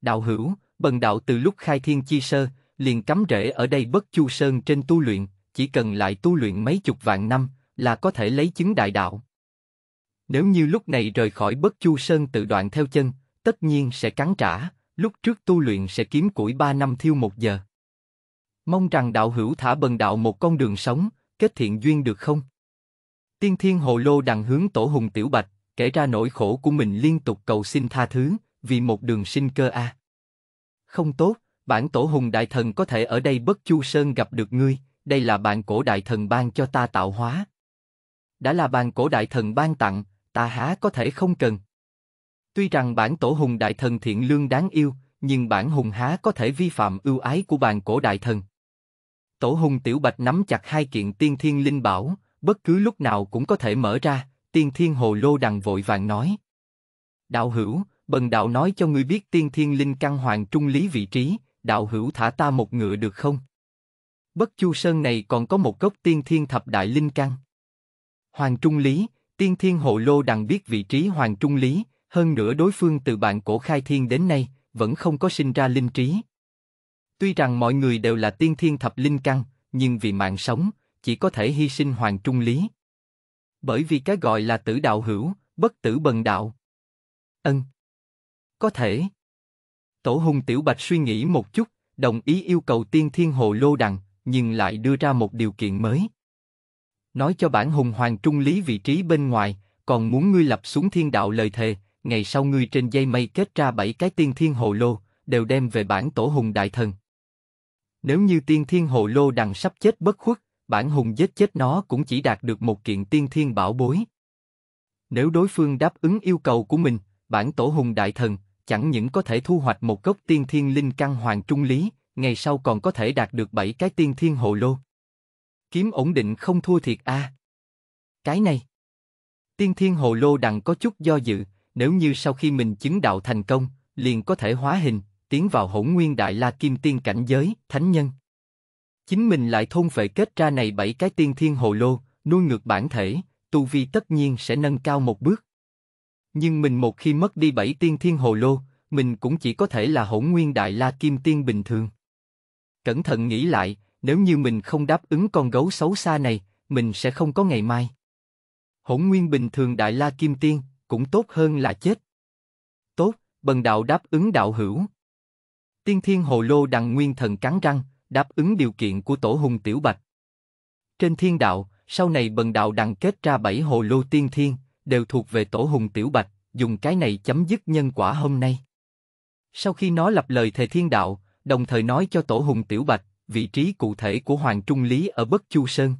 Đạo hữu, bần đạo từ lúc khai thiên chi sơ, liền cắm rễ ở đây bất chu sơn trên tu luyện, chỉ cần lại tu luyện mấy chục vạn năm là có thể lấy chứng đại đạo. Nếu như lúc này rời khỏi bất chu sơn tự đoạn theo chân, tất nhiên sẽ cắn trả, lúc trước tu luyện sẽ kiếm củi ba năm thiêu một giờ. Mong rằng đạo hữu thả bần đạo một con đường sống, kết thiện duyên được không? Tiên thiên hồ lô đằng hướng tổ hùng tiểu bạch, kể ra nỗi khổ của mình liên tục cầu xin tha thứ, vì một đường sinh cơ a. Không tốt, bản tổ hùng đại thần có thể ở đây bất chu sơn gặp được ngươi, đây là bàn cổ đại thần ban cho ta tạo hóa. Đã là bàn cổ đại thần ban tặng, ta há có thể không cần. Tuy rằng bản tổ hùng đại thần thiện lương đáng yêu, nhưng bản hùng há có thể vi phạm ưu ái của bàn cổ đại thần. Tổ hùng tiểu bạch nắm chặt hai kiện tiên thiên linh bảo, bất cứ lúc nào cũng có thể mở ra, tiên thiên hồ lô đằng vội vàng nói. Đạo hữu, bần đạo nói cho ngươi biết tiên thiên linh căn hoàng trung lý vị trí, đạo hữu thả ta một ngựa được không? Bất Chu Sơn này còn có một gốc tiên thiên thập đại linh căn. Hoàng Trung Lý, tiên thiên hộ lô đằng biết vị trí Hoàng Trung Lý, hơn nữa đối phương từ bạn cổ khai thiên đến nay, vẫn không có sinh ra linh trí. Tuy rằng mọi người đều là tiên thiên thập linh căn, nhưng vì mạng sống, chỉ có thể hy sinh Hoàng Trung Lý. Bởi vì cái gọi là tử đạo hữu, bất tử bần đạo. Ân. Có thể. Tổ hùng Tiểu Bạch suy nghĩ một chút, đồng ý yêu cầu tiên thiên hồ lô đằng, nhưng lại đưa ra một điều kiện mới. Nói cho bản hùng hoàng trung lý vị trí bên ngoài, còn muốn ngươi lập xuống thiên đạo lời thề, ngày sau ngươi trên dây mây kết ra bảy cái tiên thiên hồ lô, đều đem về bản tổ hùng đại thần. Nếu như tiên thiên hồ lô đằng sắp chết bất khuất, bản hùng giết chết nó cũng chỉ đạt được một kiện tiên thiên bảo bối. Nếu đối phương đáp ứng yêu cầu của mình, bản tổ hùng đại thần chẳng những có thể thu hoạch một gốc tiên thiên linh căn hoàng trung lý, ngày sau còn có thể đạt được bảy cái tiên thiên hồ lô. Kiếm ổn định không thua thiệt a. À. Cái này. Tiên thiên hồ lô đằng có chút do dự, nếu như sau khi mình chứng đạo thành công, liền có thể hóa hình, tiến vào hỗn nguyên đại la kim tiên cảnh giới, thánh nhân. Chính mình lại thôn phệ kết ra này bảy cái tiên thiên hồ lô, nuôi ngược bản thể, tu vi tất nhiên sẽ nâng cao một bước. Nhưng mình một khi mất đi bảy tiên thiên hồ lô, mình cũng chỉ có thể là hỗn nguyên đại la kim tiên bình thường. Cẩn thận nghĩ lại, nếu như mình không đáp ứng con gấu xấu xa này, mình sẽ không có ngày mai. Hỗn nguyên bình thường đại la kim tiên, cũng tốt hơn là chết. Tốt, bần đạo đáp ứng đạo hữu. Tiên thiên hồ lô đằng nguyên thần cắn răng, đáp ứng điều kiện của tổ hùng tiểu bạch. Trên thiên đạo, sau này bần đạo đằng kết ra bảy hồ lô tiên thiên, đều thuộc về tổ hùng tiểu bạch, dùng cái này chấm dứt nhân quả hôm nay. Sau khi nó lập lời thề thiên đạo, đồng thời nói cho Tổ Hùng Tiểu Bạch, vị trí cụ thể của Hoàng Trung Lý ở Bất Chu Sơn.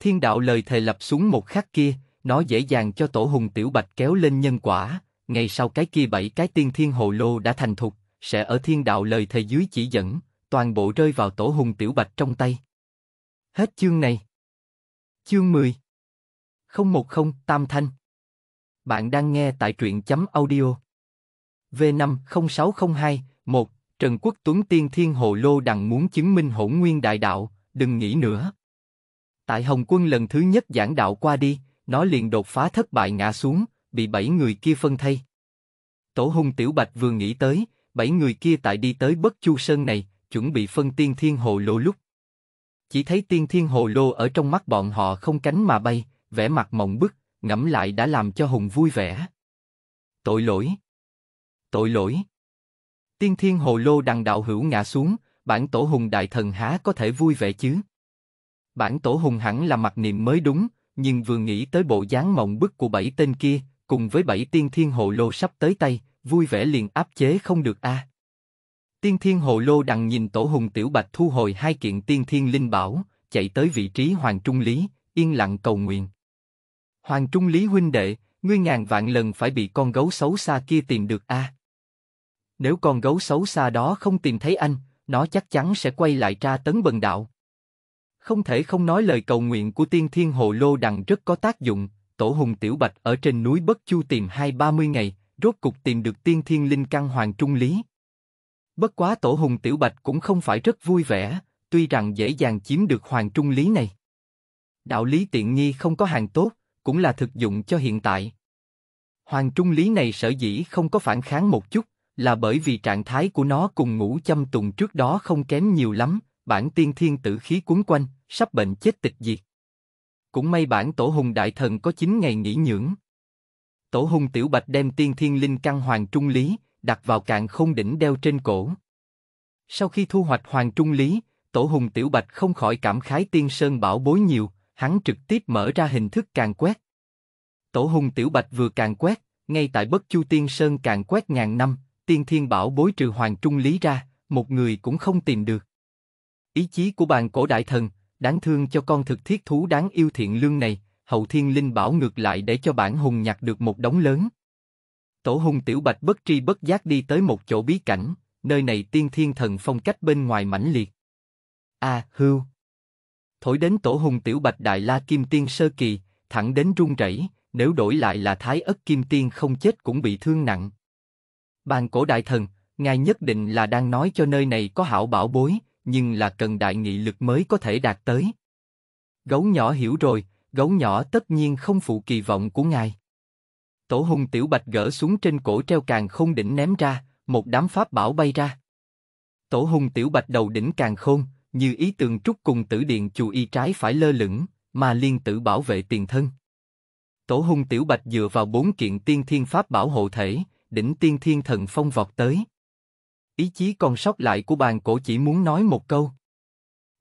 Thiên đạo lời thề lập xuống một khắc kia, nó dễ dàng cho Tổ Hùng Tiểu Bạch kéo lên nhân quả, ngày sau cái kia bảy cái tiên thiên hồ lô đã thành thục, sẽ ở thiên đạo lời thề dưới chỉ dẫn, toàn bộ rơi vào Tổ Hùng Tiểu Bạch trong tay. Hết chương này. Chương mười không một không Tam Thanh Bạn đang nghe tại truyện chấm audio v năm không không sáu hai một Trần Quốc Tuấn Tiên Thiên Hồ Lô đằng muốn chứng minh hỗn nguyên đại đạo, đừng nghĩ nữa. Tại Hồng Quân lần thứ nhất giảng đạo qua đi, nó liền đột phá thất bại ngã xuống, bị bảy người kia phân thay. Tổ hung Tiểu Bạch vừa nghĩ tới, bảy người kia tại đi tới Bất Chu Sơn này, chuẩn bị phân Tiên Thiên Hồ Lô lúc. Chỉ thấy Tiên Thiên Hồ Lô ở trong mắt bọn họ không cánh mà bay, vẻ mặt mộng bức, ngẫm lại đã làm cho Hùng vui vẻ. Tội lỗi! Tội lỗi! Tiên thiên hồ lô đằng đạo hữu ngã xuống, bản tổ hùng đại thần há có thể vui vẻ chứ? Bản tổ hùng hẳn là mặt niệm mới đúng, nhưng vừa nghĩ tới bộ dáng mộng bức của bảy tên kia, cùng với bảy tiên thiên hồ lô sắp tới tay, vui vẻ liền áp chế không được a. À. Tiên thiên hồ lô đằng nhìn tổ hùng tiểu bạch thu hồi hai kiện tiên thiên linh bảo, chạy tới vị trí hoàng trung lý, yên lặng cầu nguyện. Hoàng trung lý huynh đệ, ngươi ngàn vạn lần phải bị con gấu xấu xa kia tìm được a. À nếu con gấu xấu xa đó không tìm thấy anh, nó chắc chắn sẽ quay lại tra tấn bần đạo. Không thể không nói lời cầu nguyện của tiên thiên hồ lô đằng rất có tác dụng, tổ hùng tiểu bạch ở trên núi Bất Chu tìm hai ba mươi ngày, rốt cục tìm được tiên thiên linh căn hoàng trung lý. Bất quá tổ hùng tiểu bạch cũng không phải rất vui vẻ, tuy rằng dễ dàng chiếm được hoàng trung lý này. Đạo lý tiện nghi không có hàng tốt, cũng là thực dụng cho hiện tại. Hoàng trung lý này sở dĩ không có phản kháng một chút, là bởi vì trạng thái của nó cùng ngũ châm tùng trước đó không kém nhiều lắm, bản tiên thiên tử khí cuốn quanh, sắp bệnh chết tịch diệt. Cũng may bản tổ hùng đại thần có 9 ngày nghỉ nhưỡng. Tổ hùng tiểu bạch đem tiên thiên linh căn hoàng trung lý, đặt vào cạn không đỉnh đeo trên cổ. Sau khi thu hoạch hoàng trung lý, tổ hùng tiểu bạch không khỏi cảm khái tiên sơn bảo bối nhiều, hắn trực tiếp mở ra hình thức càng quét. Tổ hùng tiểu bạch vừa càng quét, ngay tại bất chu tiên sơn càng quét ngàn năm, tiên thiên bảo bối trừ hoàng trung lý ra, một người cũng không tìm được. Ý chí của bàn cổ đại thần, đáng thương cho con thực thiết thú đáng yêu thiện lương này, hậu thiên linh bảo ngược lại để cho bản hùng nhặt được một đống lớn. Tổ hùng tiểu bạch bất tri bất giác đi tới một chỗ bí cảnh, nơi này tiên thiên thần phong cách bên ngoài mãnh liệt. A à, hưu. Thổi đến tổ hùng tiểu bạch đại la kim tiên sơ kỳ, thẳng đến run rẩy, nếu đổi lại là thái ất kim tiên không chết cũng bị thương nặng. Bàn cổ đại thần, ngài nhất định là đang nói cho nơi này có hảo bảo bối, nhưng là cần đại nghị lực mới có thể đạt tới. Gấu nhỏ hiểu rồi, gấu nhỏ tất nhiên không phụ kỳ vọng của ngài. Tổ hùng tiểu bạch gỡ xuống trên cổ treo càng không đỉnh ném ra, một đám pháp bảo bay ra. Tổ hùng tiểu bạch đầu đỉnh càng khôn, như ý tường trúc cùng tử điện chù y trái phải lơ lửng, mà liên tử bảo vệ tiền thân. Tổ hùng tiểu bạch dựa vào bốn kiện tiên thiên pháp bảo hộ thể, đỉnh tiên thiên thần phong vọt tới. Ý chí còn sót lại của bàn cổ chỉ muốn nói một câu.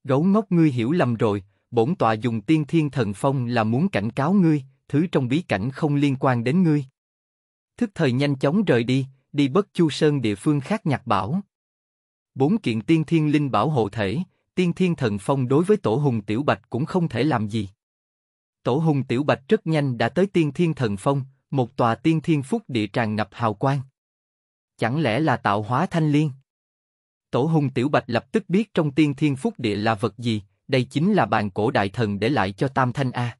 Gấu ngốc ngươi hiểu lầm rồi, bổn tọa dùng tiên thiên thần phong là muốn cảnh cáo ngươi, thứ trong bí cảnh không liên quan đến ngươi. Thức thời nhanh chóng rời đi, đi bất chu sơn địa phương khác nhặt bảo. Bốn kiện tiên thiên linh bảo hộ thể, tiên thiên thần phong đối với tổ hùng tiểu bạch cũng không thể làm gì. Tổ hùng tiểu bạch rất nhanh đã tới tiên thiên thần phong, một tòa tiên thiên phúc địa tràn ngập hào quang. Chẳng lẽ là tạo hóa thanh liên? Tổ hùng Tiểu Bạch lập tức biết trong tiên thiên phúc địa là vật gì, đây chính là bàn cổ đại thần để lại cho Tam Thanh A.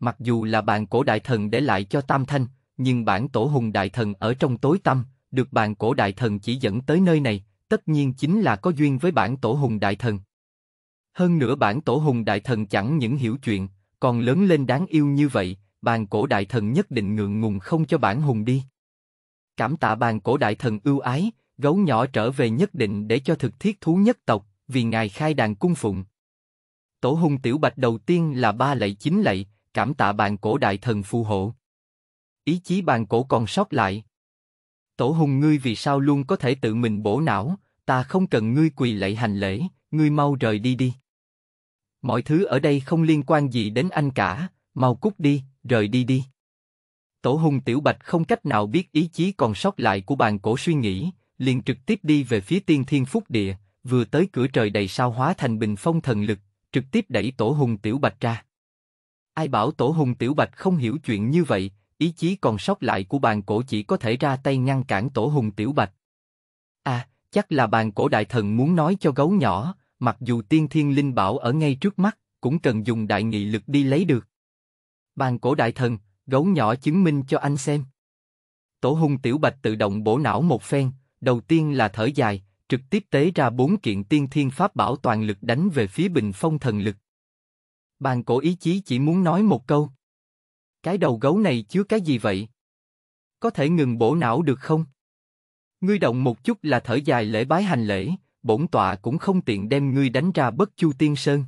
Mặc dù là bàn cổ đại thần để lại cho Tam Thanh, nhưng bản tổ hùng đại thần ở trong tối tâm, được bàn cổ đại thần chỉ dẫn tới nơi này, tất nhiên chính là có duyên với bản tổ hùng đại thần. Hơn nữa bản tổ hùng đại thần chẳng những hiểu chuyện, còn lớn lên đáng yêu như vậy, bàn cổ đại thần nhất định ngượng ngùng không cho bản hùng đi. Cảm tạ bàn cổ đại thần ưu ái, gấu nhỏ trở về nhất định để cho thực thiết thú nhất tộc, vì ngài khai đàn cung phụng. Tổ hùng tiểu bạch đầu tiên là ba lạy chín lạy, cảm tạ bàn cổ đại thần phù hộ. Ý chí bàn cổ còn sót lại. Tổ hùng ngươi vì sao luôn có thể tự mình bổ não, ta không cần ngươi quỳ lạy hành lễ, ngươi mau rời đi đi. Mọi thứ ở đây không liên quan gì đến anh cả, mau cút đi, rời đi đi. Tổ hùng tiểu bạch không cách nào biết ý chí còn sót lại của bàn cổ suy nghĩ, liền trực tiếp đi về phía tiên thiên phúc địa, vừa tới cửa trời đầy sao hóa thành bình phong thần lực, trực tiếp đẩy tổ hùng tiểu bạch ra. Ai bảo tổ hùng tiểu bạch không hiểu chuyện như vậy, ý chí còn sót lại của bàn cổ chỉ có thể ra tay ngăn cản tổ hùng tiểu bạch. À, chắc là bàn cổ đại thần muốn nói cho gấu nhỏ, mặc dù tiên thiên linh bảo ở ngay trước mắt, cũng cần dùng đại nghị lực đi lấy được. Bàn cổ đại thần, gấu nhỏ chứng minh cho anh xem. Tổ hung tiểu bạch tự động bổ não một phen, đầu tiên là thở dài, trực tiếp tế ra bốn kiện tiên thiên pháp bảo toàn lực đánh về phía bình phong thần lực. Bàn cổ ý chí chỉ muốn nói một câu. Cái đầu gấu này chứa cái gì vậy? Có thể ngừng bổ não được không? Ngươi động một chút là thở dài lễ bái hành lễ, bổn tọa cũng không tiện đem ngươi đánh ra bất chu tiên sơn.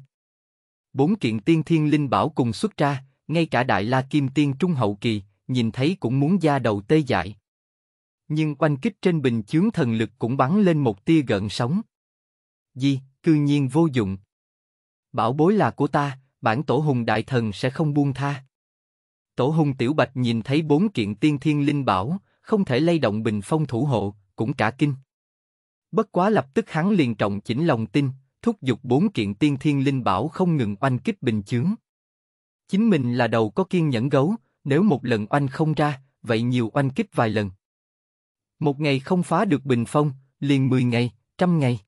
Bốn kiện tiên thiên linh bảo cùng xuất ra, ngay cả đại la kim tiên trung hậu kỳ nhìn thấy cũng muốn da đầu tê dại. Nhưng oanh kích trên bình chướng thần lực cũng bắn lên một tia gợn sóng. Gì, cư nhiên vô dụng. Bảo bối là của ta, bản tổ hùng đại thần sẽ không buông tha. Tổ hùng tiểu bạch nhìn thấy bốn kiện tiên thiên linh bảo, không thể lay động bình phong thủ hộ, cũng cả kinh. Bất quá lập tức hắn liền trọng chỉnh lòng tin, thúc giục bốn kiện tiên thiên linh bảo không ngừng oanh kích bình chướng. Chính mình là đầu có kiên nhẫn gấu, nếu một lần oanh không ra, vậy nhiều oanh kích vài lần. Một ngày không phá được bình phong, liền 10 ngày, trăm ngày.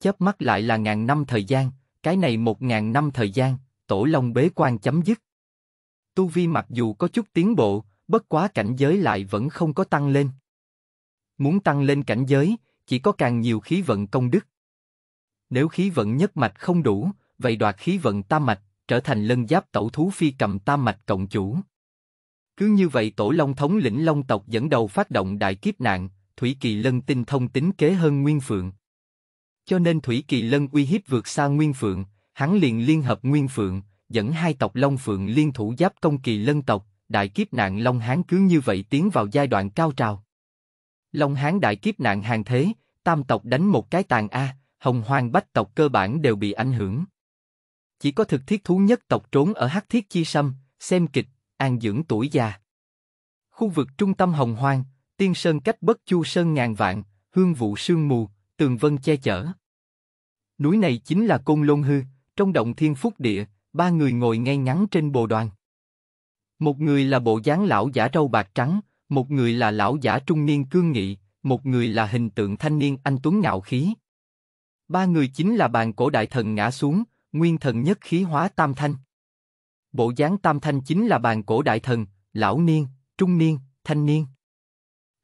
Chớp mắt lại là ngàn năm thời gian, cái này một ngàn năm thời gian, tổ long bế quan chấm dứt. Tu Vi mặc dù có chút tiến bộ, bất quá cảnh giới lại vẫn không có tăng lên. Muốn tăng lên cảnh giới, chỉ có càng nhiều khí vận công đức. Nếu khí vận nhất mạch không đủ, vậy đoạt khí vận tam mạch, trở thành lân giáp tẩu thú phi cầm tam mạch cộng chủ. Cứ như vậy tổ long thống lĩnh long tộc dẫn đầu phát động đại kiếp nạn, Thủy Kỳ Lân tinh thông tính kế hơn Nguyên Phượng. Cho nên Thủy Kỳ Lân uy hiếp vượt xa Nguyên Phượng, hắn liền liên hợp Nguyên Phượng, dẫn hai tộc Long Phượng liên thủ giáp công Kỳ Lân tộc, đại kiếp nạn Long Hán cứ như vậy tiến vào giai đoạn cao trào. Long Hán đại kiếp nạn hàng thế, tam tộc đánh một cái tàn A, hồng hoang bách tộc cơ bản đều bị ảnh hưởng chỉ có thực thiết thú nhất tộc trốn ở hắc thiết chi sâm, xem kịch, an dưỡng tuổi già. Khu vực trung tâm hồng hoang, tiên sơn cách bất chu sơn ngàn vạn, hương vụ sương mù, tường vân che chở. Núi này chính là Côn Lôn Hư, trong động thiên phúc địa, ba người ngồi ngay ngắn trên bồ đoàn. Một người là bộ dáng lão giả râu bạc trắng, một người là lão giả trung niên cương nghị, một người là hình tượng thanh niên anh tuấn ngạo khí. Ba người chính là bàn cổ đại thần ngã xuống, nguyên thần nhất khí hóa tam thanh. Bộ dáng tam thanh chính là bàn cổ đại thần, lão niên, trung niên, thanh niên.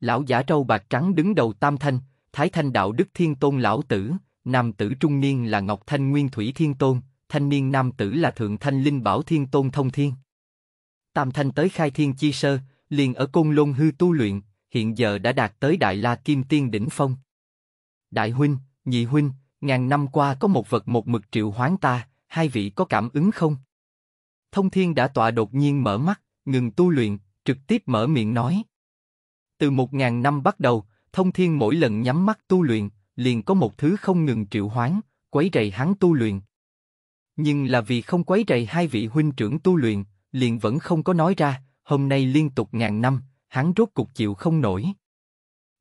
Lão giả trâu bạc trắng đứng đầu tam thanh, thái thanh đạo đức thiên tôn lão tử, nam tử trung niên là ngọc thanh nguyên thủy thiên tôn, thanh niên nam tử là thượng thanh linh bảo thiên tôn thông thiên. Tam thanh tới khai thiên chi sơ, liền ở côn lôn hư tu luyện, hiện giờ đã đạt tới đại la kim tiên đỉnh phong. Đại huynh, nhị huynh, ngàn năm qua có một vật một mực triệu hoán ta, hai vị có cảm ứng không? Thông thiên đã tọa đột nhiên mở mắt, ngừng tu luyện, trực tiếp mở miệng nói. Từ một ngàn năm bắt đầu, thông thiên mỗi lần nhắm mắt tu luyện, liền có một thứ không ngừng triệu hoán, quấy rầy hắn tu luyện. Nhưng là vì không quấy rầy hai vị huynh trưởng tu luyện, liền vẫn không có nói ra, hôm nay liên tục ngàn năm, hắn rốt cục chịu không nổi.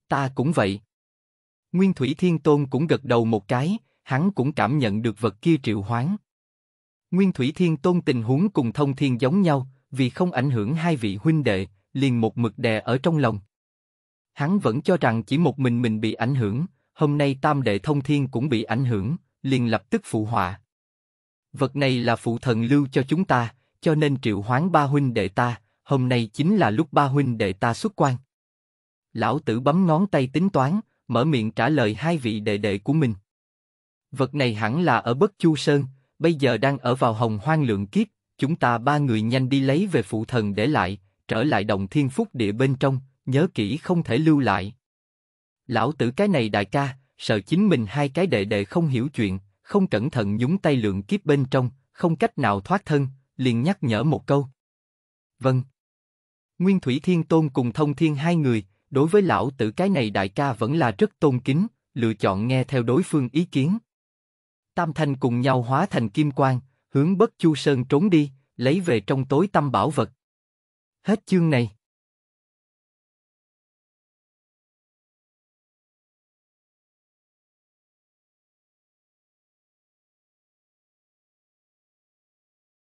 Ta cũng vậy. Nguyên Thủy Thiên Tôn cũng gật đầu một cái, hắn cũng cảm nhận được vật kia triệu hoán. Nguyên Thủy Thiên Tôn tình huống cùng thông thiên giống nhau, vì không ảnh hưởng hai vị huynh đệ, liền một mực đè ở trong lòng. Hắn vẫn cho rằng chỉ một mình mình bị ảnh hưởng, hôm nay tam đệ thông thiên cũng bị ảnh hưởng, liền lập tức phụ họa. Vật này là phụ thần lưu cho chúng ta, cho nên triệu hoán ba huynh đệ ta, hôm nay chính là lúc ba huynh đệ ta xuất quan. Lão tử bấm ngón tay tính toán, mở miệng trả lời hai vị đệ đệ của mình. Vật này hẳn là ở Bất Chu Sơn, bây giờ đang ở vào hồng hoang lượng kiếp, chúng ta ba người nhanh đi lấy về phụ thần để lại, trở lại đồng thiên phúc địa bên trong, nhớ kỹ không thể lưu lại. Lão tử cái này đại ca, sợ chính mình hai cái đệ đệ không hiểu chuyện, không cẩn thận nhúng tay lượng kiếp bên trong, không cách nào thoát thân, liền nhắc nhở một câu. Vâng. Nguyên Thủy Thiên Tôn cùng Thông Thiên hai người, đối với lão tử cái này đại ca vẫn là rất tôn kính, lựa chọn nghe theo đối phương ý kiến. Tam thanh cùng nhau hóa thành kim quang, hướng bất chu sơn trốn đi, lấy về trong tối tâm bảo vật. Hết chương này.